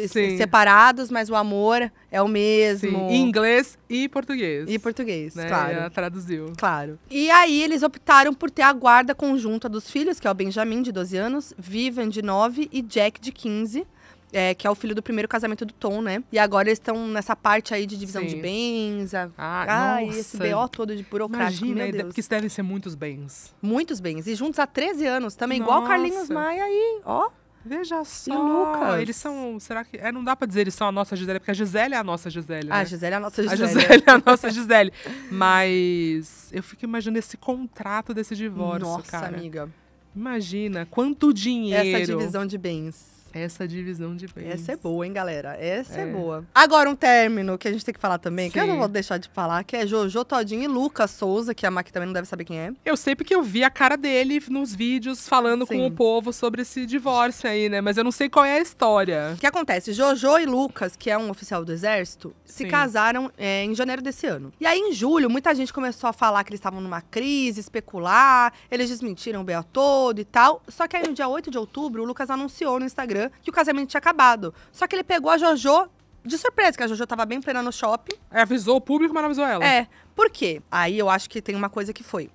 Sim. separados, mas o amor é o mesmo. Sim. Em inglês e português. E português, né? claro. Ela traduziu. Claro. E aí eles optaram por ter a guarda conjunta dos filhos, que é o Benjamin, de 12 anos, Vivian, de 9 e Jack, de 15. É, que é o filho do primeiro casamento do Tom, né? E agora eles estão nessa parte aí de divisão Sim. de bens. A... Ah, ah esse BO todo de burocrático, Imagina, meu é Deus. Porque isso devem ser muitos bens. Muitos bens. E juntos há 13 anos também, nossa. igual Carlinhos Maia e, ó, Veja só. Lucas. Eles são. Será que. É, não dá pra dizer eles são a nossa Gisele, porque a Gisele é a nossa Gisele. Ah, né? A Gisele é a nossa Gisele. A Gisele é a nossa Gisele. Mas eu fico imaginando esse contrato desse divórcio. Nossa, cara. amiga. Imagina quanto dinheiro. Essa divisão de bens. Essa divisão de bens. Essa é boa, hein, galera? Essa é, é boa. Agora, um término que a gente tem que falar também, Sim. que eu não vou deixar de falar, que é Jojo Todinho e Lucas Souza, que a Maqui também não deve saber quem é. Eu sei porque eu vi a cara dele nos vídeos falando Sim. com o povo sobre esse divórcio aí, né? Mas eu não sei qual é a história. O que acontece? Jojo e Lucas, que é um oficial do exército, se casaram é, em janeiro desse ano. E aí, em julho, muita gente começou a falar que eles estavam numa crise, especular, eles desmentiram o BO todo e tal. Só que aí, no dia 8 de outubro, o Lucas anunciou no Instagram que o casamento tinha acabado. Só que ele pegou a Jojo de surpresa, que a Jojo tava bem plena no shopping. É, avisou o público, mas não avisou ela. É. Por quê? Aí eu acho que tem uma coisa que foi.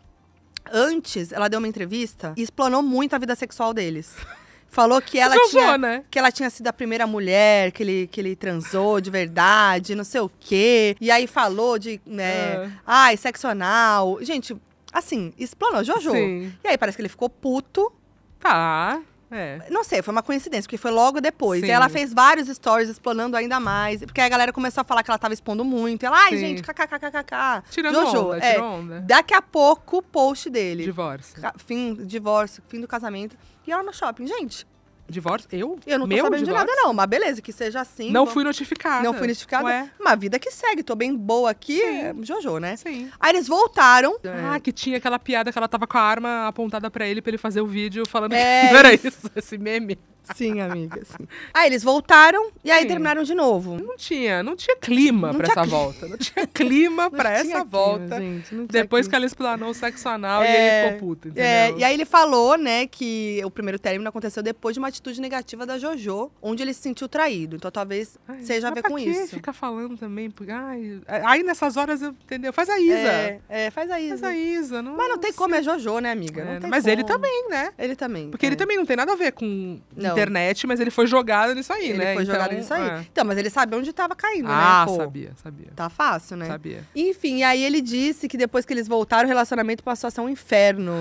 Antes, ela deu uma entrevista e explanou muito a vida sexual deles. Falou que ela Jojo, tinha. Né? Que ela tinha sido a primeira mulher que ele, que ele transou de verdade, não sei o quê. E aí falou de, né? É. Ai, sexo anal. Gente, assim, explanou Jojo. Sim. E aí parece que ele ficou puto. Tá. É. Não sei, foi uma coincidência, porque foi logo depois. Sim. E ela fez vários stories explanando ainda mais. Porque a galera começou a falar que ela tava expondo muito. E ela, ai, Sim. gente, kkkkk. Tirando Jojo, onda, é, onda. Daqui a pouco, o post dele. Divórcio. Fim, divórcio, fim do casamento. E ela no shopping. Gente, Divórcio? Eu? Eu não tô Meu sabendo de nada, não. Mas beleza, que seja assim. Não fui notificada. Não fui notificada. Ué. Mas vida que segue, tô bem boa aqui. Sim. É Jojo, né? Sim. Aí eles voltaram. É. Ah, que tinha aquela piada que ela tava com a arma apontada pra ele, pra ele fazer o vídeo falando é. que não era isso, esse meme. Sim, amiga, sim. Aí eles voltaram e aí sim. terminaram de novo. Não tinha, não tinha clima para essa clima. volta. Não tinha clima para essa clima, volta. Gente, Depois clima. que ela explanou o sexo anal é, e ele ficou puto, é, entendeu? É, e aí ele falou, né, que o primeiro término aconteceu depois de uma atitude negativa da JoJo, onde ele se sentiu traído. Então talvez ai, seja a ver com que isso. fica falando também, porque ai, aí nessas horas, eu, entendeu? Faz a Isa. É, é, faz a Isa. Faz a Isa, não, Mas não tem como é JoJo, né, amiga? É, mas como. ele também, né? Ele também. Porque ele é. também não tem nada a ver com não internet, mas ele foi jogado nisso aí, ele né? Ele foi então, jogado nisso aí. É. Então, mas ele sabia onde estava caindo, ah, né? Ah, sabia, sabia. Tá fácil, né? Sabia. Enfim, e aí ele disse que depois que eles voltaram, o relacionamento passou a ser um inferno.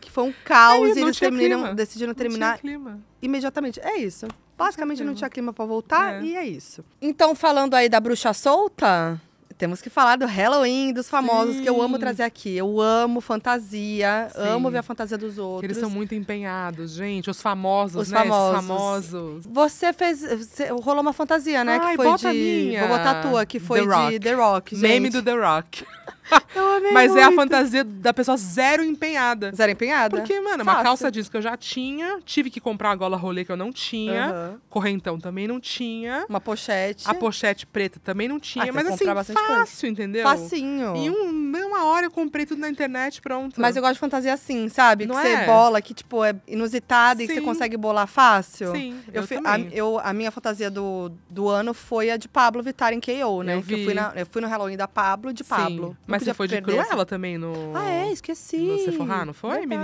Que foi um caos é, e eles terminaram, decidiram terminar imediatamente. É isso. Basicamente não tinha clima, clima para voltar é. e é isso. Então, falando aí da bruxa solta, temos que falar do Halloween, dos famosos, Sim. que eu amo trazer aqui. Eu amo fantasia, Sim. amo ver a fantasia dos outros. Eles são muito empenhados, gente. Os famosos, os né? Famosos. famosos. Você fez. Você, rolou uma fantasia, né? Ai, que foi bota de. A minha. Vou botar a tua, que foi The de The Rock. Gente. Meme do The Rock. Mas muito. é a fantasia da pessoa zero empenhada. Zero empenhada. Porque, mano, Fácil. uma calça jeans que eu já tinha, tive que comprar uma gola rolê que eu não tinha, uhum. correntão também não tinha. Uma pochete. A pochete preta também não tinha, ah, mas assim, fácil, coisa. entendeu? Facinho. E um, uma hora eu comprei tudo na internet, pronto. Mas eu gosto de fantasia assim, sabe? Não que é? você bola, que tipo, é inusitada Sim. e que você consegue bolar fácil. Sim, eu, eu A, eu, a minha fantasia do, do ano foi a de Pablo Vittar em KO, né? Eu, vi. eu fui, na, eu fui no Halloween da Pablo, de Sim. Pablo. Mas você foi de Cruella também no. Ah, é, esqueci. No Sephora, não foi, Verdade.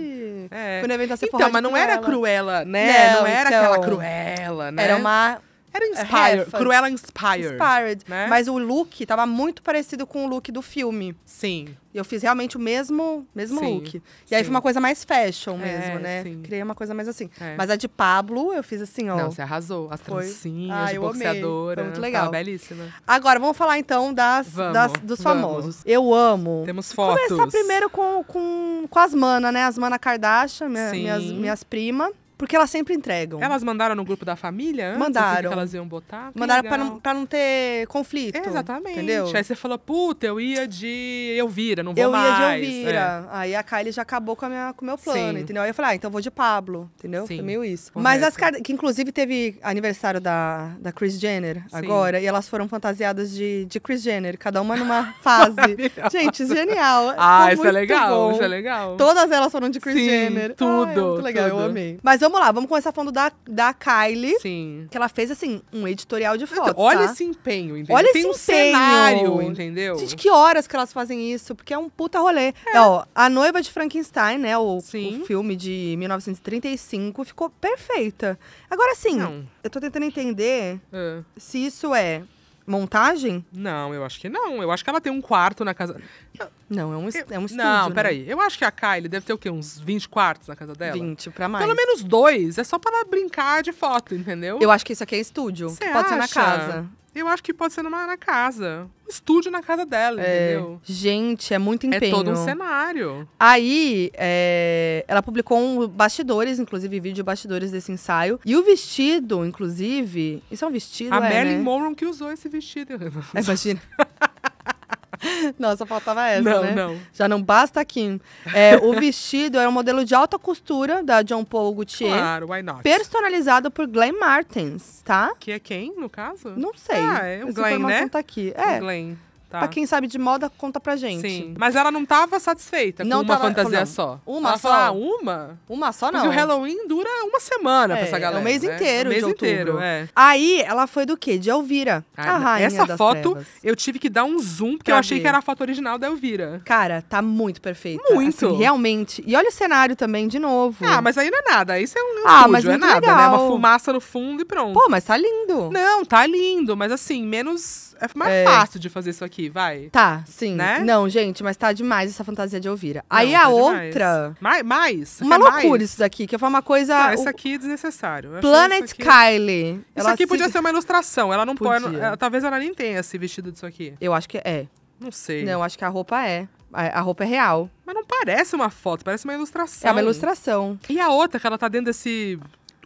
menina? É. Foi no evento da Sephora. Então, mas não Cruella. era Cruella, né? Não, não era então, aquela Cruella, né? Era uma era é, Inspired. Refas. Cruella Inspired. Inspired. Né? Mas o look tava muito parecido com o look do filme. Sim. E eu fiz realmente o mesmo, mesmo sim, look. E sim. aí foi uma coisa mais fashion mesmo, é, né? Sim. Criei uma coisa mais assim. É. Mas a de Pablo, eu fiz assim, ó. Não, você arrasou. As trancinhas, ah, de boxeadora. Foi muito legal. belíssima. Agora, vamos falar então das, vamos, das dos famosos. Vamos. Eu amo. Temos fotos. Começar primeiro com, com, com as manas, né? As mana Kardashian, minha, minhas, minhas primas. Porque elas sempre entregam. Elas mandaram no grupo da família antes, assim, mandaram. Assim, que elas iam botar? Que mandaram para não, pra não ter conflito. É, exatamente. Entendeu? Aí você falou, puta, eu ia de Elvira, não vou eu mais. Eu ia de Elvira. É. Aí a Kylie já acabou com, a minha, com o meu plano, Sim. entendeu? Aí eu falei, ah, então vou de Pablo, entendeu? Sim. Foi meio isso. Correto. Mas as que inclusive teve aniversário da, da Chris Jenner Sim. agora, e elas foram fantasiadas de, de Chris Jenner, cada uma numa fase. Gente, genial. Ah, Foi isso é legal, bom. isso é legal. Todas elas foram de Chris Jenner. tudo. Ai, é muito legal, tudo. eu amei. Mas vamos lá, vamos começar falando da, da Kylie. Sim. Que ela fez, assim, um editorial de então, fotos. olha tá? esse empenho, entendeu? Olha Tem esse um cenário, entendeu? Gente, que horas que elas fazem isso? Porque é um puta rolê. É. Ó, a noiva de Frankenstein, né? O, o, filme de 1935 ficou perfeita. Agora, assim, Não. eu tô tentando entender é. se isso é montagem? Não, eu acho que não. Eu acho que ela tem um quarto na casa. Não, é um, é um estúdio. Não, né? peraí. Né? Eu acho que a Kylie deve ter o quê? Uns 20 quartos na casa dela? 20 pra mais. Pelo menos dois. É só para brincar de foto, entendeu? Eu acho que isso aqui é estúdio. Cê Pode acha? ser na casa. Eu acho que pode ser numa, na casa. Um estúdio na casa dela, é, entendeu? Gente, é muito empenho. É todo um cenário. Aí, é, ela publicou um bastidores, inclusive vídeo bastidores desse ensaio. E o vestido, inclusive... Isso é um vestido, A é, Marilyn né? Monroe que usou esse vestido. É, imagina. Não, só faltava essa, não, né? Não, Já não basta Kim. É, o vestido era é um modelo de alta costura da John Paul Gaultier. Claro, why not? Personalizado por Glenn Martens, tá? Que é quem, no caso? Não sei. Ah, é o Essa Glenn, né? tá aqui. É. O Glenn. Tá. Pra quem sabe de moda, conta pra gente. Sim. Mas ela não tava satisfeita não com uma tava, fantasia não. só. Uma ela só? Fala, ah, uma? Uma só não. Mas o Halloween dura uma semana é, pra essa é galera. O mês né? inteiro, né? mês inteiro, é. Aí ela foi do quê? De Elvira. Ai, ah, a rainha Essa foto trevas. eu tive que dar um zoom, porque pra eu achei ver. que era a foto original da Elvira. Cara, tá muito perfeita. Muito. Assim, realmente. E olha o cenário também, de novo. Ah, mas aí não é nada. Isso é um ah, mas mas é nada, legal. né? Uma fumaça no fundo e pronto. Pô, mas tá lindo. Não, tá lindo. Mas assim, menos. É mais é. fácil de fazer isso aqui aqui, vai. Tá, sim. Né? Não, gente, mas tá demais essa fantasia de ouvir Não, Aí tá a outra. Mais? mais? Uma é loucura mais? isso daqui, que foi uma coisa. Não, isso aqui é desnecessário. Eu Planet isso aqui... Kylie. Isso aqui se... podia ser uma ilustração. Ela não podia. pode. Ela, talvez ela nem tenha esse vestido disso aqui. Eu acho que é. Não sei. Não, acho que a roupa é. A, roupa é real. Mas não parece uma foto, parece uma ilustração. É uma ilustração. E a outra, que ela tá dentro desse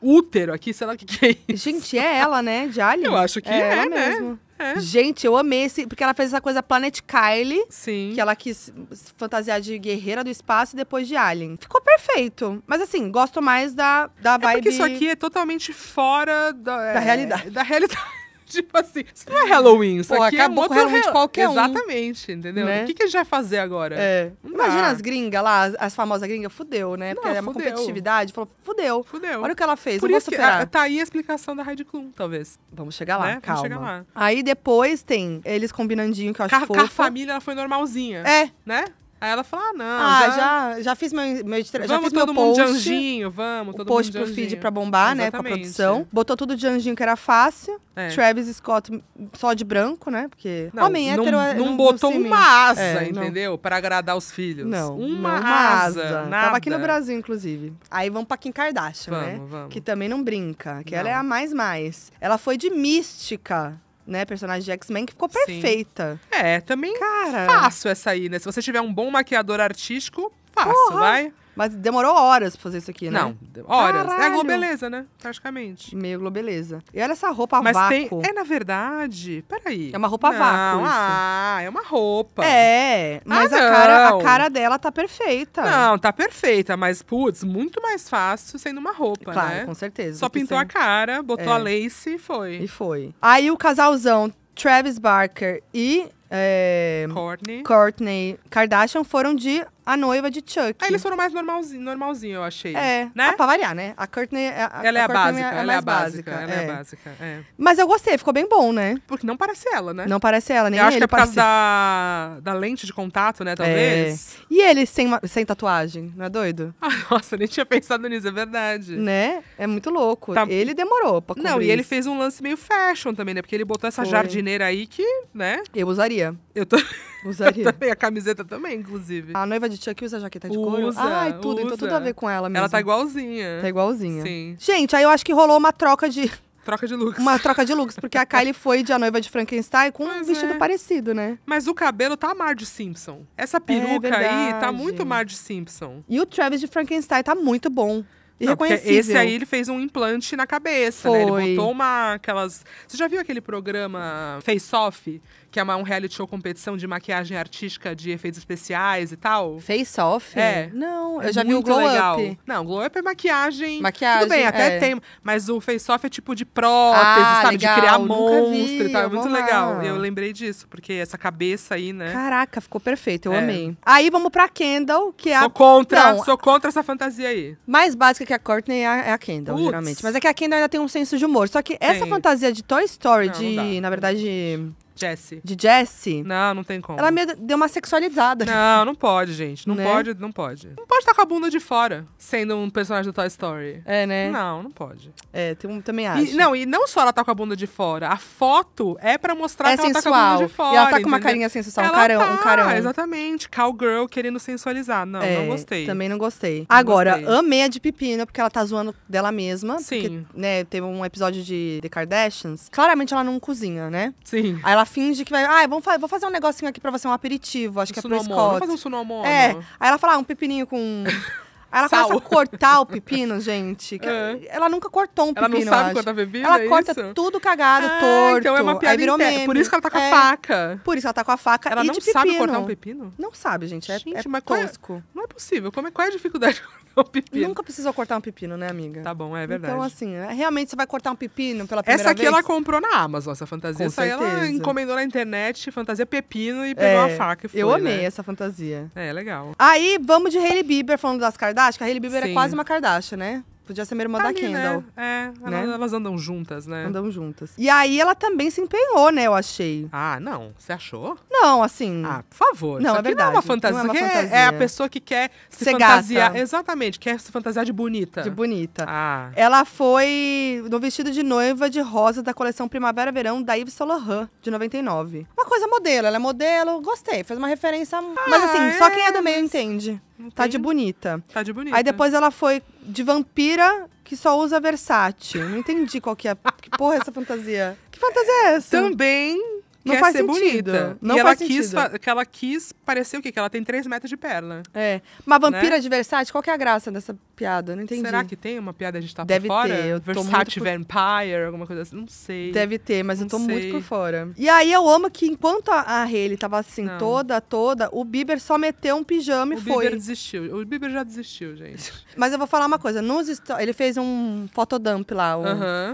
útero aqui, sei lá o que, que é isso. Gente, é ela, né? De alien? Eu acho que é, é né? Mesmo. É. Gente, eu amei esse. Porque ela fez essa coisa Planet Kylie. Sim. Que ela quis fantasiar de guerreira do espaço e depois de Alien. Ficou perfeito. Mas assim, gosto mais da, da vibe. É porque isso aqui é totalmente fora da, da é, realidade. Da realidade. tipo assim, isso não é Halloween, isso Pô, aqui é acabou é um com Halloween de qualquer um. Exatamente, entendeu? Né? O que, que a gente vai fazer agora? É. Imagina as gringas lá, as, as famosas gringas, fudeu, né? Porque não, é uma fudeu. competitividade, falou, fudeu. Fudeu. Olha o que ela fez, Por isso superar. Que, a, tá aí a explicação da Heidi Klum, talvez. Vamos chegar lá, né? calma. Vamos chegar lá. Aí depois tem eles combinandinho, que eu acho fofo. a família, ela foi normalzinha. É. Né? Aí ela fala, ah, não. Ah, já, já, já fiz meu, meu já Vamos fiz todo meu post, mundo de anjinho, vamos, todo o post mundo de pro feed pra bombar, Exatamente. né, com a produção. Botou tudo de anjinho, que era fácil. É. Travis Scott só de branco, né, porque não, homem hétero... É- não, não, botou uma asa, é, entendeu? Não. Pra agradar os filhos. Não, uma, uma asa. asa. Nada. Tava aqui no Brasil, inclusive. Aí vamos pra Kim Kardashian, né, vamos, né? Vamos. Que também não brinca, que ela é a mais mais. Ela foi de mística né, personagem de X-Men, que ficou perfeita. Sim. É, também Cara... fácil essa aí, né? Se você tiver um bom maquiador artístico, fácil, Porra. vai. Mas demorou horas pra fazer isso aqui, né? Não, horas. Caralho. É a Globeleza, né? Praticamente. Meio Globeleza. E olha essa roupa Mas vácuo. Tem... É, na verdade... Peraí. É uma roupa não, vácuo isso. Ah, é uma roupa. É. Mas ah, a, cara, a cara dela tá perfeita. Não, tá perfeita. Mas, putz, muito mais fácil sendo uma roupa, claro, né? com certeza. Só pintou sem... a cara, botou é. a lace e foi. E foi. Aí o casalzão Travis Barker e é, Courtney. Courtney Kardashian foram de a noiva de Chuck. Aí ah, eles foram mais normalzinho, normalzinho eu achei. É, né? Ah, pra variar, né? A Courtney... É a, ela, é, a básica, é, ela é a básica, ela é a é. básica. É. Mas eu gostei, ficou bem bom, né? Porque não parece ela, né? Não parece ela, nem eu acho que é por parece... causa da, da lente de contato, né, é. talvez. É. E ele sem, sem tatuagem, não é doido? Ah, nossa, nem tinha pensado nisso, é verdade. Né? É muito louco. Tá... Ele demorou pra Não, e isso. ele fez um lance meio fashion também, né? Porque ele botou essa Foi. jardineira aí que, né? Eu usaria. Eu tô... Usaria. também, a camiseta também, inclusive. A noiva de Tia que usa jaqueta de couro? Usa, Ai, tudo. Usa. Então tudo a ver com ela mesmo. Ela tá igualzinha. Tá igualzinha. Sim. Gente, aí eu acho que rolou uma troca de... Troca de looks. Uma troca de looks, porque a Kylie foi de A Noiva de Frankenstein com Mas um vestido é. parecido, né? Mas o cabelo tá mar de Simpson. Essa é peruca é aí tá muito mar de Simpson. E o Travis de Frankenstein tá muito bom. Não, esse aí ele fez um implante na cabeça, né? Ele botou uma aquelas. Você já viu aquele programa Face Off? que é uma, um reality show competição de maquiagem artística, de efeitos especiais e tal. Face Off? É. Não, é eu é já vi o Glow legal. Up. Não, Glow Up é maquiagem. Maquiagem. Tudo bem, até é. tem. Mas o Face Off é tipo de prótese, ah, sabe? Legal. De criar Nunca monstro vi, e tal. É muito lá. legal. Eu lembrei disso, porque essa cabeça aí, né? Caraca, ficou perfeito. Eu é. amei. Aí vamos pra Kendall, que é sou a. Sou contra, Não, sou contra essa fantasia aí. Mais básica que a Courtney é a, é Kendall, geralmente. Mas é que a Kendall ainda tem um senso de humor. Só que essa fantasia de Toy Story, não, de, na verdade. Jesse, De Jesse. Não, não tem como. Ela me deu uma sexualizada. Não, não pode, gente. Não né? pode, não pode. Não pode estar com a bunda de fora, sendo um personagem do Toy Story. É, né? Não, não pode. É, tem, também acho. E, não, e não só ela tá com a bunda de fora. A foto é pra mostrar é que sensual. ela tá com a bunda de fora. E ela tá com uma carinha sensual, ela um carão, tá, um carão. Exatamente. Cowgirl querendo sensualizar. Não, é, não gostei. Também não gostei. Não Agora, gostei. amei a de Pepina, porque ela tá zoando dela mesma. Sim. Porque, né, teve um episódio de The Kardashians. Claramente ela não cozinha, né? Sim. Aí ela finge que vai. Ah, vamos fa vou fazer um negocinho aqui pra você, um aperitivo. Acho um que é pro Scott. Vamos fazer um sunomono. É. Aí ela fala, ah, um pepininho com. ela Sal. começa a cortar o pepino, gente. É. Ela nunca cortou um pepino, Ela não sabe cortar bebida Ela é corta isso? tudo cagado, ah, torto. Então é uma piada virou meme. Por isso que ela tá com a é. faca. Por isso ela tá com a faca Ela não sabe cortar um pepino? Não sabe, gente. É, gente, é, é tosco. não é possível. Como é, qual é a dificuldade de cortar um pepino? Nunca precisou cortar um pepino, né, amiga? Tá bom, é então, verdade. Então, assim, é, realmente você vai cortar um pepino pela primeira vez? Essa aqui vez? ela comprou na Amazon, essa fantasia. Com essa certeza. ela encomendou na internet, fantasia pepino e pegou é, a faca e foi, Eu amei né? essa fantasia. É, legal. Aí, vamos de Hailey Bieber falando das Kardashian Kardashian, que a Hailey Bieber é Sim. é quase uma Kardashian, né? Podia ser minha irmã tá da ali, né? Kendall. Né? É, né? elas andam juntas, né? Andam juntas. E aí ela também se empenhou, né? Eu achei. Ah, não. Você achou? Não, assim. Ah, por favor. Não, é, é verdade. Não é uma fantasia. Não é, uma fantasia. é, a pessoa que quer se Ser fantasiar. Gata. Exatamente, quer se fantasiar de bonita. De bonita. Ah. Ela foi no vestido de noiva de rosa da coleção Primavera-Verão da Yves Saint Laurent, de 99. Uma coisa modelo. Ela é modelo, gostei. Fez uma referência. Ah, mas assim, é, só quem é do meio mas... entende. Tá de bonita. Tá de bonita. Aí depois ela foi de vampira que só usa Versace. Não entendi qual que é. Que porra é essa fantasia? Que fantasia é essa? Também não quer faz ser sentido. bonita. Não e faz Quis, que ela quis parecer o quê? Que ela tem 3 metros de perna. É. Uma vampira né? de Versace, qual que é a graça dessa piada? Não entendi. Será que tem uma piada a gente tá Deve por fora? Ter. Eu Versace por... Vampire, alguma coisa assim. Não sei. Deve ter, mas não eu tô sei. muito por fora. E aí eu amo que enquanto a, a tava assim, não. toda, toda, o Bieber só meteu um pijama o e foi. O Bieber desistiu. O Bieber já desistiu, gente. mas eu vou falar uma coisa. Nos ele fez um fotodump lá, um, uh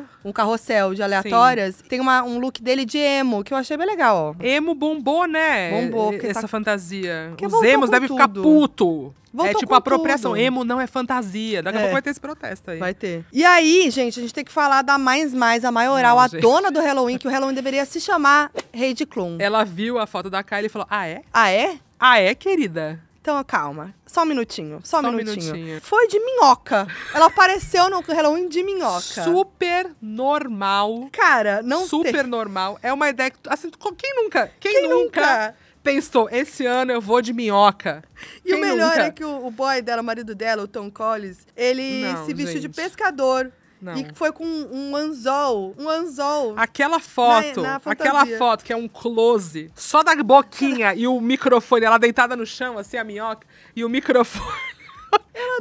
-huh. um carrossel de aleatórias. Sim. Tem uma, um look dele de emo, que eu achei é bem legal. Emo bombou, né? Bombou. Tá essa tá... fantasia. Porque Os emos devem ficar puto. É voltou é tipo apropriação. Tudo. Emo não é fantasia. Daqui a é. pouco vai ter esse protesto aí. Vai ter. E aí, gente, a gente tem que falar da Mais Mais, a maioral, não, a gente. dona do Halloween, que o Halloween deveria se chamar de Klum. Ela viu a foto da Kylie e falou, ah, é? Ah, é? Ah, é, querida? Então, calma. Só um minutinho. Só, um, minutinho. minutinho. Foi de minhoca. Ela apareceu no Halloween de minhoca. Super normal. Cara, não Super ter... normal. É uma ideia que... Assim, quem nunca? Quem, quem nunca? nunca? pensou, esse ano eu vou de minhoca. E Quem o melhor nunca? é que o, o, boy dela, o marido dela, o Tom Collins, ele não, se vestiu gente. de pescador não. E foi com um anzol, um anzol. Aquela foto, na, na aquela foto que é um close, só da boquinha e o microfone, ela deitada no chão, assim, a minhoca, e o microfone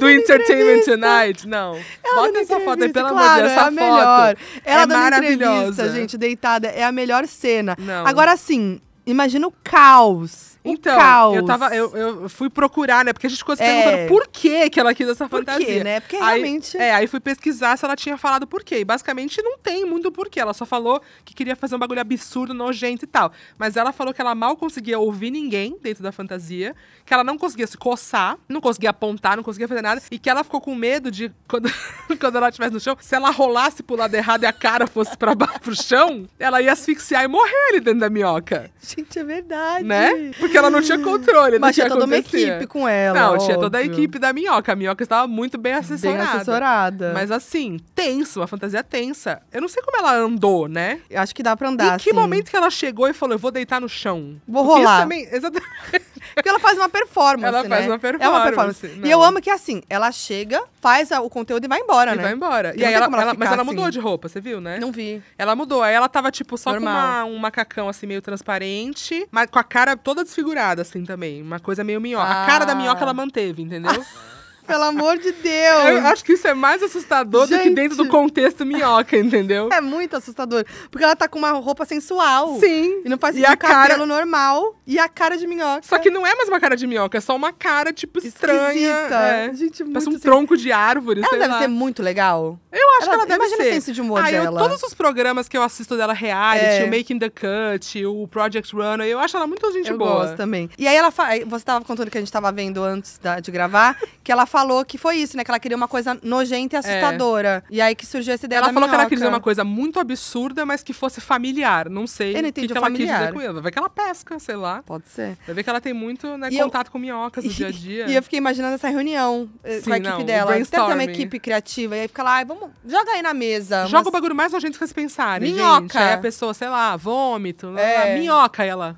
do Entertainment entrevista. Tonight. Não. Ela Bota essa foto aí, pelo claro, amor de Deus. É essa é a foto Ela é maravilhosa. gente, deitada. É a melhor cena. Não. Agora, assim, imagina o caos então, caos. Eu, tava, eu, eu fui procurar, né? Porque a gente ficou se é. perguntando é. por que, que ela quis essa por fantasia. Quê, né? Porque aí, realmente. É, aí fui pesquisar se ela tinha falado por quê. E basicamente não tem muito porquê. Ela só falou que queria fazer um bagulho absurdo, nojento e tal. Mas ela falou que ela mal conseguia ouvir ninguém dentro da fantasia, que ela não conseguia se coçar, não conseguia apontar, não conseguia fazer nada. E que ela ficou com medo de, quando, quando ela estivesse no chão, se ela rolasse pro lado errado e a cara fosse pra baixo pro chão, ela ia asfixiar e morrer ali dentro da minhoca. Gente, é verdade. Né? Porque porque ela não tinha hum. controle. Mas tinha toda uma equipe com ela. Não, óbvio. tinha toda a equipe da minhoca. A minhoca estava muito bem assessorada. Bem assessorada. Mas assim, tenso, uma fantasia tensa. Eu não sei como ela andou, né? Eu acho que dá pra andar. Em que assim. momento que ela chegou e falou: eu vou deitar no chão? Vou Porque rolar. Isso também. Exatamente. Porque ela faz uma performance. Ela né? faz uma performance. É uma performance. E eu amo que assim, ela chega, faz o conteúdo e vai embora, e né? Vai embora. E, aí ela, ela, ela mas ela assim. mudou de roupa, você viu, né? Não vi. Ela mudou. Aí ela tava, tipo, só Normal. com uma, um macacão assim, meio transparente, mas com a cara toda desfigurada, assim, também. Uma coisa meio minhoca. Ah. A cara da ah. minhoca ela manteve, entendeu? Pelo amor de Deus. Eu acho que isso é mais assustador Gente. do que dentro do contexto minhoca, entendeu? É muito assustador. Porque ela tá com uma roupa sensual. Sim. E não faz e a cara... cabelo normal e a cara de minhoca. Só que não é mais uma cara de minhoca, é só uma cara, tipo, Esquisita. estranha. É. Gente, muito Parece um assim. tronco de árvore, ela sei deve ser muito legal. Eu acho ela, que ela deve imagina ser. Imagina o de humor ah, dela. Eu, todos os programas que eu assisto dela, reality, é. o Making the Cut, o Project Runner, eu acho ela muito gente eu boa. Eu gosto também. E aí ela fa... Você tava contando que a gente tava vendo antes da, de gravar, que ela falou que foi isso, né? Que ela queria uma coisa nojenta e é. assustadora. É. E aí que surgiu essa ideia ela da falou minhoca. que ela queria uma coisa muito absurda, mas que fosse familiar. Não sei eu não entendi o que, que ela quis dizer com isso. Vai que ela pesca, sei lá. Pode ser. Vai ver que ela tem muito né, contato eu... com minhocas no dia a dia. e eu fiquei imaginando essa reunião eh, Sim, com a equipe não, dela. Deve ter uma equipe criativa. E aí fica lá, vamos, joga aí na mesa. Joga umas... o bagulho mais nojento que vocês pensarem, minhoca. gente. Aí a pessoa, sei lá, vômito. Né, é. Lá, minhoca, ela.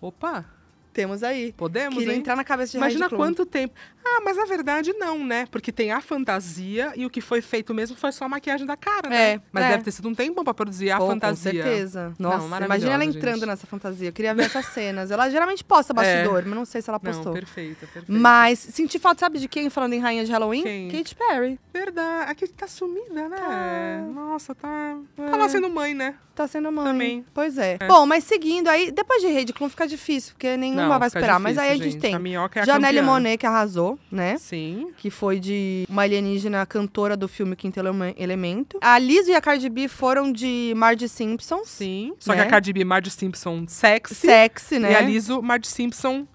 Opa! Temos aí. Podemos, Queria hein? entrar na cabeça de Imagina quanto tempo. Ah, mas na verdade não, né? Porque tem a fantasia e o que foi feito mesmo foi só a maquiagem da cara, né? É, mas é. deve ter sido um tempo pra produzir a Pô, fantasia. Com certeza. Nossa, não, imagina ela entrando gente. nessa fantasia. Eu queria ver essas cenas. Ela geralmente posta é. bastidor, é. mas não sei se ela postou. Não, perfeita, perfeita. Mas senti falta, sabe de quem falando em rainha de Halloween? Quem? Kate Perry. Verdade. A Kate tá sumida, né? Tá. Nossa, tá. É. Tá lá sendo mãe, né? Tá sendo mãe. Também. Pois é. é. Bom, mas seguindo aí, depois de Clube fica difícil, porque nenhuma não, vai esperar. Difícil, mas aí a gente, gente. tem. A minhoca é a Janelle Monet, que arrasou né? Sim. Que foi de uma alienígena cantora do filme Quinto Elemento. A Liz e a Cardi B foram de Marge Simpson. Sim. Só né? que a né? Cardi B, Marge Simpson sexy. Sexy, né? E a Liz, Marge Simpson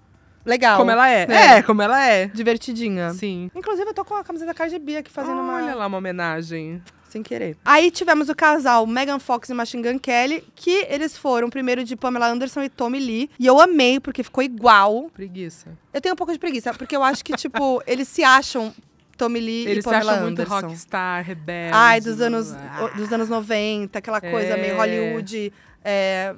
Legal. Como ela é. é. É, como ela é. Divertidinha. Sim. Inclusive, eu tô com a camisa da B aqui fazendo Olha uma. Olha lá, uma homenagem. Sem querer. Aí tivemos o casal Megan Fox e Machine Gun Kelly, que eles foram primeiro de Pamela Anderson e Tommy Lee. E eu amei, porque ficou igual. Preguiça. Eu tenho um pouco de preguiça, porque eu acho que, tipo, eles se acham Tommy Lee Eles e Pamela se acham Anderson. rockstar, rebelde. Ai, dos anos, ah. dos anos 90, aquela coisa é. meio Hollywood. É,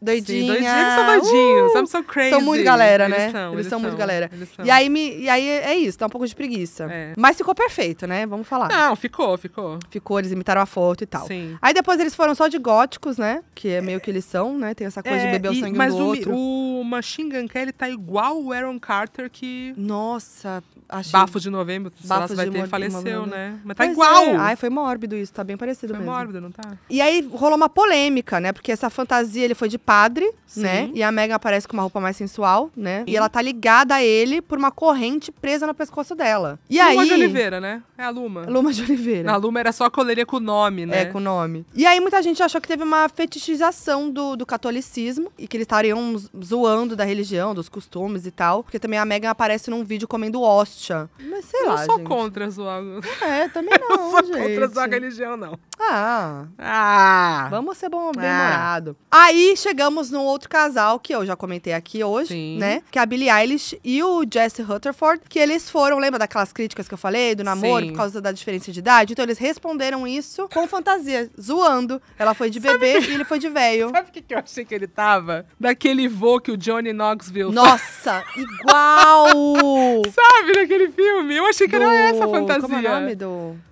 Doidinha. Sim, doidinha, são doidinhos. Uh! so crazy. São muito galera, eles né? São, eles, eles são, muito galera. São. E, aí me, e aí é isso, dá um pouco de preguiça. É. Mas ficou perfeito, né? Vamos falar. Não, ficou, ficou. Ficou, eles imitaram a foto e tal. Sim. Aí depois eles foram só de góticos, né? Que é meio que eles são, né? Tem essa coisa é, de beber o sangue e, mas do o, outro. o Machine Gun Kelly tá igual o Aaron Carter que... Nossa, achei... Bafo de novembro, Bafo vai de ter, faleceu, né? Mas tá pois é. igual. É. Ai, foi mórbido isso, tá bem parecido foi mesmo. Foi mórbido, não tá? E aí rolou uma polêmica, né? Porque essa fantasia, ele foi de padre, Sim. né? E a Megan aparece com uma roupa mais sensual, né? Sim. E ela tá ligada a ele por uma corrente presa no pescoço dela. E Luma aí... de Oliveira, né? É a Luma. Luma de Oliveira. A Luma era só a coleria com o nome, né? É, com o nome. E aí muita gente achou que teve uma fetichização do, do catolicismo e que eles estariam zoando da religião, dos costumes e tal. Porque também a Megan aparece num vídeo comendo hóstia. Mas sei eu lá, Eu sou gente. contra zoar. É, também não, Eu sou gente. contra zoar a religião, não. Ah. Ah. Vamos ser bom, bem Ah. Aí chegamos num outro casal que eu já comentei aqui hoje, Sim. né? Que é a Billie Eilish e o Jesse Rutherford, que eles foram, lembra daquelas críticas que eu falei do namoro Sim. por causa da diferença de idade? Então eles responderam isso com fantasia, zoando. Ela foi de bebê e ele foi de velho. Sabe o que, que eu achei que ele tava? Daquele vô que o Johnny Knoxville. Nossa, igual! Sabe daquele filme? Eu achei que do... era essa fantasia. Como é o nome do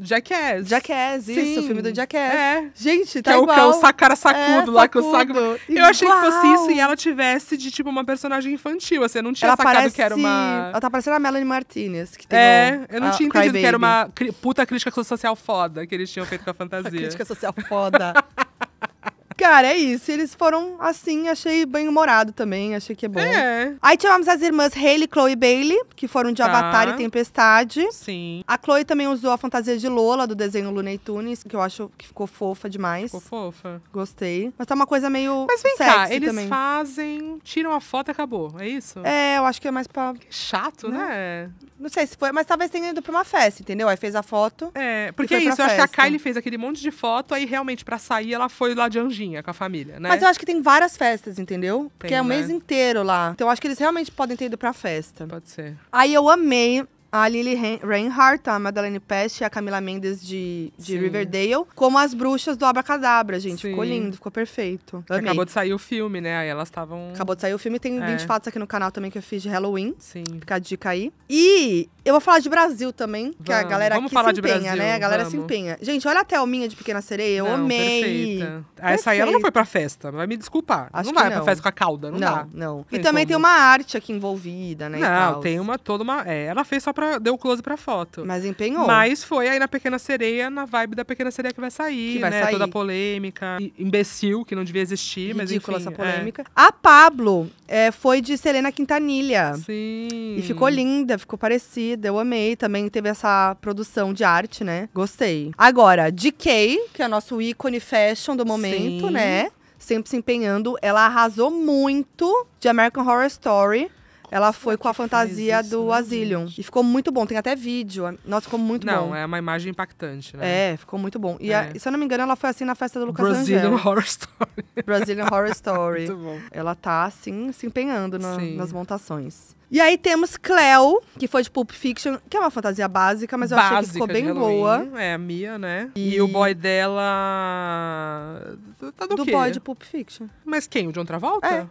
Jackass. Jackass, isso, Sim. o filme do Jackass. É, gente, tá que é igual. O, que é o sacara Sacudo, é, sacudo. lá que o saco. Eu achei que fosse isso e ela tivesse de tipo uma personagem infantil, assim, eu não tinha ela sacado parece... que era uma. Ela tá parecendo a Melanie Martinez, que tem É, um, eu não tinha entendido Baby. que era uma cri... puta crítica social foda que eles tinham feito com a fantasia. a crítica social foda. Cara, é isso. Eles foram assim, achei bem humorado também, achei que é bom. É. Aí tivemos as irmãs Haley, Chloe e Bailey, que foram de tá. Avatar e Tempestade. Sim. A Chloe também usou a fantasia de Lola do desenho Looney Tunes, que eu acho que ficou fofa demais. Ficou fofa. Gostei. Mas tá uma coisa meio. Mas vem cá, eles também. fazem, tiram a foto e acabou. É isso? É, eu acho que é mais pra. Que chato, né? né? Não sei se foi, mas talvez tenha ido pra uma festa, entendeu? Aí fez a foto. É, porque é isso. Eu festa. acho que a Kylie fez aquele monte de foto, aí realmente pra sair ela foi lá de anjinho festinha com a família, né? Mas eu acho que tem várias festas, entendeu? Porque é o né? mês inteiro lá. Então eu acho que eles realmente podem ter ido pra festa. Pode ser. Aí eu amei a Lily Reinhardt, a Madeleine Pest e a Camila Mendes de, de Riverdale, como as bruxas do Abracadabra, gente. Sim. Ficou lindo, ficou perfeito. Acabou de sair o filme, né? Aí elas estavam. Acabou de sair o filme, tem é. 20 fatos aqui no canal também que eu fiz de Halloween. Sim. Fica a dica aí. E eu vou falar de Brasil também, vamos, que a galera vamos falar se empenha, Brasil, né? A galera vamos. se empenha. Gente, olha a Thelminha de Pequena Sereia, eu não, amei. Perfeita. Essa aí ela não foi pra festa, vai me desculpar. Acho não vai não. pra festa com a cauda, não, não dá. Não, não. E tem também como. tem uma arte aqui envolvida, né? Não, tem uma, toda uma. É, ela fez só pra, deu close pra foto. Mas empenhou. Mas foi aí na Pequena Sereia, na vibe da Pequena Sereia que vai sair, que vai né? Sair. Toda a polêmica. I imbecil, que não devia existir, Ridícula mas enfim. essa é. polêmica. É. A Pablo é, foi de Selena Quintanilha. Sim. E ficou linda, ficou parecida. Eu amei. Também teve essa produção de arte, né? Gostei. Agora, DK, que é nosso ícone fashion do momento, Sim. né? sempre se empenhando. Ela arrasou muito de American Horror Story. Ela foi com a fantasia isso, do Asylum. E ficou muito bom. Tem até vídeo. Nossa, ficou muito não, bom. Não, é uma imagem impactante, né? É, ficou muito bom. E é. a, se eu não me engano, ela foi assim na festa do Lucas Brazilian Angel. Horror Story. Brazilian Horror Story. muito bom. Ela tá, assim, se empenhando na, nas montações. E aí temos Cleo, que foi de Pulp Fiction, que é uma fantasia básica, mas eu achei que ficou bem boa. É, a Mia, né? E... e, o boy dela. Tá do, do quê? boy de Pulp Fiction. Mas quem? O John Travolta? É.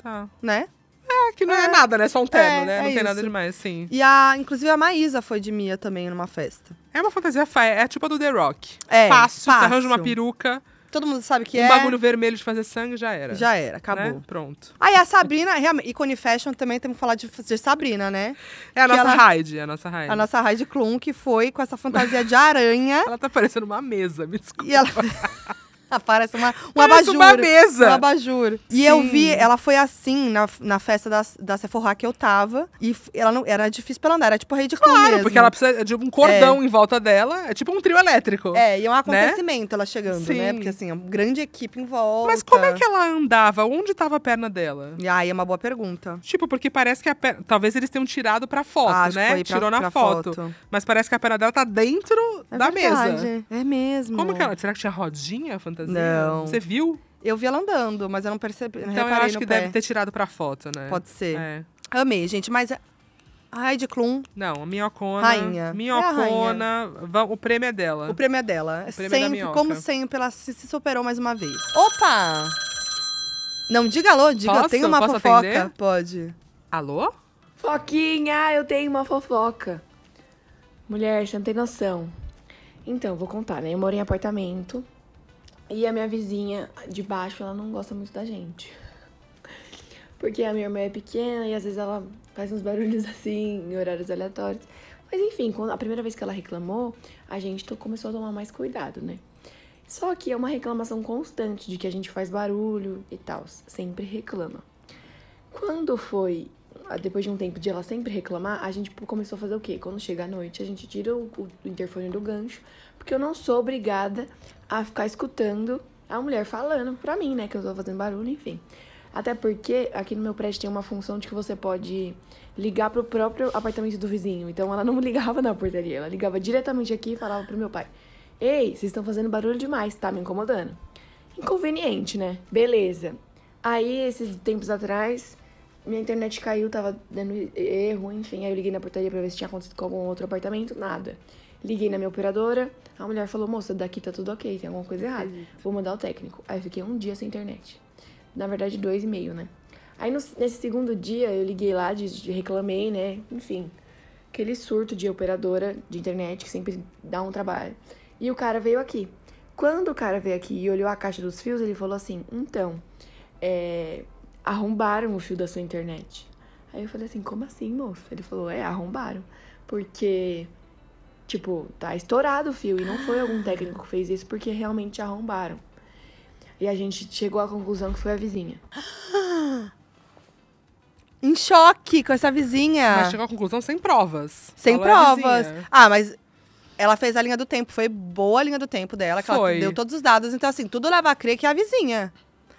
Tá. Né? É, que não é, é nada, né? Só um terno, é, né? Não é tem isso. nada demais, sim. E a, inclusive a Maísa foi de Mia também numa festa. É uma fantasia, é tipo a do The Rock. É, fácil, fácil. você arranja uma peruca. Todo mundo sabe que um é. Um bagulho vermelho de fazer sangue já era. Já era, acabou. Né? Pronto. Aí a Sabrina, realmente, ícone Fashion também temos que falar de, de Sabrina, né? É a que nossa Hyde, é a nossa Hyde. A nossa Hyde Klum, que foi com essa fantasia de aranha. ela tá parecendo uma mesa, me desculpa. E ela... Ah, parece uma, um Parece abajur. uma mesa. Um abajur. E Sim. eu vi, ela foi assim na, na festa da, da Sephora que eu tava. E ela não, era difícil pra ela andar, era tipo rede Claro, mesmo. porque ela precisa de um cordão é. em volta dela. É tipo um trio elétrico. É, e é um né? acontecimento né? ela chegando, né? Sim. né? Porque assim, é uma grande equipe em volta. Mas como é que ela andava? Onde tava a perna dela? E aí é uma boa pergunta. Tipo, porque parece que a perna. Talvez eles tenham tirado pra foto, né? Tirou pra, na pra foto. foto. Mas parece que a perna dela tá dentro é da verdade. mesa. É mesmo. Como que ela. Será que tinha rodinha, fantasia? fantasia? Não. Você viu? Eu vi ela andando, mas eu não percebi. Então eu acho que pé. deve ter tirado pra foto, né? Pode ser. É. Amei, gente, mas. É- Ai, de Clum. Não, a Minhocona. Rainha. É minhocona. É rainha. O prêmio é dela. O prêmio é dela. O prêmio é sempre, é como sempre, ela se, se, superou mais uma vez. Opa! Não, diga alô, diga, posso? tem uma posso fofoca. Atender? Pode. Alô? Foquinha, eu tenho uma fofoca. Mulher, você não tem noção. Então, vou contar, né? Eu moro em apartamento e a minha vizinha de baixo, ela não gosta muito da gente. Porque a minha irmã é pequena e às vezes ela faz uns barulhos assim, em horários aleatórios. Mas enfim, a primeira vez que ela reclamou, a gente começou a tomar mais cuidado, né? Só que é uma reclamação constante de que a gente faz barulho e tal, sempre reclama. Quando foi, ah, depois de um tempo de ela sempre reclamar, a gente tipo, começou a fazer o quê? Quando chega a noite, a gente tira o, o interfone do gancho, porque eu não sou obrigada a ficar escutando a mulher falando pra mim, né? Que eu tô fazendo barulho, enfim. Até porque aqui no meu prédio tem uma função de que você pode ligar pro próprio apartamento do vizinho. Então ela não ligava na portaria, ela ligava diretamente aqui e falava pro meu pai: Ei, vocês estão fazendo barulho demais, tá me incomodando. Inconveniente, né? Beleza. Aí, esses tempos atrás, minha internet caiu, tava dando erro, enfim. Aí eu liguei na portaria pra ver se tinha acontecido com algum outro apartamento, nada. Liguei na minha operadora, a mulher falou, moça, daqui tá tudo ok, tem alguma coisa errada. Vou mandar o técnico. Aí eu fiquei um dia sem internet. Na verdade, dois e meio, né? Aí no, nesse segundo dia eu liguei lá, de, de, reclamei, né? Enfim, aquele surto de operadora de internet que sempre dá um trabalho. E o cara veio aqui. Quando o cara veio aqui e olhou a caixa dos fios, ele falou assim: então, é, arrombaram o fio da sua internet. Aí eu falei assim: como assim, moço? Ele falou: é, arrombaram. Porque Tipo, tá estourado o fio. E não foi algum técnico que fez isso porque realmente arrombaram. E a gente chegou à conclusão que foi a vizinha. Em choque com essa vizinha. Mas chegou à conclusão sem provas. Sem é provas. ah, mas ela fez a linha do tempo. Foi boa a linha do tempo dela, que foi. ela deu todos os dados. Então, assim, tudo leva a crer que é a vizinha.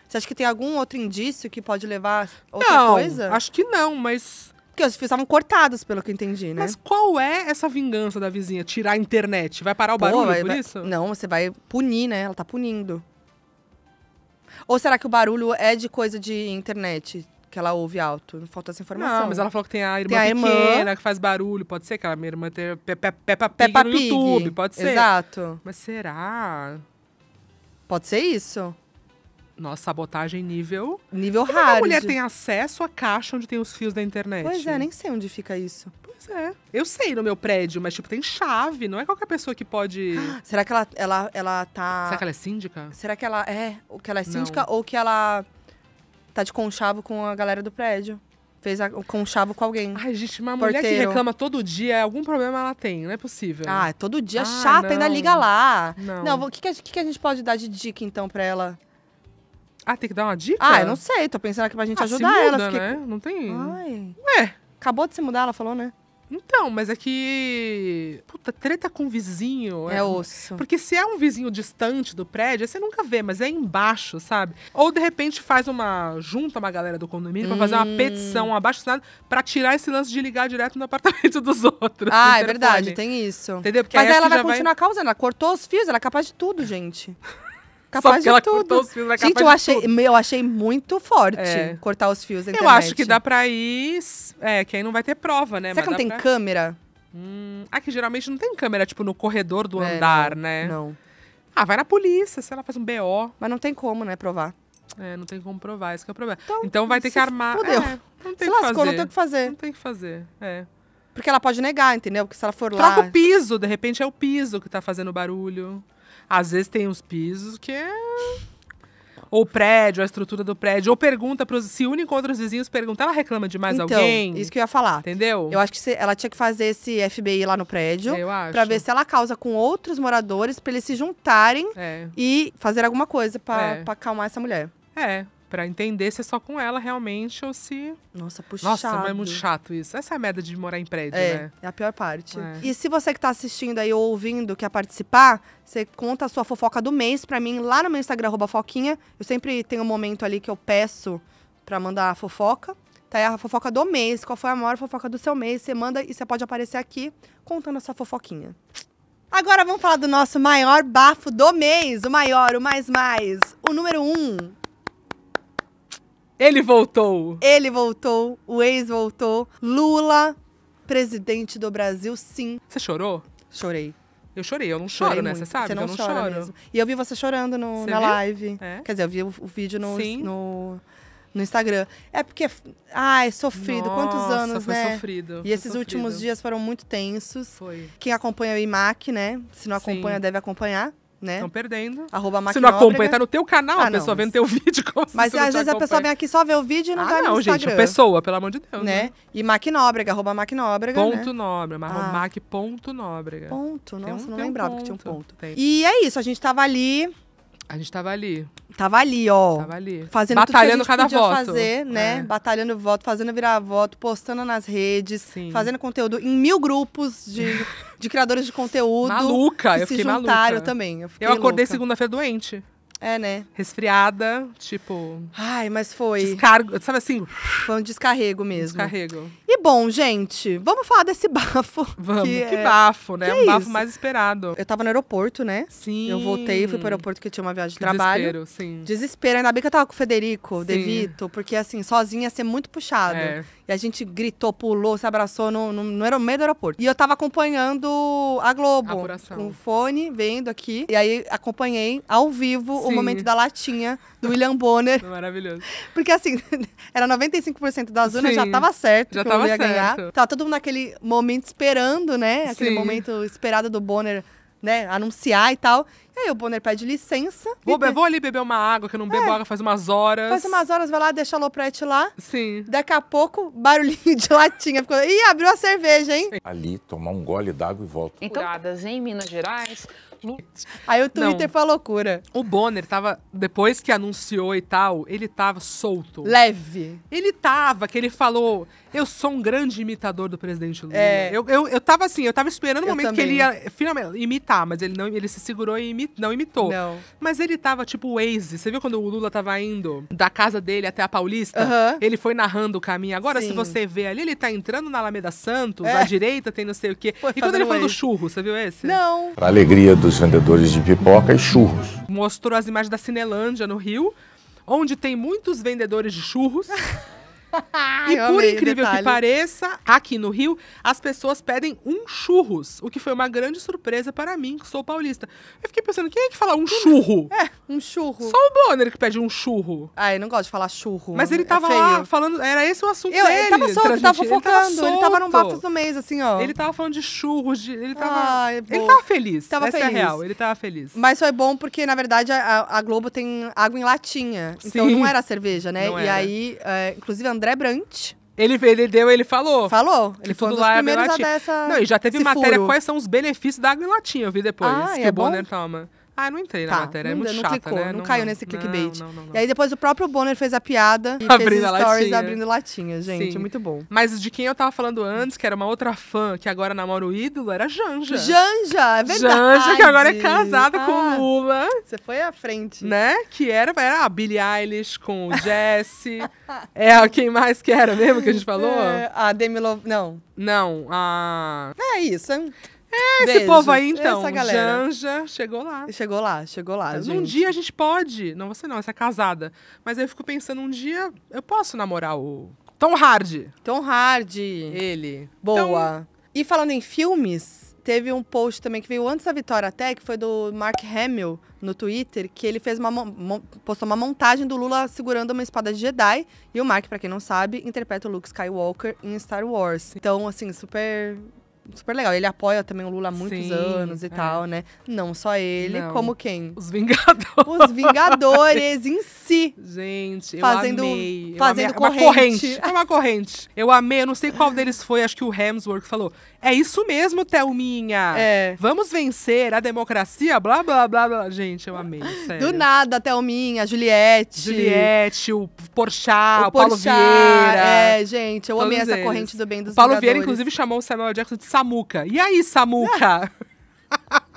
Você acha que tem algum outro indício que pode levar a outra não, coisa? Acho que não, mas porque os fios estavam cortados, pelo que eu entendi, né? Mas qual é essa vingança da vizinha? Tirar a internet? Vai parar o Pô, barulho vai, por vai... isso? Não, você vai punir, né? Ela tá punindo. Ou será que o barulho é de coisa de internet? Que ela ouve alto. não Falta essa informação. Não, mas ela falou que tem a irmã tem a pequena irmã. que faz barulho. Pode ser que a minha irmã tenha Peppa Pig Peppa no Pig. YouTube. Pode ser. Exato. Mas será? Pode ser isso. Nossa, sabotagem nível. Nível Como é A mulher tem acesso à caixa onde tem os fios da internet. Pois é, nem sei onde fica isso. Pois é. Eu sei no meu prédio, mas, tipo, tem chave. Não é qualquer pessoa que pode. Será que ela, ela, ela tá. Será que ela é síndica? Será que ela é? Ou que ela é síndica não. ou que ela tá de conchavo com a galera do prédio? Fez a, o conchavo com alguém. Ai, gente, uma mulher que reclama todo dia, algum problema ela tem, não é possível. Ah, é todo dia ah, chata, não. ainda liga lá. Não, o que, que, a, que, que a gente pode dar de dica então pra ela? Ah, tem que dar uma dica? Ah, eu não sei. Tô pensando aqui pra gente ah, ajudar se muda, ela. Fiquei... né? Não tem... Ai. Ué. Acabou de se mudar, ela falou, né? Então, mas é que. Puta, treta com vizinho. É, é osso. Porque se é um vizinho distante do prédio, você nunca vê, mas é embaixo, sabe? Ou de repente faz uma. junta uma galera do condomínio hum. pra fazer uma hum. petição abaixo pra tirar esse lance de ligar direto no apartamento dos outros. Ah, é telefone. verdade, tem isso. Entendeu? Porque mas aí é ela vai continuar vai... causando. Ela cortou os fios, ela é capaz de tudo, gente. Capaz Só de tudo. os fios, é Gente, eu achei, tudo. eu achei muito forte é. cortar os fios internet. Eu acho que dá pra ir. É, que aí não vai ter prova, né? Será Mas que não tem pra... câmera? Hum, ah, que geralmente não tem câmera, tipo, no corredor do é, andar, não, né? Não. Ah, vai na polícia, se ela faz um BO. Mas não tem como, né, provar. É, não tem como provar, esse é o problema. Então, então vai ter que armar. Fudeu. É, não tem se que lascou, fazer. não tem o que fazer. Não tem o que fazer, é. Porque ela pode negar, entendeu? Porque se ela for Troca lá. Troca o piso, de repente é o piso que tá fazendo barulho. Às vezes tem uns pisos que é ou prédio, a estrutura do prédio, ou pergunta para se une com outros vizinhos, pergunta, ela reclama de mais então, alguém? Isso que eu ia falar. Entendeu? Eu acho que ela tinha que fazer esse FBI lá no prédio é, para ver se ela causa com outros moradores para eles se juntarem é. e fazer alguma coisa para é. acalmar essa mulher. É, para entender se é só com ela realmente ou se. Nossa, é puxado. Nossa, mas é muito chato isso. Essa é a merda de morar em prédio, é, né? É a pior parte. É. E se você que tá assistindo aí ou ouvindo quer participar, você conta a sua fofoca do mês para mim lá no meu Instagram, foquinha. Eu sempre tenho um momento ali que eu peço para mandar a fofoca. Tá aí a fofoca do mês. Qual foi a maior fofoca do seu mês? Você manda e você pode aparecer aqui contando a sua fofoquinha. Agora vamos falar do nosso maior bafo do mês. O maior, o mais mais. O número um ele voltou. Ele voltou, o ex voltou. Lula, presidente do Brasil, sim. Você chorou? Chorei. Eu chorei, eu não choro, chorei né? Muito. Você sabe você não eu não chora choro. Mesmo. E eu vi você chorando no, você na viu? live. É? Quer dizer, eu vi o, o vídeo no, no, no, Instagram. É porque. Ai, sofrido. Nossa, Quantos anos, foi né? Sofrido, e esses sofrido. últimos dias foram muito tensos. Foi. Quem acompanha o IMAC, né? Se não acompanha, Sim. deve acompanhar né? Estão perdendo. Arroba Se não acompanha, tá no teu canal, ah, a pessoa não, vendo teu vídeo. Como mas às vezes acompanha. a pessoa vem aqui só vê o vídeo e não ah, vai não, no Instagram. gente, pessoa, pelo amor de Deus. Né? né? E Maquinóbrega, arroba Maquinóbrega, né? Ponto né? Nóbrega, ah. mac ponto Nóbrega. Ponto, nossa, um, não lembrava um que tinha um ponto. Tem. E é isso, a gente tava ali a gente tava ali. Tava ali, ó. Tava ali. Fazendo Batalhando tudo que a gente cada podia voto. fazer, né? É. Batalhando voto, fazendo virar voto, postando nas redes, Sim. fazendo conteúdo em mil grupos de, de criadores de conteúdo. Maluca, eu fiquei maluca. também. Eu, eu acordei segunda-feira doente. É, né? Resfriada, tipo. Ai, mas foi. Descargo, sabe assim? Foi um descarrego mesmo. Descarrego. E bom, gente, vamos falar desse bafo. Vamos, que, que é... bafo, né? Que um é bafo mais esperado. Eu tava no aeroporto, né? Sim. Eu voltei, fui pro aeroporto que tinha uma viagem de trabalho. Desespero, sim. Desespero. Ainda bem que eu tava com o Federico, o De Vito, porque assim, sozinha ia ser muito puxado. É. E a gente gritou, pulou, se abraçou no, no, no meio do aeroporto. E eu tava acompanhando a Globo. com o fone, vendo aqui. E aí acompanhei ao vivo Sim. o momento da latinha do William Bonner. Maravilhoso. Porque assim, era 95% da zona, Sim. já tava certo já que tava eu ia certo. ganhar. Tava todo mundo naquele momento esperando, né? Aquele Sim. momento esperado do Bonner né, anunciar e tal. E aí o Bonner pede licença. Vou, be- vou ali beber uma água, que eu não bebo é. água faz umas horas. Faz umas horas, vai lá, deixa a Loprete lá. Sim. Daqui a pouco, barulhinho de latinha. Ficou... Ih, abriu a cerveja, hein? Ali, tomar um gole d'água e volto. Então, em Minas Gerais, exemplo. Aí o Twitter não. foi loucura. O Bonner tava, depois que anunciou e tal, ele tava solto. Leve. Ele tava, que ele falou, eu sou um grande imitador do presidente Lula. É. Eu, eu, eu tava assim, eu tava esperando o momento que ele ia finalmente imitar, mas ele não ele se segurou e não imitou. Não. Mas ele tava tipo o Waze. Você viu quando o Lula tava indo da casa dele até a Paulista? Ele foi narrando o caminho. Agora, Sim. se você vê ali, ele tá entrando na Alameda Santos, é. à direita tem não sei o quê. Foi e quando ele foi do churro, você viu esse? Não. A alegria dos dos vendedores de pipoca e churros. Mostrou as imagens da Cinelândia, no Rio, onde tem muitos vendedores de churros. e eu por incrível que pareça, aqui no Rio, as pessoas pedem um churros, o que foi uma grande surpresa para mim, que sou paulista. Eu fiquei pensando, quem é que fala um hum, churro? É, um churro. Só o Bonner que pede um churro. Ah, eu não gosto de falar churro. Mas ele é tava é lá falando, era esse o assunto eu, dele. Ele tava solto, tava focando. Ele tava, ele tava num bafo do mês, assim, ó. Ele tava falando de churros, de, ele tava... ele tava feliz, tava essa é feliz. é real, ele tava feliz. Mas foi bom porque, na verdade, a, a Globo tem água em latinha. Então Sim. Então não era cerveja, né? Não e era. aí, é, inclusive, André André Brant. Ele, ele deu, ele falou. Falou. Ele foi um dos é primeiros a dar essa. Não, e já teve matéria furo. quais são os benefícios da água em latinha, eu vi depois. Ah, que é bom, bom, né, Toma? Ah, não entrei tá, na matéria, é não, muito não chata, clicou, né? Não, não caiu não, nesse clickbait. E aí depois o próprio Bonner fez a piada e abrindo fez stories latinha. abrindo latinha, gente, Sim. muito bom. Mas de quem eu tava falando antes, que era uma outra fã, que agora namora o ídolo, era Janja. Janja, é verdade. Janja, que agora é casada ah, com o Lula. Você foi à frente. Né? Que era, era a Billie Eilish com o Jesse. é, quem mais que era mesmo que a gente falou? É, a Demi Lovato, não. Não, a... É isso, é, esse povo aí então. Essa galera. Janja chegou lá. Chegou lá, chegou lá. Gente. Um dia a gente pode. Não você não, essa é casada. Mas aí eu fico pensando, um dia eu posso namorar o. Tom Hard. Tom Hard. Ele. Boa. Tom... Então, e falando em filmes, teve um post também que veio antes da vitória até, que foi do Mark Hamill no Twitter, que ele fez uma postou uma montagem do Lula segurando uma espada de Jedi, e o Mark, para quem não sabe, interpreta o Luke Skywalker em Star Wars. Então, assim, super super legal. Ele apoia também o Lula há muitos Sim, anos e é. tal, né? Não só ele, Não. como quem? Os Vingadores. Os Vingadores em si. Gente, eu amei. Fazendo eu amei. É uma corrente. É uma corrente. Eu amei, eu não sei qual deles foi, acho que o Hemsworth falou. É isso mesmo, Thelminha. É. Vamos vencer a democracia, blá, blá, blá, blá. Gente, eu amei, sério. Do nada, Thelminha, Juliette. Juliette, o Porchat, o, Porchat, Paulo Vieira. É, gente, eu Todos amei essa eles. corrente do bem dos Paulo Vieira, inclusive, chamou o Samuel Jackson de Samuca. E aí, Samuca?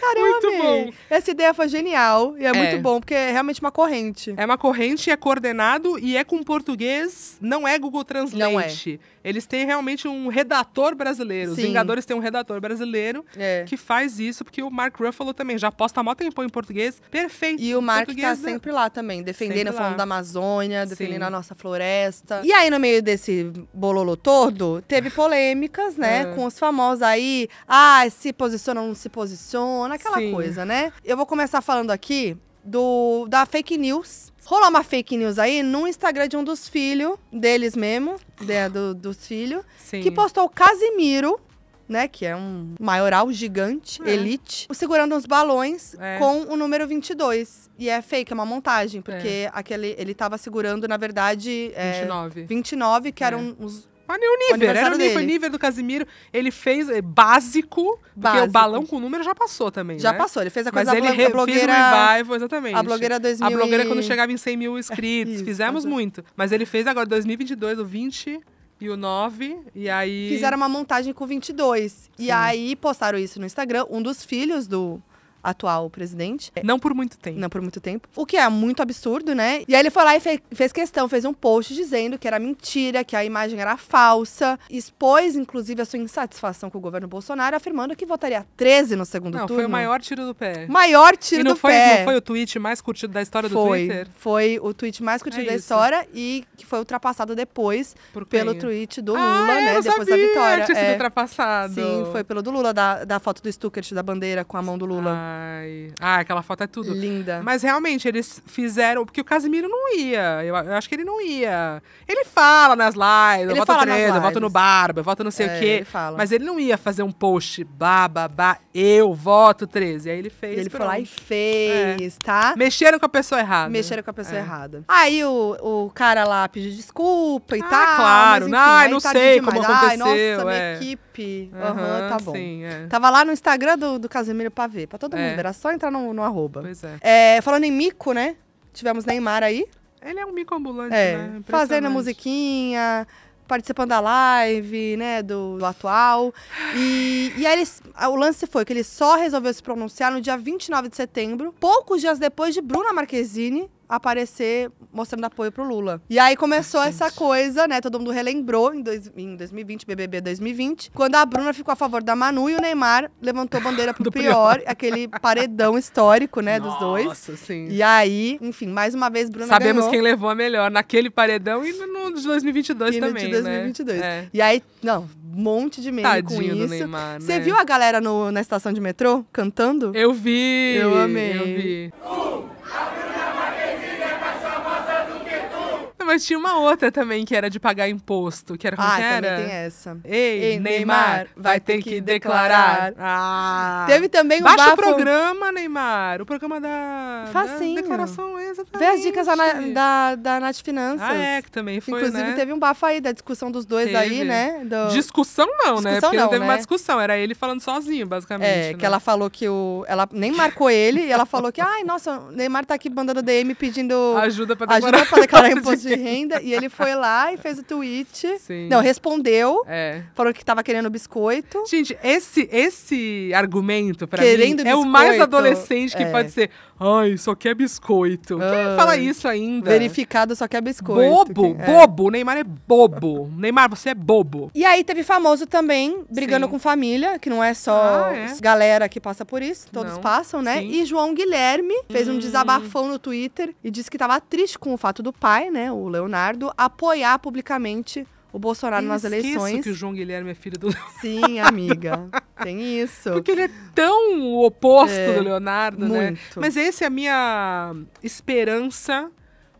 Caramba, muito bom. Essa ideia foi genial e é, é, muito bom, porque é realmente uma corrente. É uma corrente, é coordenado e é com português, não é Google Translate. Não é. Eles têm realmente um redator brasileiro. Sim. Os Vingadores têm um redator brasileiro é. que faz isso, porque o Mark Ruffalo também já posta mó tempo em português. Perfeito. E o Mark está sempre lá também, defendendo, a da Amazônia, defendendo Sim. a nossa floresta. E aí, no meio desse bololô todo, teve polêmicas, né? É. Com os famosos aí, ah, se posiciona ou não se posiciona, aquela Sim. coisa, né? Eu vou começar falando aqui do da fake news. Rolou uma fake news aí no Instagram de um dos filhos, deles mesmo, de, do, dos filhos, que postou o Casimiro, né, que é um maioral gigante, é. elite, segurando uns balões é. com o número 22. E é fake, é uma montagem, porque é. aquele ele tava segurando, na verdade, 29, é, 29 que eram os, é. Mas nem o nível, o era o nível, dele. nível do Casimiro. Ele fez básico, eh, básico, porque o balão com o número já passou também. Já né? passou, ele fez a coisa Mas da ele a blogueira. Fez um revival, exatamente. A blogueira 2000. A blogueira e... quando chegava em 100 mil inscritos. Isso, Fizemos exatamente. muito. Mas ele fez agora 2022, o 20 e o 9, e aí... Fizeram uma montagem com 22. Sim. E aí postaram isso no Instagram. Um dos filhos do, atual presidente. É, não por muito tempo. Não por muito tempo. O que é muito absurdo, né? E aí ele foi lá e fe fez questão, fez um post dizendo que era mentira, que a imagem era falsa, expôs inclusive a sua insatisfação com o governo Bolsonaro, afirmando que votaria 13 no segundo não, turno. Foi o maior tiro do pé. Maior tiro do foi, pé. Não foi o tweet mais curtido da história foi, do Twitter? Foi o tweet mais curtido é da história e que foi ultrapassado depois pelo tweet do ah, Lula, ah, né? depois sabia, da vitória. Tinha sido é. ultrapassado. Sim, foi pelo do Lula, da, da foto do Stuckert da bandeira com a mão do Lula. Ah. Ai. Ah, aquela foto é tudo. Linda. Mas realmente, eles fizeram. Porque o Casimiro não ia. Eu, eu acho que ele não ia. Ele fala nas lives, ele eu voto três, eu voto no Barba, eu voto não sei é, o quê. Ele fala. Mas ele não ia fazer um post bababá, eu voto 13. E aí ele fez. E ele foi lá e fez, é. tá? Mexeram com a pessoa errada. Mexeram com a pessoa é. errada. Aí o, o cara lá pediu desculpa e ah, tal. Claro, mas, enfim, não, não tá sei demais. como aconteceu. Ai, nossa, minha é. equipe Felipe. Aham, uhum, tá bom. Sim, é. Tava lá no Instagram do, do Casemiro pra ver, pra todo é. mundo. Era só entrar no, no arroba. Pois é. é. Falando em mico, né? Tivemos Neymar aí. Ele é um mico ambulante, é, né? Fazendo a musiquinha, participando da live, né? Do, do atual. E, e aí eles, o lance foi que ele só resolveu se pronunciar no dia 29 de setembro, poucos dias depois de Bruna Marquezine aparecer mostrando apoio pro Lula. E aí começou essa coisa, né? Todo mundo relembrou em, dois, em 2020, BBB 2020, quando a Bruna ficou a favor da Manu e o Neymar levantou bandeira pro pior, pior, aquele paredão histórico, né, Nossa, dos dois. Nossa, sim. E aí, enfim, mais uma vez Bruna Sabemos ganhou. quem levou a melhor naquele paredão e no, no de 2022 e também, no de 2022. Né? É. E aí, não, um monte de meme Tadinho com isso. Você né? viu a galera no, na estação de metrô cantando? Eu vi. Eu amei. Eu vi. Um, mas tinha uma outra também que era de pagar imposto, que era como ah, que era? também tem essa. Ei, Ei Neymar, Neymar, vai ter que declarar. declarar. Ah. Teve também um Baixa bafo... o programa, Neymar. O programa da... Facinho. Da declaração, exatamente. Vê as dicas da, da, da Nath Finanças. Ah, é, que também foi, Inclusive, né? teve um bafo aí da discussão dos dois teve. aí, né? Do... Discussão não, né? discussão né? Porque não, não teve né? uma discussão, era ele falando sozinho, basicamente. É, né? que ela né? falou que o... Ela nem marcou ele e ela falou que, ai, nossa, o Neymar tá aqui mandando DM pedindo... Ajuda pra declarar, ajuda pra declarar imposto de renda. e ele foi lá e fez o tweet. Sim. Não, respondeu. É. Falou que tava querendo biscoito. Gente, esse, esse argumento, pra querendo mim, biscoito. é o mais adolescente que é. pode ser. Ai, só quer biscoito. Quem ah. fala isso ainda? Verificado só quer biscoito. Bobo, que... É. bobo. É. Neymar é bobo. Neymar, você é bobo. E aí teve famoso também, brigando Sim. com família, que não é só ah, é. galera que passa por isso, todos não. passam, né? Sim. E João Guilherme fez hum. um desabafão no Twitter e disse que estava triste com o fato do pai, né, o Leonardo, apoiar publicamente o Bolsonaro eu nas eleições. que o João Guilherme é filho do Leonardo. Sim, amiga. Tem isso. Porque ele é tão oposto é, do Leonardo, né? muito. né? Mas essa é a minha esperança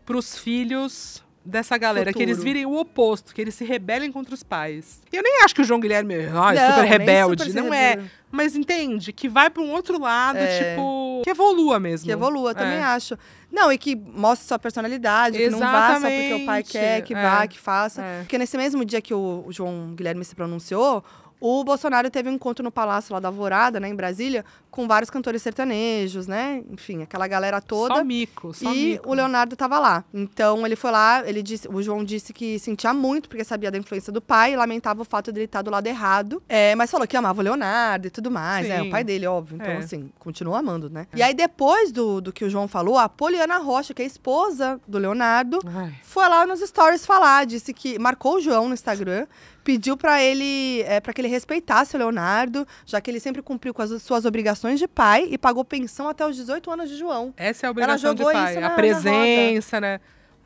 para os filhos dessa galera, Futuro. que eles virem o oposto, que eles se rebelem contra os pais. eu nem acho que o João Guilherme é super rebelde, super não é. Mas entende que vai para um outro lado, é. tipo, que evolua mesmo. Que evolua, também é. acho. Não, e que mostre sua personalidade, Exatamente. que não vá só porque o pai quer que é. vá, que faça. É. Porque nesse mesmo dia que o João Guilherme se pronunciou, o Bolsonaro teve um encontro no Palácio lá da Alvorada, né, em Brasília, com vários cantores sertanejos, né? Enfim, aquela galera toda. Só mico, só e mico. E o Leonardo estava lá. Então ele foi lá, ele disse, o João disse que sentia muito porque sabia da influência do pai, e lamentava o fato dele estar do lado errado, é, mas falou que amava o Leonardo e tudo mais, é né? O pai dele, óbvio. Então é. assim, continua amando, né? É. E aí depois do, do que o João falou, a Poliana Rocha, que é esposa do Leonardo, Ai. foi lá nos stories falar, disse que marcou o João no Instagram pediu para ele, é, eh, para que ele respeitasse o Leonardo, já que ele sempre cumpriu com as suas obrigações de pai e pagou pensão até os 18 anos de João. Essa é a obrigação de pai, na, a presença, né?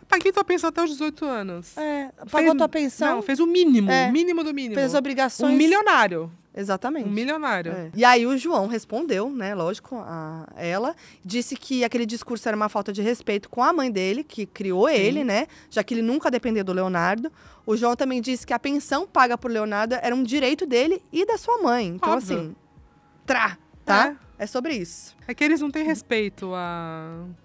Paguei tua pensão até os 18 anos. É, pagou fez, tua pensão? Não, fez o mínimo, é, o mínimo do mínimo. Fez obrigações. Um milionário. Exatamente. Um milionário. É. E aí o João respondeu, né, lógico, a ela, disse que aquele discurso era uma falta de respeito com a mãe dele, que criou Sim. ele, né, já que ele nunca dependeu do Leonardo. O João também disse que a pensão paga por Leonardo era um direito dele e da sua mãe. Então Óbvio. assim, trá, tá? É. é sobre isso. É que eles não têm respeito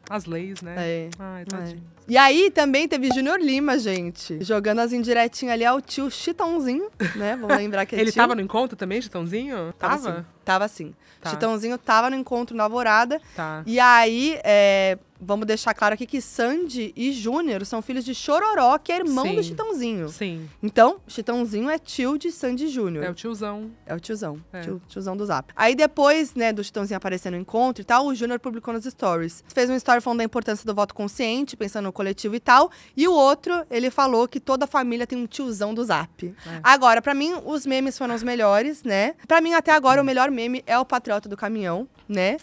às leis, né? É. Ai, é. tadinho. É. E aí também teve Júnior Lima, gente, jogando as indiretinhas ali ao tio Chitãozinho, né? Vamos lembrar que é Ele tio. tava no encontro também, Chitãozinho? Tava? Tava sim. Tava, sim. Tá. Chitãozinho tava no encontro na Alvorada. Tá. E aí, é, vamos deixar claro aqui que Sandy e Júnior são filhos de Chororó, que é irmão sim. do Chitãozinho. Sim. Então, Chitãozinho é tio de Sandy Júnior. É o tiozão. É o tiozão. É. Tio, tiozão do Zap. Aí depois, né, do Chitãozinho aparecer no encontro, encontro e tal, o Júnior publicou nos stories. Fez um story falando da importância do voto consciente, pensando no coletivo e tal. E o outro, ele falou que toda família tem um tiozão do zap. É. Agora, para mim, os memes foram os melhores, né? Para mim, até agora, o melhor meme é o Patriota do Caminhão, né?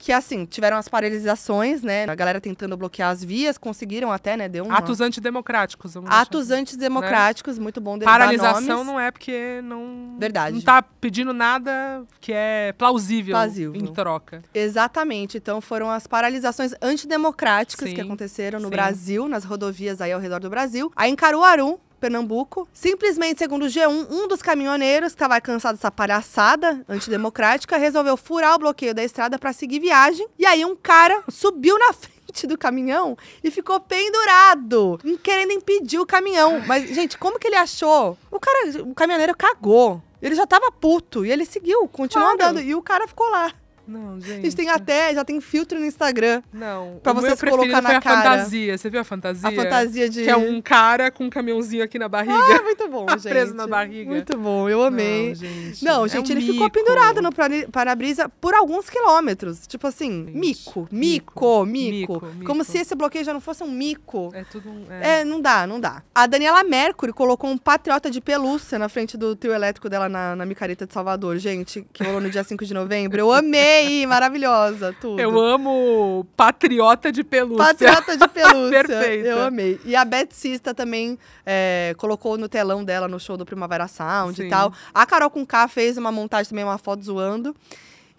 que assim, tiveram as paralisações, né? A galera tentando bloquear as vias, conseguiram até, né? Deu um Atos antidemocráticos, vamos Atos deixar. Assim, né? antidemocráticos, né? muito bom Paralisação não é porque não. Verdade. Não tá pedindo nada que é plausível, plausível. em troca. Exatamente. Então foram as paralisações antidemocráticas Sim. que aconteceram no Sim. Brasil, nas rodovias aí ao redor do Brasil. Aí em Caruaru, Pernambuco. Simplesmente, segundo o G1, um dos caminhoneiros, que estava cansado dessa palhaçada antidemocrática, resolveu furar o bloqueio da estrada para seguir viagem. E aí um cara subiu na frente do caminhão e ficou pendurado, querendo impedir o caminhão. Mas, gente, como que ele achou? O cara, o caminhoneiro cagou. Ele já tava puto e ele seguiu, continuou claro. andando e o cara ficou lá. Não, gente. Eles até, já tem filtro no Instagram. Não. Pra você colocar na cara. A fantasia. Você viu a fantasia? A fantasia de. Que é um cara com um caminhãozinho aqui na barriga. Ah, muito bom, tá gente. Preso na barriga. Muito bom, eu amei. Não, gente. Não, é gente, é um ele mico. ficou pendurado no para-brisa por alguns quilômetros. Tipo assim, mico mico mico, mico, mico, Como se esse bloqueio já não fosse um mico. É tudo um. É, é não dá, não dá. A Daniela Mercury colocou um patriota de pelúcia na frente do trio elétrico dela na, na micareta de Salvador, gente, que rolou no dia 5 de novembro. Eu amei! aí, maravilhosa, tudo. Eu amo Patriota de Pelúcia. Patriota de Pelúcia. Perfeito. Eu amei. E a Beth Sista também é, colocou no telão dela, no show do Primavera Sound Sim. e tal. A Carol com K fez uma montagem também, uma foto zoando.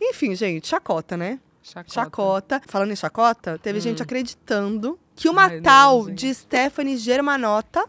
Enfim, gente, chacota, né? Chacota. chacota. Falando em chacota, teve hum. gente acreditando que uma Ai, tal não, de Stephanie Germanota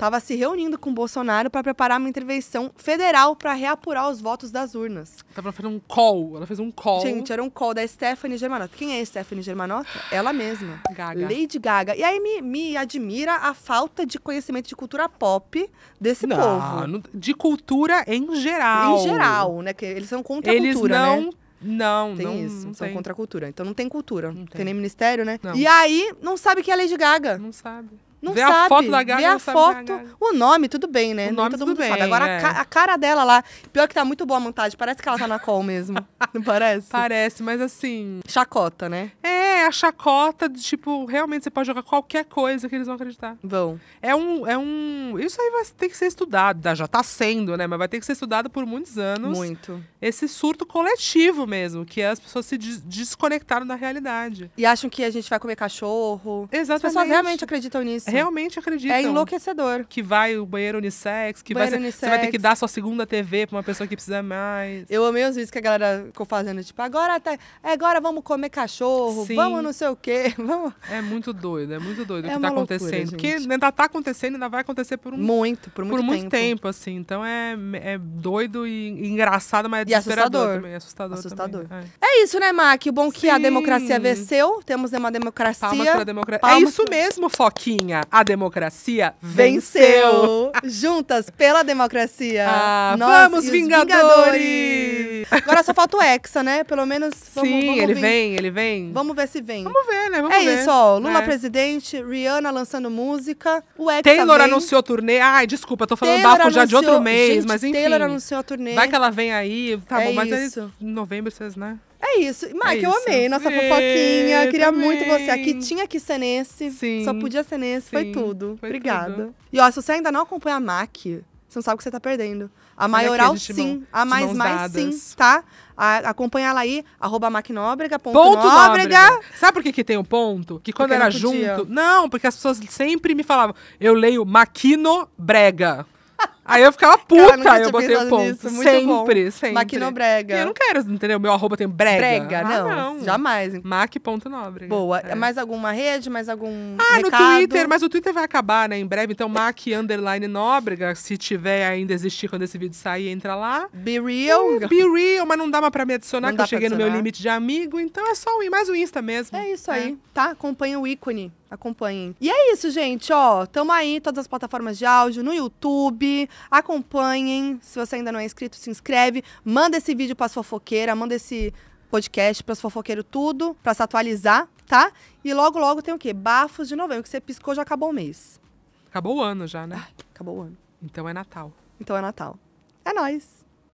estava se reunindo com Bolsonaro para preparar uma intervenção federal para reapurar os votos das urnas. Tava fazendo um call, ela fez um call. Gente, era um call da Stephanie Germanotta. Quem é Stephanie Germanotta? Ela mesma. Gaga. Lady Gaga. E aí me, me admira a falta de conhecimento de cultura pop desse não, povo. Não, de cultura em geral. Em geral, né? Que eles são contra eles a cultura, né? não né? Não, tem não. Isso, não são tem. contra a cultura. Então não tem cultura. Não tem. tem nem ministério, né? Não. E aí, não sabe quem é a Lady Gaga. Não sabe. Não vê sabe. a foto da Gaga, vê a foto, a o nome, tudo bem, né? O nome, todo tudo mundo bem, sabe. Agora, é. a, ca a, cara dela lá, pior que tá muito boa a montagem, parece que ela tá na call mesmo, não parece? Parece, mas assim... Chacota, né? É, a chacota, de, tipo, realmente você pode jogar qualquer coisa que eles vão acreditar. Vão. É um, é um... Isso aí vai ter que ser estudado, já tá sendo, né? Mas vai ter que ser estudado por muitos anos. Muito. Esse surto coletivo mesmo, que as pessoas se des desconectaram da realidade. E acham que a gente vai comer cachorro. Exatamente. As pessoas realmente acreditam nisso realmente acreditam. É enlouquecedor. Que vai o banheiro unissex, que banheiro vai, unissex. você vai ter que dar sua segunda TV pra uma pessoa que precisa mais. Eu amei os vídeos que a galera ficou fazendo, tipo, agora tá, agora vamos comer cachorro, Sim. vamos não sei o quê. Vamos... É muito doido, é muito doido é o que tá loucura, acontecendo. Gente. Porque ainda tá acontecendo, ainda vai acontecer por um muito, por muito, por muito tempo. assim. Então é, é doido e engraçado, mas é desesperador é assustador. também. Assustador. assustador. Né? Também. É. é. isso, né, Mac? O bom Sim. que a democracia venceu, temos uma democracia. Palmas pra democracia. É isso mesmo, Foquinha. A Democracia Venceu! venceu. Juntas pela democracia! Ah, vamos, Vingadores! Vingadores! Agora só falta o Hexa, né? Pelo menos. vamos- Sim, vamos ele vem, ele vem. Vamos ver se vem. Vamos ver, né? Vamos é ver. isso, ó. Lula É. presidente, Rihanna lançando música, o Hexa Taylor vem. anunciou turnê. Ai, desculpa, eu tô falando Taylor bafo já de outro mês, Gente, mas enfim. Taylor anunciou a turnê. Vai que ela vem aí, tá É bom, mas aí, é isso. em novembro vocês, né? É isso. Mike, é eu amei nossa fofoquinha. Queria também. muito você aqui. Tinha que ser nesse. Sim. Só podia ser nesse. Sim. Foi tudo. Foi Obrigada. Tudo. E ó, se você ainda não acompanha a MAC, você não sabe o que você tá perdendo. A maioral, sim. A mais, mais, sim, tá? A, acompanha ela aí, arroba macnóbrega, ponto, ponto nóbrega. nóbrega. Sabe por que, que tem o um ponto? Que quando porque era junto... Não, porque as pessoas sempre me falavam, eu leio maquinobrega. Aí eu ficava puta, Cara, aí eu botei o ponto. muito sempre, bom. sempre. Maquinobrega. E eu não quero, entendeu? Meu arroba tem brega. Brega, ah, não, não. Jamais. Mac.nobre. Boa. É. Mais alguma rede? Mais algum. Ah, recado? no Twitter, mas o Twitter vai acabar, né? Em breve. Então, Mac Underline Nóbrega, se tiver ainda existir quando esse vídeo sair, entra lá. Be real. Hum, be real, mas não dá mais pra me adicionar, que eu cheguei no meu limite de amigo. Então é só mais o Insta mesmo. É isso aí, é. tá? Acompanha o ícone acompanhem. E é isso, gente, ó. Tamo aí em todas as plataformas de áudio, no YouTube, Acompanhem. Se você ainda não é inscrito, se inscreve. Manda esse vídeo para as fofoqueiras, manda esse podcast para os fofoqueiros tudo, para se atualizar, tá? E logo, logo tem o quê? Bafos de novembro, que você piscou, já acabou o mês. Acabou o ano já, né? Ai, acabou o ano. Então é Natal. Então é Natal. É nós.